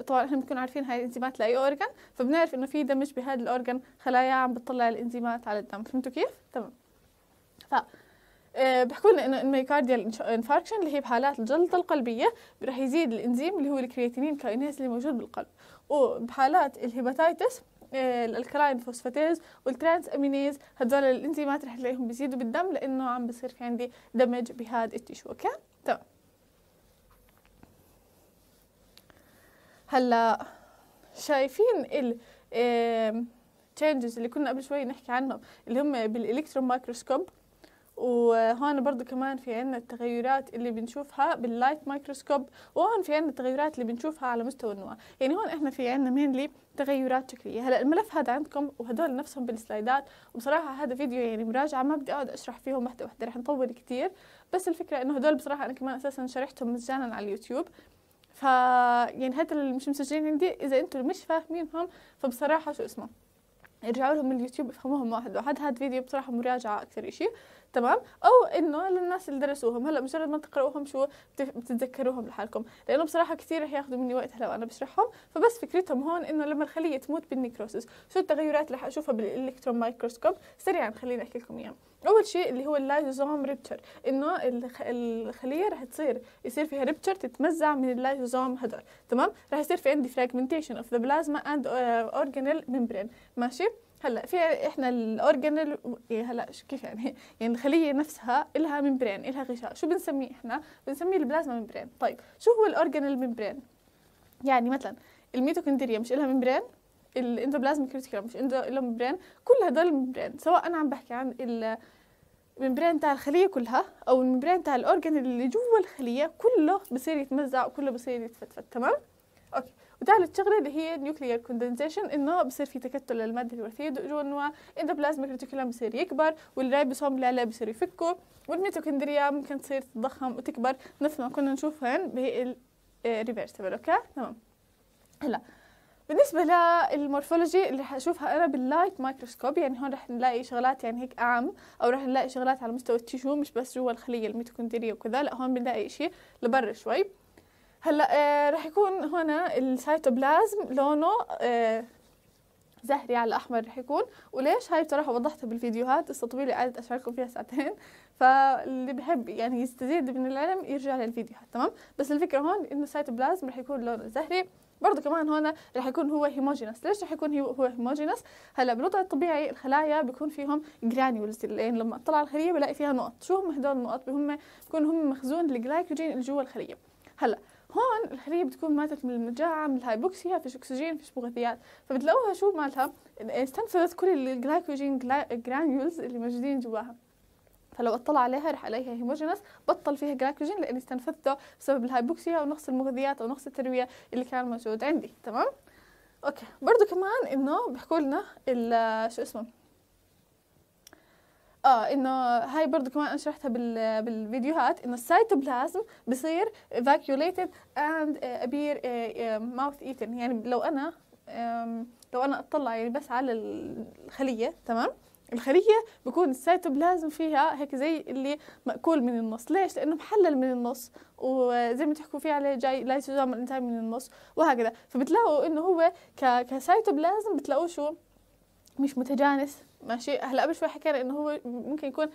Speaker 1: طبعا احنا بنكون عارفين هاي الانزيمات لاي اورجان فبنعرف انه في دمج بهذا الاورجان خلايا عم بتطلع الانزيمات على الدم فهمتوا كيف تمام ف آه، بحكوا لنا انه الميكارديال انفاركشن اللي هي بحالات الجلطه القلبيه راح يزيد الانزيم اللي هو الكرياتينين كاينيز اللي موجود بالقلب وبحالات الهيباتايتس آه، الالكلاين فوسفاتيز والترانس امينيز هذول الانزيمات رح تلاقيهم بيزيدوا بالدم لانه عم بصير في عندي دمج بهذا التيشو اوكي تمام طيب. هلا شايفين ال تشينجز اللي كنا قبل شوي نحكي عنهم اللي هم بالالكترون مايكروسكوب وهون برضو كمان في عنا التغيرات اللي بنشوفها باللايت مايكروسكوب وهون في عنا التغيرات اللي بنشوفها على مستوى النواه يعني هون احنا في عنا مينلي تغيرات شكليه هلا الملف هذا عندكم وهدول نفسهم بالسلايدات وبصراحه هذا فيديو يعني مراجعه ما بدي اقعد اشرح فيهم وحده وحده رح نطول كتير بس الفكره انه هدول بصراحه انا كمان اساسا شرحتهم مجانا على اليوتيوب ف يعني هذا اللي مش مسجلين عندي اذا انتم مش فاهمينهم فبصراحه شو اسمه ارجعوا لهم من اليوتيوب افهموهم واحد واحد هذا فيديو بصراحة مراجعة أكثر إشي تمام او انه للناس اللي درسوهم هلا مجرد ما تقراوهم شو بتتذكروهم لحالكم لانه بصراحه كثير رح ياخذوا مني وقت هلا وانا بشرحهم فبس فكرتهم هون انه لما الخليه تموت بالنيكروسس شو التغيرات اللي اشوفها بالالكترون مايكروسكوب سريعا خليني احكي لكم اياها اول شيء اللي هو اللايزوزوم ريبتشر انه الخليه رح تصير يصير فيها ريبتشر تتمزع من اللايزوزوم هدول تمام رح يصير في عندي فراجمنتيشن اوف ذا بلازما اند اورجانيل ممبرين ماشي هلا في احنا الاورجانل إيه، هلا كيف يعني يعني الخليه نفسها إلها ممبرين إلها غشاء شو بنسميه احنا بنسميه البلازما ممبرين طيب شو هو الاورجانل ممبرين يعني مثلا الميتوكوندريا مش إلها ممبرين الاندوبلازميك ريتيكولم مش اندو إلها ممبرين كل هدول ممبرين سواء انا عم بحكي عن الممبرين تاع الخليه كلها او الممبرين تاع الاورجانل اللي جوا الخليه كله بصير يتمزع وكله بصير يتفتفت تمام اوكي وثالث شغله اللي هي نيوكليير كوندنسيشن انه بصير في تكتل للماده الوراثيه جوا الاندوبلازميك ريتيكولم بصير يكبر والريبوسوم لا لا بصير يفكه والميتوكندريا ممكن تصير تتضخم وتكبر مثل ما كنا نشوف هون بالريفرسبل آه، اوكي تمام هلا بالنسبة للمورفولوجي اللي حشوفها أنا باللايت مايكروسكوب يعني هون رح نلاقي شغلات يعني هيك أعم أو رح نلاقي شغلات على مستوى التيشو مش بس جوا الخلية الميتوكوندرية وكذا لا هون بنلاقي إشي لبرا شوي هلا آه رح يكون هنا السيتوبلازم لونه آه زهري على احمر رح يكون وليش هاي بصراحه وضحتها بالفيديوهات قصه طويله قعدت اشارككم فيها ساعتين فاللي بحب يعني يستزيد من العلم يرجع للفيديوهات تمام بس الفكره هون انه السيتوبلازم رح يكون لونه زهري برضه كمان هون رح يكون هو هيموجينس ليش رح يكون هو هيموجينس هلا بالوضع الطبيعي الخلايا بيكون فيهم جرانيولز يعني لما اطلع على الخليه بلاقي فيها نقط شو هم هدول النقط هم بيكون هم مخزون الجلايكوجين اللي جوا الخليه هلا هون الحلية بتكون ماتت من المجاعة من الهايبوكسيا فيش أكسجين فيش مغذيات فبتلاقوها شو مالها استنفذت كل الجلايكوجين جرانيولز اللي موجودين جواها فلو اطلع عليها رح الاقيها هيموجينس بطل فيها جلايكوجين لاني استنفذته بسبب الهايبوكسيا ونقص المغذيات او نقص الترويه اللي كان موجود عندي تمام اوكي برضو كمان انه بيحكوا لنا شو اسمه اه انه هاي برضه كمان انا شرحتها بال بالفيديوهات انه السيتوبلازم بصير evacuated and appear mouth eaten يعني لو انا لو انا اطلع يعني بس على الخليه تمام الخلية بكون السيتوبلازم فيها هيك زي اللي مأكول من النص ليش؟ لأنه محلل من النص وزي ما تحكوا فيه عليه جاي لايسوزوم يتجمع من النص وهكذا فبتلاقوا إنه هو كسيتوبلازم بتلاقوه شو مش متجانس ماشي هلا قبل شوي حكينا انه هو ممكن يكون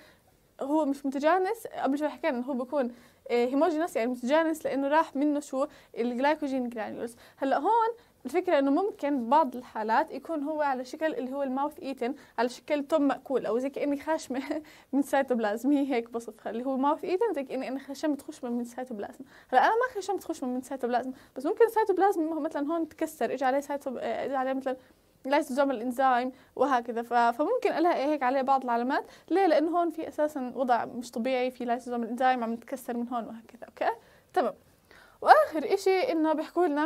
Speaker 1: هو مش متجانس قبل شوي حكينا انه هو بيكون آه، هيموجينس يعني متجانس لانه راح منه شو الجلايكوجين جرانيولز هلا هون الفكرة انه ممكن بعض الحالات يكون هو على شكل اللي هو الماوث ايتن على شكل تم مأكول او زي كأني خاشمة من سيتوبلازم هي هيك بصفها اللي هو ماوث ايتن زي كأني انا خشمت خشمة من سيتوبلازم هلا انا ما خشمت خشمة من سيتوبلازم بس ممكن سيتوبلازم مثلا هون تكسر اجى عليه سيتوب آه، اجى عليه مثلا لايسوزوم الانزيم وهكذا فممكن لها إيه هيك عليه بعض العلامات ليه لانه هون في اساسا وضع مش طبيعي في لايسوزوم الانزيم عم يتكسر من هون وهكذا اوكي تمام واخر اشي انه بيحكوا لنا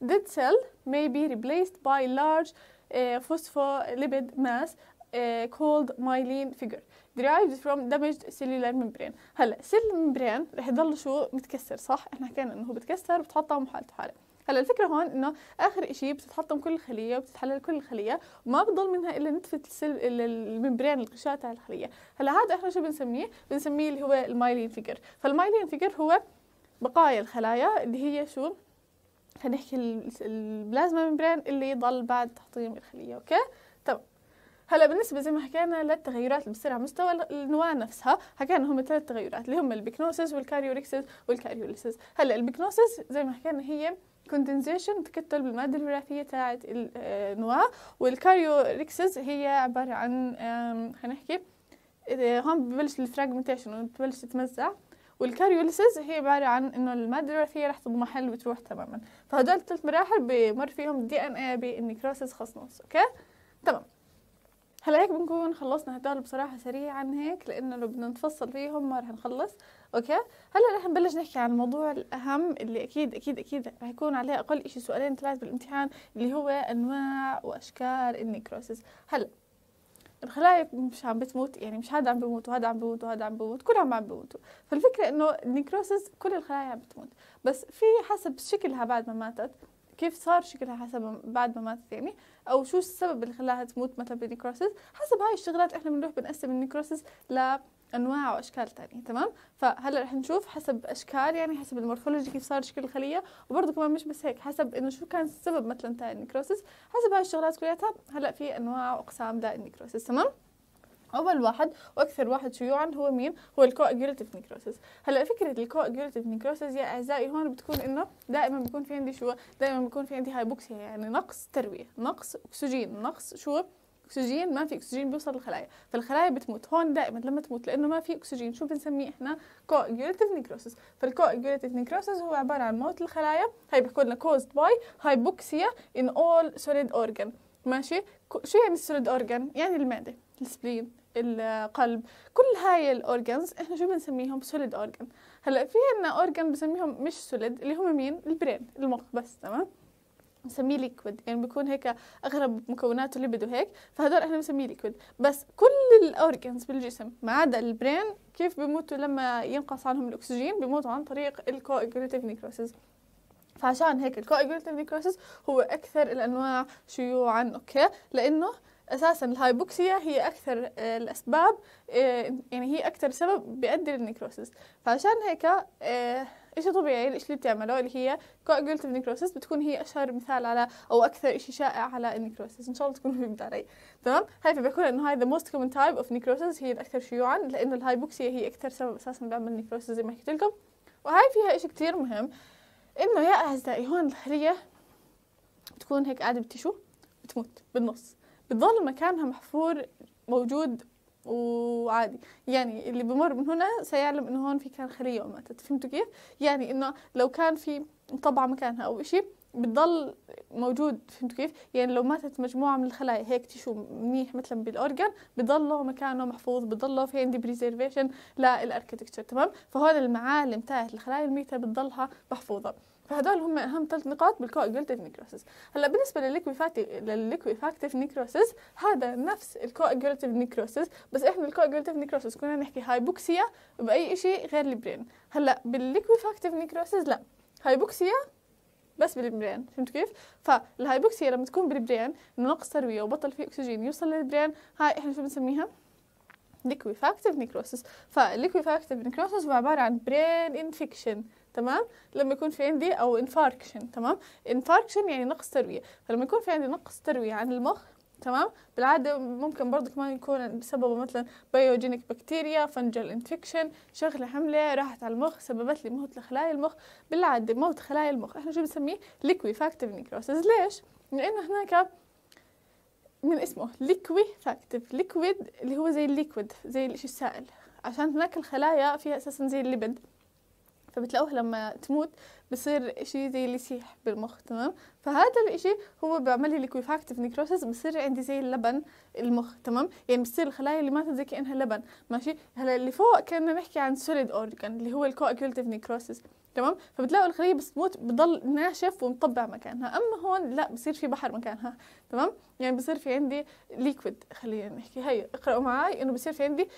Speaker 1: ديد آه، dead cell may be replaced by large uh, phospholipid mass uh, called myelin figure derived from damaged cellular membrane هلا سيل الممبرين رح يضل شو متكسر صح احنا حكينا انه هو بتكسر بتحطم حالته حاله هلا الفكره هون انه اخر شيء بتتحطم كل الخليه وبتتحلل كل الخليه وما بضل منها الا نتفه السل... الممبرين القشاة تاع الخليه هلا هذا احنا شو بنسميه بنسميه اللي هو المايلين فيجر فالمايلين فيجر هو بقايا الخلايا اللي هي شو خلينا نحكي البلازما ممبرين اللي ضل بعد تحطيم الخليه اوكي تمام طيب. هلا بالنسبه زي ما حكينا للتغيرات اللي بتصير على مستوى النواه نفسها حكينا هم ثلاث تغيرات اللي هم البيكنوسيس والكاريوريكسيس والكاريوليسيس هلا البيكنوسيس زي ما حكينا هي كوندنسيشن تكتل بالمادة الوراثية تاعت النواة آه، ريكسز هي عبارة عن هنحكي هون ببلش الفراجمنتيشن وتبلش تتمزع والكاريوليسز هي عبارة عن إنه المادة الوراثية رح تضمحل وتروح تماما فهدول الثلاث مراحل بمر فيهم الدي إن إيه بالنكروسيس خصنوص أوكي تمام هلا هيك بنكون خلصنا هدول بصراحة سريعا هيك لأنه لو بدنا نتفصل فيهم ما رح نخلص اوكي هلا رح نبلش نحكي عن الموضوع الاهم اللي اكيد اكيد اكيد رح يكون عليه اقل شيء سؤالين ثلاث بالامتحان اللي هو انواع واشكال النيكروسس هلا الخلايا مش عم بتموت يعني مش هذا عم بموت وهذا عم بموت وهذا عم بموت كلهم عم بموتوا فالفكره انه النيكروسس كل الخلايا عم بتموت بس في حسب شكلها بعد ما ماتت كيف صار شكلها حسب بعد ما ماتت يعني او شو السبب اللي خلاها تموت مثلا بالنيكروسيس حسب هاي الشغلات احنا بنروح بنقسم النيكروسس ل انواع واشكال تانية تمام فهلا رح نشوف حسب اشكال يعني حسب المورفولوجي كيف صار شكل الخليه وبرضه كمان مش بس هيك حسب انه شو كان السبب مثلا تاع النكروسس حسب هاي الشغلات كلياتها هلا في انواع واقسام للنكروسس تمام اول واحد واكثر واحد شيوعا هو مين هو الكواجوليتيف نيكروسيس هلا فكره الكواجوليتيف نيكروسيس يا اعزائي هون بتكون انه دائما بيكون في عندي شو دائما بيكون في عندي هايبوكسيا يعني نقص ترويه نقص اكسجين نقص شو اكسجين ما في اكسجين بيوصل للخلايا فالخلايا بتموت هون دائما لما تموت لانه ما في اكسجين شو بنسميه احنا كواجوليتيف نيكروسس فالكواجوليتيف نيكروسس هو عباره عن موت الخلايا هاي بيحكوا لنا كوزد باي هايبوكسيا ان اول سوليد اورجان ماشي شو يعني السوليد اورجان يعني المعده السبلين القلب كل هاي الاورجنز احنا شو بنسميهم سوليد اورجان هلا في عندنا اورجان بنسميهم مش سوليد اللي هم مين البرين المخ بس تمام بنسميه ليكويد يعني بيكون هيك اغرب مكوناته بده وهيك فهدول احنا بنسميه ليكويد بس كل الاورجنز بالجسم ما عدا البرين كيف بيموتوا لما ينقص عنهم الاكسجين بيموتوا عن طريق الكواجوليتيف نيكروسيس فعشان هيك الكواجوليتيف نيكروسيس هو اكثر الانواع شيوعا اوكي لانه اساسا الهايبوكسيا هي اكثر الاسباب آه، يعني هي اكثر سبب بيؤدي للنيكروسيس فعشان هيك آه، إشي طبيعي الإشي اللي بتعمله اللي هي coagulative necrosis بتكون هي أشهر مثال على أو أكثر إشي شائع على النيكروسيس إن شاء الله تكون فهمت علي تمام هاي فبقول إنه هاي the most common type of necrosis هي الأكثر شيوعا لأنه الهايبوكسيا هي أكثر سبب أساسا بيعمل نيكروسيس زي ما حكيت لكم وهاي فيها إشي كتير مهم إنه يا أعزائي هون الخلية بتكون هيك قاعدة بتشو بتموت بالنص بتضل مكانها محفور موجود وعادي يعني اللي بمر من هنا سيعلم انه هون في كان خلية وماتت فهمتوا كيف؟ يعني انه لو كان في طبعة مكانها او شيء بتضل موجود فهمتوا كيف؟ يعني لو ماتت مجموعة من الخلايا هيك تشو منيح مثلا بالاورجن بضله مكانه محفوظ بضله في عندي بريزرفيشن للاركتكتشر تمام؟ فهون المعالم تاعت الخلايا الميتة بتضلها محفوظة فهدول هم اهم ثلاث نقاط بالكوجلتيف نيكروسيس هلا بالنسبه للليكوي فاكتيف نيكروسيس هذا نفس الكوجلتيف نيكروسيس بس احنا الكوجلتيف نيكروسيس كنا نحكي هايبوكسيا باي شيء غير البرين هلا فاكتيف نيكروسيس لا هايبوكسيا بس بالبرين فهمت كيف؟ فالهايبوكسيا لما تكون بالبرين نقص ترويه وبطل في اكسجين يوصل للبرين هاي احنا شو بنسميها؟ ليكويفاكتيف نيكروسيس فالليكويفاكتيف نيكروسيس هو عبارة عن برين انفكشن تمام لما يكون في عندي او انفاركشن تمام انفاركشن يعني نقص ترويه فلما يكون في عندي نقص ترويه عن المخ تمام بالعاده ممكن برضه كمان يكون بسببه مثلا بايوجينيك بكتيريا فنجل انفكشن شغله حمله راحت على المخ سببت لي موت لخلايا المخ بالعاده موت خلايا المخ احنا شو بنسميه ليكوي فاكتيف نيكروسيس ليش لانه هناك من اسمه ليكوي فاكتيف ليكويد اللي هو زي الليكويد زي الشيء السائل عشان هناك الخلايا فيها اساسا زي اللبن فبتلاقوه لما تموت بصير شيء زي اللي يسيح بالمخ تمام فهذا الشيء هو بيعمل لي ليكويفاكتيف نيكروسس بصير عندي زي اللبن المخ تمام يعني بصير الخلايا اللي ماتت زي كانها لبن ماشي هلا اللي فوق كنا نحكي عن سوليد اورجان اللي هو الكواكيولتيف نيكروسس تمام فبتلاقوا الخليه بس تموت بضل ناشف ومطبع مكانها اما هون لا بصير في بحر مكانها تمام يعني بصير في عندي ليكويد خلينا نحكي هي اقراوا معي انه بصير في عندي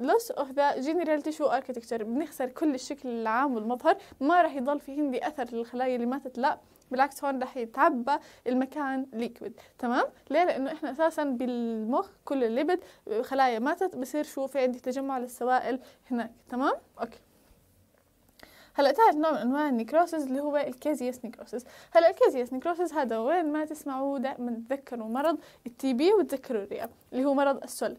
Speaker 1: لوس اوف ذا جنرال تيشو اركتكتشر بنخسر كل الشكل العام والمظهر ما راح يضل في هندي اثر للخلايا اللي ماتت لا بالعكس هون راح يتعبى المكان ليكويد تمام ليه لانه احنا اساسا بالمخ كل الليبد خلايا ماتت بصير شو في عندي تجمع للسوائل هناك تمام اوكي هلا ثالث نوع من انواع النيكروسز اللي هو الكازياس نيكروسز هلا الكازياس نيكروسز هذا وين ما تسمعوه دائما تذكروا مرض التي بي وتذكروا الرئه اللي هو مرض السل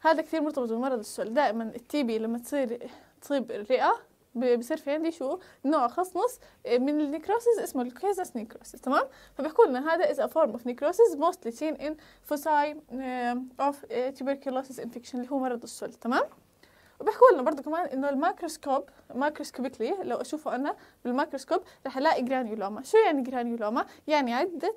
Speaker 1: هذا كثير مرتبط بمرض السل دائما التيبي لما تصير تصيب الرئة بصير في عندي شو نوع خاص نص من النيكروسيس اسمه الكيزس نيكروسيس تمام فبيحكوا لنا هذا از ا فورم اوف necrosis موستلي سين ان فوساي اوف tuberculosis انفكشن اللي هو مرض السل تمام وبحكوا لنا برضه كمان انه الماكروسكوب ماكروسكوبيكلي لو اشوفه انا بالماكروسكوب رح الاقي جرانيولوما شو يعني جرانيولوما يعني عده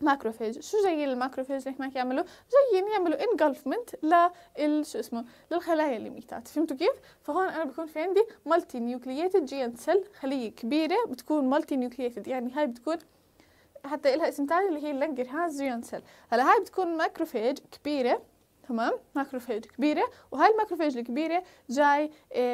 Speaker 1: ماكروفاج شو جايين الماكروفاج اللي هناك يعملوا جايين يعملوا انجلفمنت لل شو اسمه للخلايا اللي ميتات فهمتوا كيف فهون انا بكون في عندي مالتي نيوكلييتد جينت سيل خليه كبيره بتكون مالتي نيوكلييتد يعني هاي بتكون حتى لها اسم ثاني اللي هي لانجر هاز جينت سيل هلا هاي بتكون ماكروفاج كبيره تمام ماكروفاج كبيرة وهاي الماكروفاج الكبيرة جاي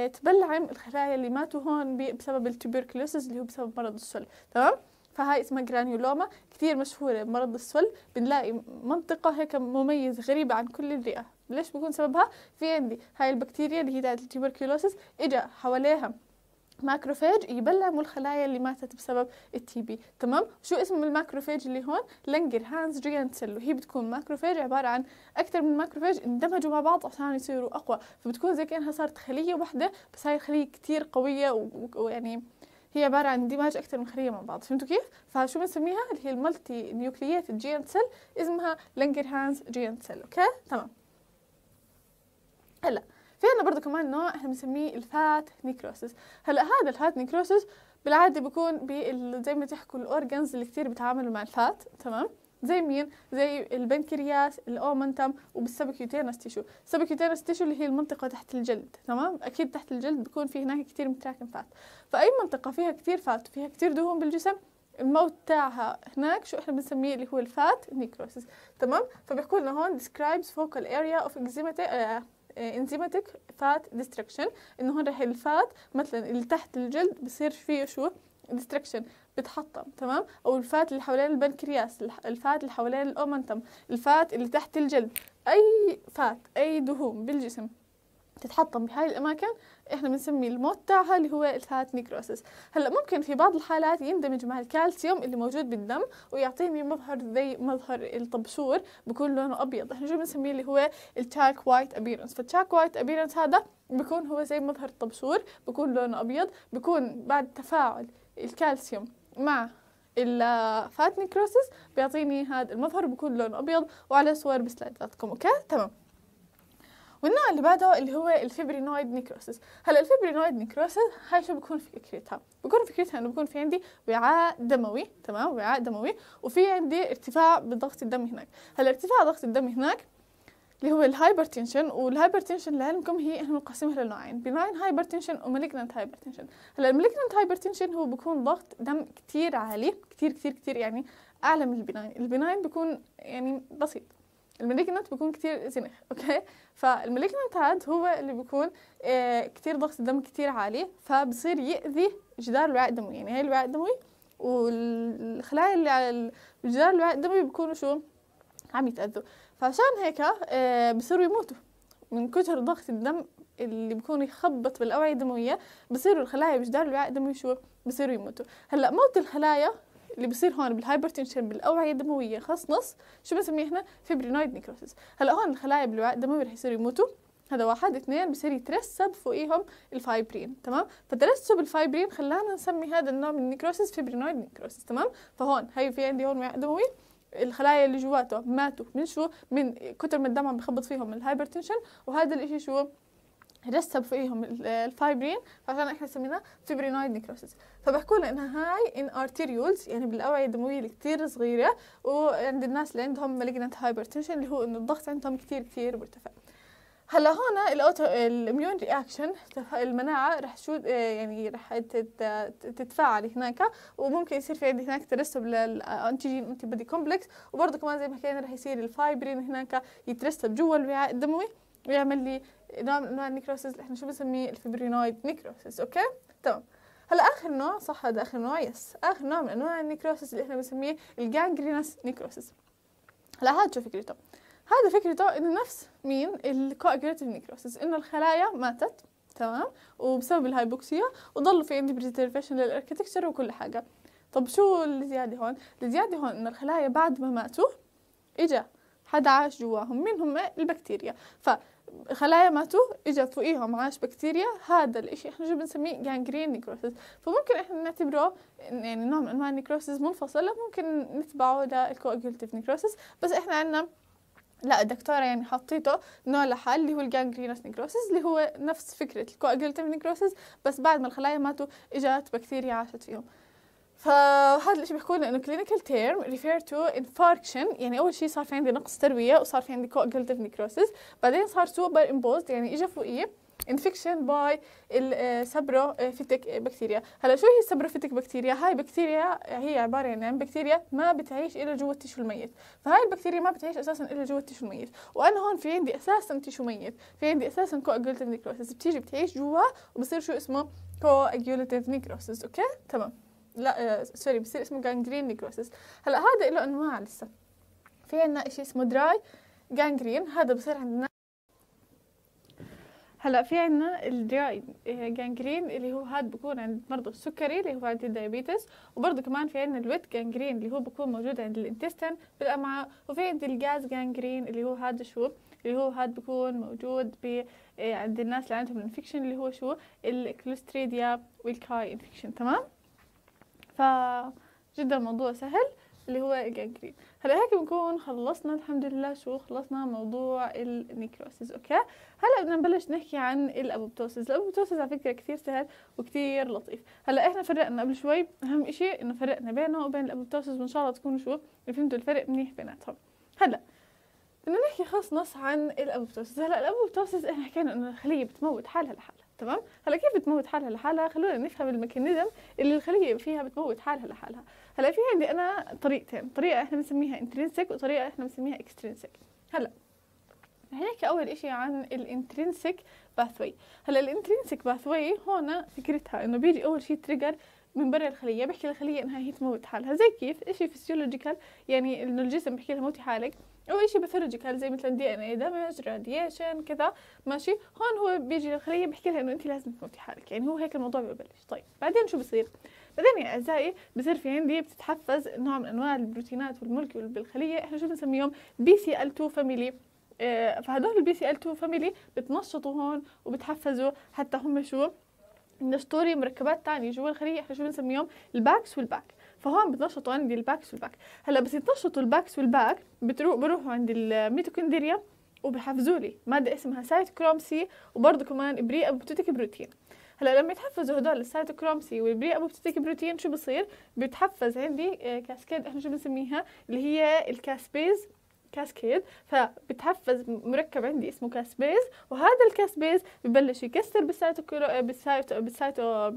Speaker 1: تبلعم الخلايا اللي ماتوا هون بسبب التبركلوسز اللي هو بسبب مرض السل تمام فهاي اسمها جرانيولوما كثير مشهورة بمرض السل بنلاقي منطقة هيك مميزة غريبة عن كل الرئة ليش بكون سببها في عندي هاي البكتيريا اللي هي تاعت التيبركيولوسيس اجا حواليها ماكروفاج يبلعموا الخلايا اللي ماتت بسبب التي بي تمام شو اسم الماكروفاج اللي هون لنجر هانز جيانت سيل وهي بتكون ماكروفاج عباره عن اكثر من ماكروفاج اندمجوا مع بعض عشان يصيروا اقوى فبتكون زي كانها صارت خليه واحده بس هاي الخليه كثير قويه ويعني و... هي عبارة عن اندماج أكثر من خلية مع بعض فهمتوا كيف؟ فشو بنسميها اللي هي المالتي نيوكليات جينت سيل اسمها لانجرهانز جينت سيل أوكي؟ تمام هلا في عنا برضه كمان نوع احنا بنسميه الفات نيكروسيس هلا هذا الفات نيكروسيس بالعادة بيكون زي ما تحكوا الأورجنز اللي كتير بيتعاملوا مع الفات تمام زي مين زي البنكرياس الاومنتم وبالسبكيوتينس تيشو السبكيوتينس تيشو اللي هي المنطقه تحت الجلد تمام اكيد تحت الجلد بكون في هناك كثير متراكم فات فاي منطقه فيها كثير فات وفيها كثير دهون بالجسم الموت تاعها هناك شو احنا بنسميه اللي هو الفات نيكروسيس تمام فبيحكوا لنا هون describes focal area of eczema انزيماتيك فات ديستركشن انه هون رح الفات مثلا اللي تحت الجلد بصير فيه شو ديستركشن بتحطم تمام او الفات اللي حوالين البنكرياس الفات اللي حوالين الاومنتم الفات اللي تحت الجلد اي فات اي دهون بالجسم تتحطم بهاي الاماكن احنا بنسمي الموت تاعها اللي هو الفات نيكروسس هلا ممكن في بعض الحالات يندمج مع الكالسيوم اللي موجود بالدم ويعطيني مظهر زي مظهر الطبشور بكون لونه ابيض احنا شو بنسميه اللي هو التشاك وايت ابيرنس فالتشاك وايت ابيرنس هذا بكون هو زي مظهر الطبشور بكون لونه ابيض بكون بعد تفاعل الكالسيوم مع الفات نيكروسس بيعطيني هذا المظهر بكون لون أبيض وعلى صور بسلايداتكم أوكي تمام والنوع اللي بعده اللي هو الفيبرينويد نيكروسيس هلا الفيبرينويد نيكروسيس هاي شو بكون فكرتها بكون فكرتها انه بكون في عندي وعاء دموي تمام وعاء دموي وفي عندي ارتفاع بضغط الدم هناك هلا ارتفاع ضغط الدم هناك اللي هو الهايبرتنشن والهايبرتنشن لعلمكم هي احنا بنقسمها لنوعين بناين هايبرتنشن ومالجنانت هايبرتنشن هلا المالجنانت هايبرتنشن هو بكون ضغط دم كثير عالي كثير كثير كثير يعني اعلى من البناين البناين بيكون يعني بسيط المالجنانت بيكون كثير زنخ اوكي فالمالجنانت هاد هو اللي بيكون آه كثير ضغط الدم كثير عالي فبصير يأذي جدار الوعاء الدموي يعني هاي الوعاء الدموي والخلايا اللي على الجدار الوعاء الدموي بيكونوا شو عم يتأذوا فعشان هيك آه، بصيروا يموتوا من كتر ضغط الدم اللي بكون يخبط بالأوعية الدموية بصيروا الخلايا بجدار الوعاء الدموي شو بصيروا يموتوا هلا موت الخلايا اللي بصير هون بالهايبرتنشن بالأوعية الدموية خاص نص شو بنسميه احنا فيبرينويد نيكروسيس هلا هون الخلايا بالوعاء الدموي رح يصيروا يموتوا هذا واحد اثنين بصير يترسب فوقيهم الفايبرين تمام فترسب الفايبرين خلانا نسمي هذا النوع من النيكروسيس فيبرينويد نيكروسيس تمام فهون هي في عندي هون وعاء دموي الخلايا اللي جواته ماتوا من شو من كتر ما الدم عم بخبط فيهم الهايبرتنشن وهذا الاشي شو رسب فيهم الفايبرين فعشان احنا سميناه فيبرينويد نيكروسيس فبحكوا لنا انها هاي ان ارتيريولز يعني بالاوعيه الدمويه اللي كثير صغيره وعند الناس اللي عندهم مالجنت هايبرتنشن اللي هو انه الضغط عندهم كثير كثير مرتفع هلا هون الاوتو الاميون رياكشن المناعه رح شو يعني رح تتفاعل هناك وممكن يصير في عندي هناك ترسب للانتيجين انتي بودي كومبلكس وبرضه كمان زي ما حكينا رح يصير الفايبرين هناك يترسب جوا الوعاء الدموي ويعمل لي نوع من انواع النكروسيس احنا شو بنسميه الفيبرينويد نكروسيس اوكي تمام هلا اخر نوع صح هذا اخر نوع يس اخر نوع من انواع النكروسيس اللي احنا بنسميه الجانجرينس نكروسيس هلا هاد شو فكرته هذا فكرته إنه نفس مين الكواجوليتيف نيكروسس إنه الخلايا ماتت تمام وبسبب الهايبوكسيا وضلوا في عندي بريزرفيشن للاركتكتشر وكل حاجة طب شو الزيادة هون؟ الزيادة هون إنه الخلايا بعد ما ماتوا إجا حدا عاش جواهم مين هم البكتيريا فخلايا ماتوا اجى فوقيهم عاش بكتيريا هذا الاشي احنا شو بنسميه جانجرين نيكروسيس فممكن احنا نعتبره يعني نوع من انواع النيكروسيس منفصل ممكن نتبعه للكوجولتيف نيكروسيس بس احنا عندنا لا الدكتوره يعني حطيته نوع لحال اللي هو الجانجرينوس نيكروسيس اللي هو نفس فكره الكواجلتيف نيكروسيس بس بعد ما الخلايا ماتوا اجت بكتيريا عاشت فيهم فهذا الشيء بيحكوا لنا انه clinical term ريفير to infarction يعني اول شيء صار في عندي نقص ترويه وصار في عندي coagulative necrosis بعدين صار سوبر امبوزد يعني اجى فوقيه انفكشن باي السبروفيتك بكتيريا هلا شو هي السبروفيتك بكتيريا هاي بكتيريا هي عباره عن بكتيريا ما بتعيش الا جوا التشو الميت فهاي البكتيريا ما بتعيش اساسا الا جوا التشو الميت وانا هون في عندي اساسا تشو ميت في عندي اساسا كواجولتيف نيكروسيس بتيجي بتعيش جوا وبصير شو اسمه كواجولتيف نيكروسيس اوكي تمام لا سوري آه، بصير اسمه جانجرين نيكروسيس هلا هذا له انواع لسه في عندنا شيء اسمه دراي جانجرين هذا بصير عندنا هلا في عندنا الدراي جانجرين اللي هو هاد بكون عند مرضى السكري اللي هو عند الديابيتس وبرضه كمان في عندنا الويت جانجرين اللي هو بكون موجود عند الانتستن بالامعاء وفي عند الجاز جانجرين اللي هو هاد شو اللي هو هاد بكون موجود ب إيه، عند الناس اللي عندهم الانفكشن اللي هو شو الكلوستريديا والكاي انفكشن تمام ف جدا الموضوع سهل اللي هو الجانجرين هلا هيك بنكون خلصنا الحمد لله شو خلصنا موضوع النيكروسيس اوكي هلا بدنا نبلش نحكي عن الابوبتوسيس الابوبتوسيس على فكره كثير سهل وكثير لطيف هلا احنا فرقنا قبل شوي اهم شيء انه فرقنا بينه وبين الابوبتوسيس وان شاء الله تكونوا شو فهمتوا الفرق منيح بيناتهم هلا بدنا نحكي خاص نص عن الابوبتوسيس هلا الابوبتوسيس احنا حكينا انه الخليه بتموت حالها لحالها تمام هلا كيف بتموت حالها لحالها خلونا نفهم الميكانيزم اللي الخليه فيها بتموت حالها لحالها هلا في عندي انا طريقتين طريقه احنا بنسميها انترنسك وطريقه احنا بنسميها اكسترنسك هلا هيك اول شيء عن الانترنسك باثوي هلا الانترنسك باثوي هون فكرتها انه بيجي اول شيء تريجر من برا الخليه بحكي للخليه انها هي تموت حالها زي كيف شيء فيسيولوجيكال يعني انه الجسم بحكي لها موتي حالك او شيء باثولوجيكال زي مثلا دي ان اي دمج راديشن كذا ماشي هون هو بيجي للخليه بيحكي لها انه انت لازم تموتي حالك يعني هو هيك الموضوع ببلش طيب بعدين شو بصير بعدين يا اعزائي بصير في عندي بتتحفز نوع من انواع البروتينات والملك بالخليه احنا شو بنسميهم بي سي ال 2 فاميلي فهدول البي سي ال 2 فاميلي بتنشطوا هون وبتحفزوا حتى هم شو نشطوري مركبات تانية جوا الخلية احنا شو بنسميهم الباكس والباك فهون بتنشطوا عندي الباكس والباك هلا بس يتنشطوا الباكس والباك بتروح بروحوا عند الميتوكوندريا وبحفزوا لي ماده اسمها سايتوكروم سي وبرضه كمان بري ابوبتيتيك بروتين هلا لما يتحفزوا هدول السايتوكروم سي والبري ابوبتيتيك بروتين شو بصير بتحفز عندي كاسكيد آه، احنا شو بنسميها اللي هي الكاسبيز كاسكيد فبتحفز مركب عندي اسمه كاسبيز وهذا الكاسبيز ببلش يكسر بالسايتو بالسايتو بالسايتو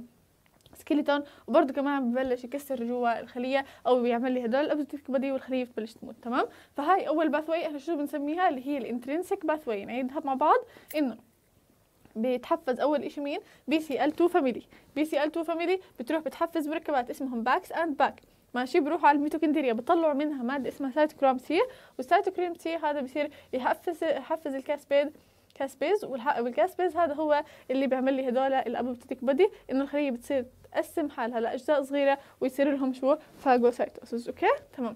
Speaker 1: سكيلتون وبرده كمان ببلش يكسر جوا الخليه او بيعمل لي هدول الابزيتيف بادي والخليه بتبلش تموت تمام فهاي اول باثوي احنا شو بنسميها اللي هي الانترنسك باثوي يعني نعيدها مع بعض انه بيتحفز اول شيء مين بي سي ال 2 فاميلي بي سي ال 2 فاميلي بتروح بتحفز مركبات اسمهم باكس اند باك ماشي بروحوا على الميتوكندريا بطلعوا منها ماده اسمها سايتوكروم سي والسايتوكروم سي هذا بصير يحفز يحفز الكاسبيد كاسبيز والكاسبيز هذا هو اللي بيعمل لي هدول الابوبتيك بودي انه الخليه بتصير تقسم حالها لاجزاء صغيره ويصير لهم شو فاجوسايتوسيس اوكي تمام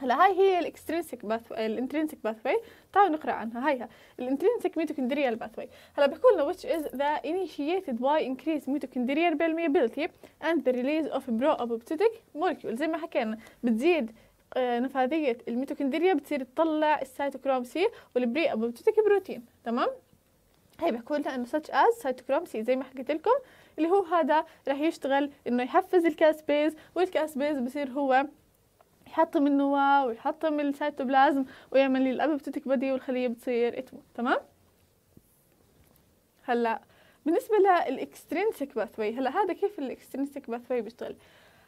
Speaker 1: هلا هاي هي الاكسترينسيك باث الانترينسيك باث واي تعالوا نقرا عنها هاي الانترينسيك ميتوكوندريال باث واي هلا بيقول لنا which is the initiated by increased mitochondrial permeability and the release of pro-apoptotic molecule زي ما حكينا بتزيد آه، نفاذية الميتوكوندريا بتصير تطلع السيتوكروم سي والبري ابوبتوتيك بروتين تمام هي بيقول لنا انه such as سيتوكروم سي زي ما حكيت لكم اللي هو هذا رح يشتغل انه يحفز الكاسبيز والكاسبيز بصير هو يحطم النواة ويحطم السيتوبلازم ويعمل لي الابيبتيتك بدي والخلية بتصير تموت تمام هلا بالنسبة للإكسترينسيك باثوي هلا هذا كيف الإكسترينسيك باثوي بيشتغل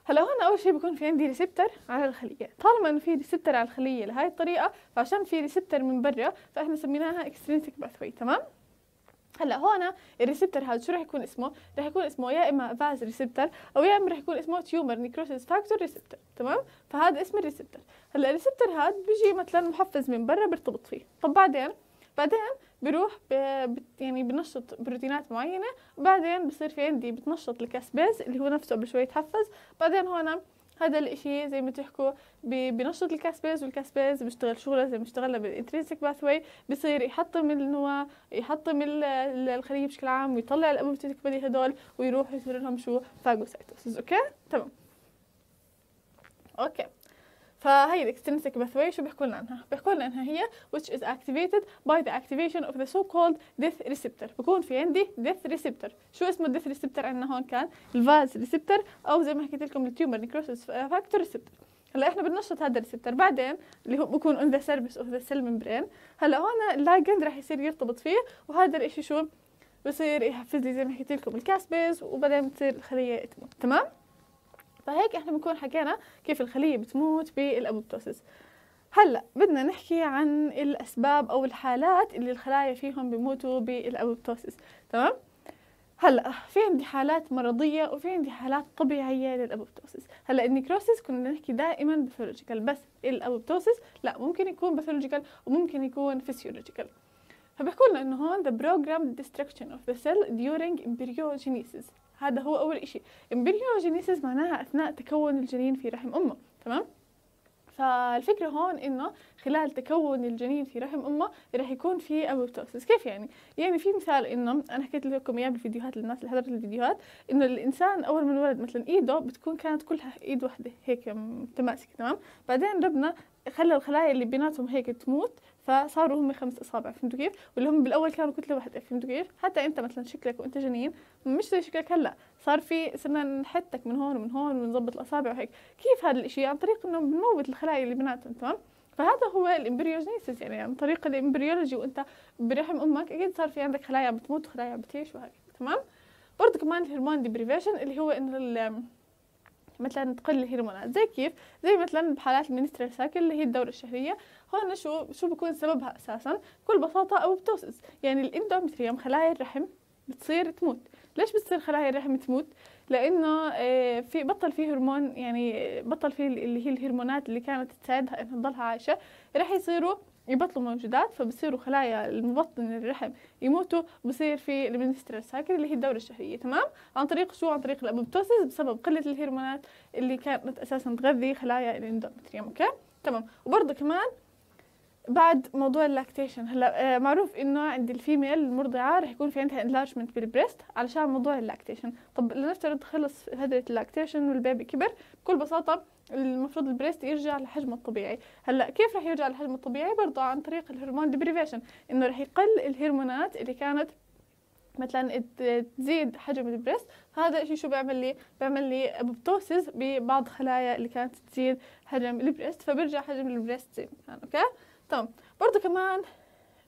Speaker 1: هلا هون أول شيء بكون في عندي ريسبتر على الخلية طالما إنه في ريسبتر على الخلية لهي الطريقة فعشان في ريسبتر من برا فإحنا سميناها إكسترينسيك باثوي تمام هلا هون الريسبتر هذا شو رح يكون اسمه؟ رح يكون اسمه يا اما فاز ريسبتر او يا اما رح يكون اسمه تيومر نيكروسيس فاكتور ريسبتر تمام؟ فهذا اسم الريسبتر هلا الريسبتر هذا بيجي مثلا محفز من برا بيرتبط فيه طب بعدين بعدين بروح ب... يعني بنشط بروتينات معينه وبعدين بصير في عندي بتنشط الكاسبيز اللي هو نفسه بشوي تحفز بعدين هون هذا الإشي زي ما تحكوا بنشط الكاسبيز والكاسبيز بيشتغل شغله زي ما اشتغلنا بالانترنسك باثوي بصير يحطم النواة يحطم الخلية بشكل عام ويطلع الأمومتيتك بدي هدول ويروح يصير لهم شو فاجوسايتوسز أوكي تمام أوكي فهي الاكسترنسك باثوي شو بيحكوا لنا عنها بيحكوا لنا انها هي which is activated by the activation of the so called death receptor بكون في عندي death receptor شو اسمه death receptor عندنا هون كان الفاز ريسبتر او زي ما حكيت لكم التيومر نيكروسيس فاكتور ريسبتر هلا احنا بننشط هذا الريسبتر بعدين اللي هو بكون اون ذا سيرفيس اوف ذا سيل ممبرين هلا هون اللايجند راح يصير يرتبط فيه وهذا الاشي شو بصير يحفز لي زي ما حكيت لكم الكاسبيز وبعدين بتصير الخليه تموت تمام فهيك احنا بنكون حكينا كيف الخلية بتموت بالأبوبتوسيس هلا بدنا نحكي عن الأسباب أو الحالات اللي الخلايا فيهم بيموتوا بالأبوبتوسيس تمام؟ هلا في عندي حالات مرضية وفي عندي حالات طبيعية للأبوبتوسيس هلا النيكروسيس كنا نحكي دائما باثولوجيكال بس الأبوبتوسيس لا ممكن يكون باثولوجيكال وممكن يكون فيسيولوجيكال فبحكوا لنا انه هون the programmed destruction of the cell during embryogenesis هذا هو أول إشي امبريوجينيسيس معناها أثناء تكون الجنين في رحم أمه تمام فالفكرة هون إنه خلال تكون الجنين في رحم أمه رح يكون في أبوبتوسيس كيف يعني؟ يعني في مثال إنه أنا حكيت لكم إياه بالفيديوهات للناس اللي حضرت الفيديوهات إنه الإنسان أول ما انولد مثلا إيده بتكون كانت كلها إيد واحدة هيك متماسكة تمام؟ بعدين ربنا خلى الخلايا اللي بيناتهم هيك تموت فصاروا هم خمس اصابع فهمتوا كيف واللي هم بالاول كانوا كتله واحده فهمتوا كيف حتى انت مثلا شكلك وانت جنين مش زي شكلك هلا صار في صرنا نحتك من هون ومن هون ونظبط الاصابع وهيك كيف هذا الاشي عن طريق انه بنموت الخلايا اللي بناتهم تمام فهذا هو الامبريوجنيسيس يعني عن طريق الامبريولوجي وانت برحم امك اكيد صار في عندك خلايا بتموت وخلايا بتعيش وهيك تمام برضه كمان الهرمون ديبريفيشن اللي هو انه مثلا تقل الهرمونات زي كيف زي مثلا بحالات المنسترال سايكل اللي هي الدوره الشهريه هون شو شو بكون سببها اساسا بكل بساطه او بتوسس يعني الاندومتريوم خلايا الرحم بتصير تموت ليش بتصير خلايا الرحم تموت لانه آه، في بطل في هرمون يعني بطل في اللي هي الهرمونات اللي كانت تساعدها انها تضلها عايشه راح يصيروا يبطلوا موجودات فبصيروا خلايا المبطن الرحم يموتوا بصير في المنسترس سايكل اللي هي الدورة الشهرية تمام عن طريق شو عن طريق الأبوبتوسيس بسبب قلة الهرمونات اللي كانت أساسا تغذي خلايا الاندومتريوم أوكي تمام وبرضه كمان بعد موضوع اللاكتيشن هلا آه، معروف انه عند الفيميل المرضعه رح يكون في عندها انلارجمنت بالبريست علشان موضوع اللاكتيشن طب لنفترض خلص فتره اللاكتيشن والبيبي كبر بكل بساطه المفروض البريست يرجع لحجمه الطبيعي هلا كيف رح يرجع لحجمه الطبيعي برضه عن طريق الهرمون ديبريفيشن انه رح يقل الهرمونات اللي كانت مثلا تزيد حجم البريست هذا الشيء شو بيعمل لي بيعمل لي ببتوسز ببعض خلايا اللي كانت تزيد حجم البريست فبرجع حجم البريست زي اوكي طب برضه كمان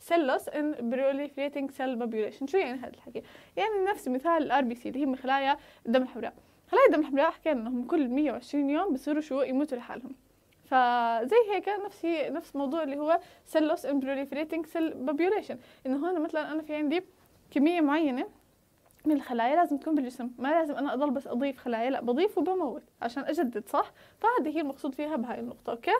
Speaker 1: cell loss in proliferating cell population شو يعني هذا الحكي؟ يعني نفس مثال الار بي سي اللي هي خلايا الدم الحمراء خلايا الدم الحمراء حكينا انهم كل 120 يوم بصيروا شو يموتوا لحالهم فزي هيك نفس هي نفس موضوع اللي هو cell loss in proliferating cell population انه هون مثلا انا في عندي كمية معينة من الخلايا لازم تكون بالجسم ما لازم انا اضل بس اضيف خلايا لا بضيف وبموت عشان اجدد صح فهذه هي المقصود فيها بهاي النقطة اوكي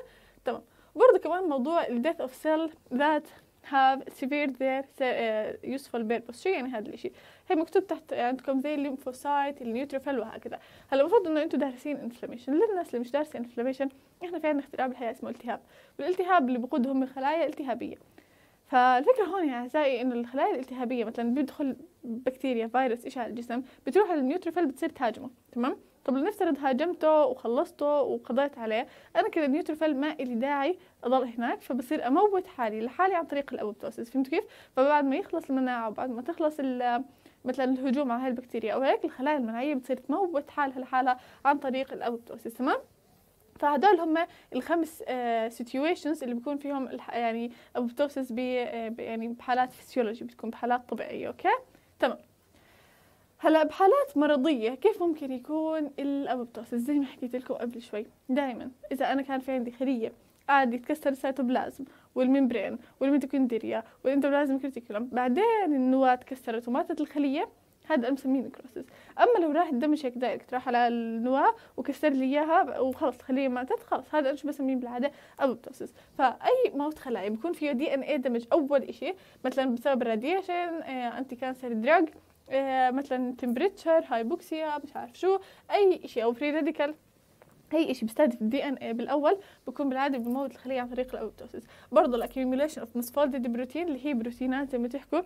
Speaker 1: تمام برضه كمان موضوع ال death of cell that have severed their uh, useful purpose شو يعني هذا الاشي؟ هي مكتوب تحت عندكم زي الليمفوسايت النيوتروفيل وهكذا هلا المفروض انه انتم دارسين انفلاميشن للناس اللي مش دارسين انفلاميشن احنا في عندنا اختراع بالحياه اسمه التهاب والالتهاب اللي بقوده هم خلايا التهابيه فالفكرة هون يا أعزائي إنه الخلايا الالتهابية مثلا بيدخل بكتيريا فيروس اشي على الجسم بتروح على النيوتروفيل بتصير تهاجمه تمام طب لنفترض هاجمته وخلصته وقضيت عليه انا كده نيوتروفيل ما إلي داعي اضل هناك فبصير اموت حالي لحالي عن طريق الابوبتوسيس فهمتوا كيف فبعد ما يخلص المناعه وبعد ما تخلص مثلا الهجوم على هاي البكتيريا او هيك الخلايا المناعيه بتصير تموت حالها لحالها عن طريق الابوبتوسيس تمام فهدول هم الخمس سيتويشنز آه، اللي بيكون فيهم يعني ابوبتوسيس آه، يعني بحالات فسيولوجي بتكون بحالات طبيعيه اوكي تمام هلا بحالات مرضيه كيف ممكن يكون الابوبتوسس زي ما حكيت لكم قبل شوي دائما اذا انا كان في عندي خليه قاعد يتكسر السيتوبلازم والممبرين والميتوكوندريا والانتوبلازم كريتيكولم بعدين النواه تكسرت وماتت الخليه هذا بسميه نكروسس اما لو راح الدم هيك دايركت راح على النواه وكسر لي اياها وخلص الخليه ماتت خلص هذا انا شو بسميه بالعاده ابوبتوسس فاي موت خلايا بكون فيه دي ان اي دمج اول شيء مثلا بسبب الراديشن انتي كانسر دراج آه، مثلا تمبريتشر هايبوكسيا مش عارف شو اي شيء او فري راديكال اي شيء بيستهدف الدي ان اي بالاول بكون بالعاده بموت الخليه عن طريق الاوتوسيس برضه الاكيوميليشن اوف مسفولدد بروتين اللي هي بروتينات زي ما تحكوا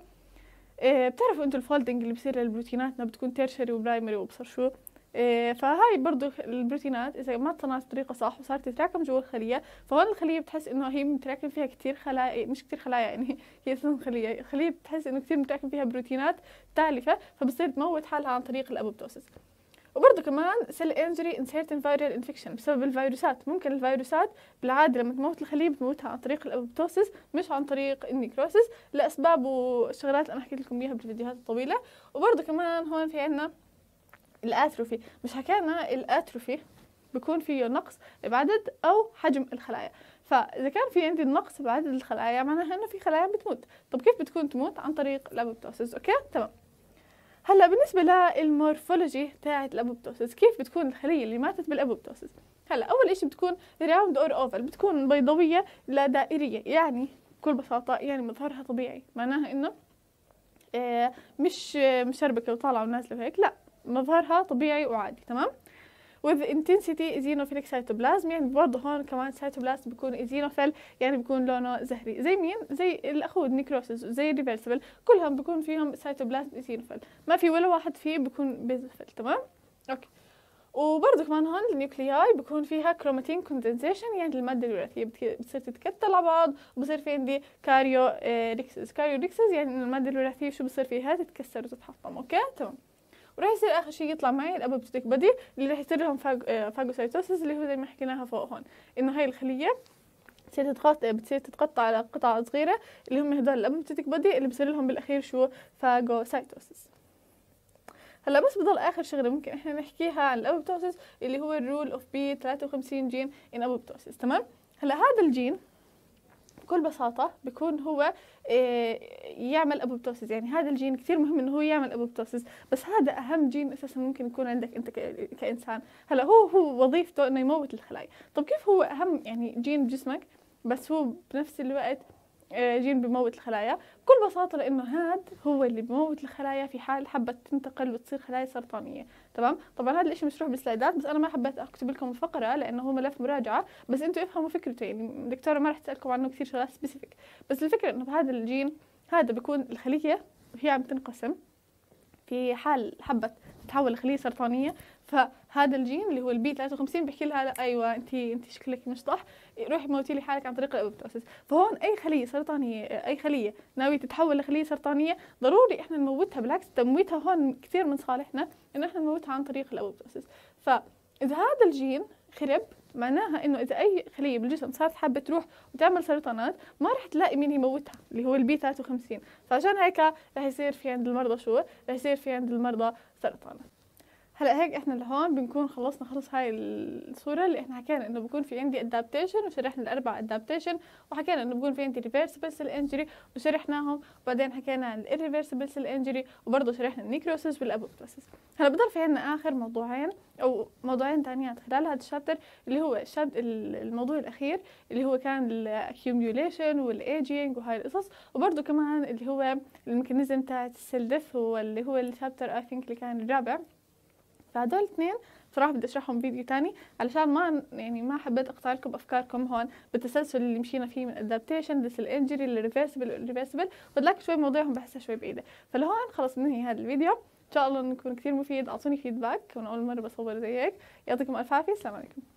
Speaker 1: آه، بتعرفوا انتم الفولدنج اللي بصير للبروتيناتنا بتكون تيرشري وبرايمري وبصر شو إيه، فهاي برضو البروتينات اذا ما تصنعت بطريقه صح وصارت تتراكم جوا الخليه فهون الخليه بتحس انه هي متراكم فيها كثير خلايا إيه، مش كثير خلايا يعني هي اسمها خليه الخليه بتحس انه كثير متراكم فيها بروتينات تالفه فبصير تموت حالها عن طريق الابوبتوسس وبرضه كمان سيل انجري ان سيرتن فايرال انفكشن بسبب الفيروسات ممكن الفيروسات بالعاده لما تموت الخليه بتموتها عن طريق الابوبتوسس مش عن طريق النيكروسس لاسباب وشغلات انا حكيت لكم اياها بالفيديوهات الطويله وبرضه كمان هون في عندنا الاتروفي مش حكينا الاتروفي بيكون فيه نقص بعدد او حجم الخلايا فاذا كان في عندي نقص بعدد الخلايا معناها انه في خلايا بتموت طب كيف بتكون تموت عن طريق الابوبتوسيس اوكي تمام هلا بالنسبه للمورفولوجي تاعت الابوبتوسيس كيف بتكون الخليه اللي ماتت بالابوبتوسيس هلا اول إشي بتكون راوند اور اوفل بتكون بيضاويه لا دائريه يعني بكل بساطه يعني مظهرها طبيعي معناها انه آه، مش مشربكه وطالعه ونازله وهيك لا مظهرها طبيعي وعادي تمام with intensity eosinophilic cytoplasm يعني برضه هون كمان cytoplasm بيكون eosinophil يعني بيكون لونه زهري زي مين زي الاخوه النيكروسيس وزي الريفرسبل كلهم بيكون فيهم cytoplasm eosinophil ما في ولا واحد فيه بيكون بيزوفيل تمام اوكي وبرضه كمان هون النيوكلياي بيكون فيها كروماتين كوندنسيشن يعني المادة الوراثية بتصير تتكتل على بعض وبصير في عندي كاريو ريكسز كاريو ريكسز يعني المادة الوراثية شو بصير فيها تتكسر وتتحطم اوكي تمام وراح يصير اخر شيء يطلع معي الابوبتيك بدي اللي راح يصير لهم آه، فاجوسايتوسيس اللي هو زي ما حكيناها فوق هون انه هاي الخليه بتصير تتقطع آه، بتصير تتقطع على قطع صغيره اللي هم هدول الابوبتيك بدي اللي بصير لهم بالاخير شو فاجوسايتوسيس هلا بس بضل اخر شغله ممكن احنا نحكيها عن الابوبتوسيس اللي هو الرول اوف بي 53 جين ان ابوبتوسيس تمام هلا هذا الجين بكل بساطة بكون هو إيه، يعمل ابوبتوسيس يعني هذا الجين كثير مهم انه هو يعمل ابوبتوسيس بس هذا اهم جين اساسا ممكن يكون عندك انت كانسان هلا هو هو وظيفته انه يموت الخلايا طب كيف هو اهم يعني جين بجسمك بس هو بنفس الوقت آه، جين بموت الخلايا بكل بساطة لأنه هاد هو اللي بموت الخلايا في حال حبت تنتقل وتصير خلايا سرطانية تمام طبعا هذا الشيء مشروح بالسلايدات بس أنا ما حبيت أكتب لكم فقرة لأنه هو ملف مراجعة بس أنتوا افهموا فكرته يعني الدكتورة ما رح تسألكم عنه كثير شغلات سبيسيفيك بس الفكرة إنه بهذا الجين هذا بيكون الخلية وهي عم تنقسم في حال حبت تتحول لخلية سرطانية فهذا الجين اللي هو البي 53 بيحكي لها لا ايوه انت انت شكلك مش صح روحي موتي لي حالك عن طريق الاوبتوسيس فهون اي خليه سرطانيه اي خليه ناويه تتحول لخليه سرطانيه ضروري احنا نموتها بالعكس تمويتها هون كثير من صالحنا انه احنا نموتها عن طريق الاوبتوسيس فاذا هذا الجين خرب معناها انه اذا اي خليه بالجسم صارت حابه تروح وتعمل سرطانات ما راح تلاقي مين يموتها اللي هو البي 53 فعشان هيك رح يصير في عند المرضى شو رح يصير في عند المرضى سرطانات هلا هيك احنا لهون بنكون خلصنا خلص هاي الصوره اللي احنا حكينا انه بكون في عندي ادابتيشن وشرحنا الاربع ادابتيشن وحكينا انه بكون في عندي ريفرسبل سيل انجري وشرحناهم وبعدين حكينا عن الريفرسبل سيل انجري وبرضه شرحنا النيكروسيس والابوبتوسيس هلا بضل في عندنا اخر موضوعين او موضوعين ثانيين خلال هذا الشابتر اللي هو الشاب الموضوع الاخير اللي هو كان الاكيوميوليشن والايجينج وهاي القصص وبرضه كمان اللي هو الميكانيزم تاعت السيل ديث واللي هو الشابتر اي ثينك اللي كان الرابع فهدول الاثنين صراحه بدي اشرحهم فيديو تاني علشان ما يعني ما حبيت اقطع لكم افكاركم هون بالتسلسل اللي مشينا فيه من ادابتيشن ديس الانجري الريفرسبل الريفرسبل لك شوي موضوعهم بحسها شوي بعيده فلهون خلص ننهي هذا الفيديو ان شاء الله انه يكون كثير مفيد اعطوني فيدباك وانا اول مره بصور زي هيك يعطيكم الف عافيه السلام عليكم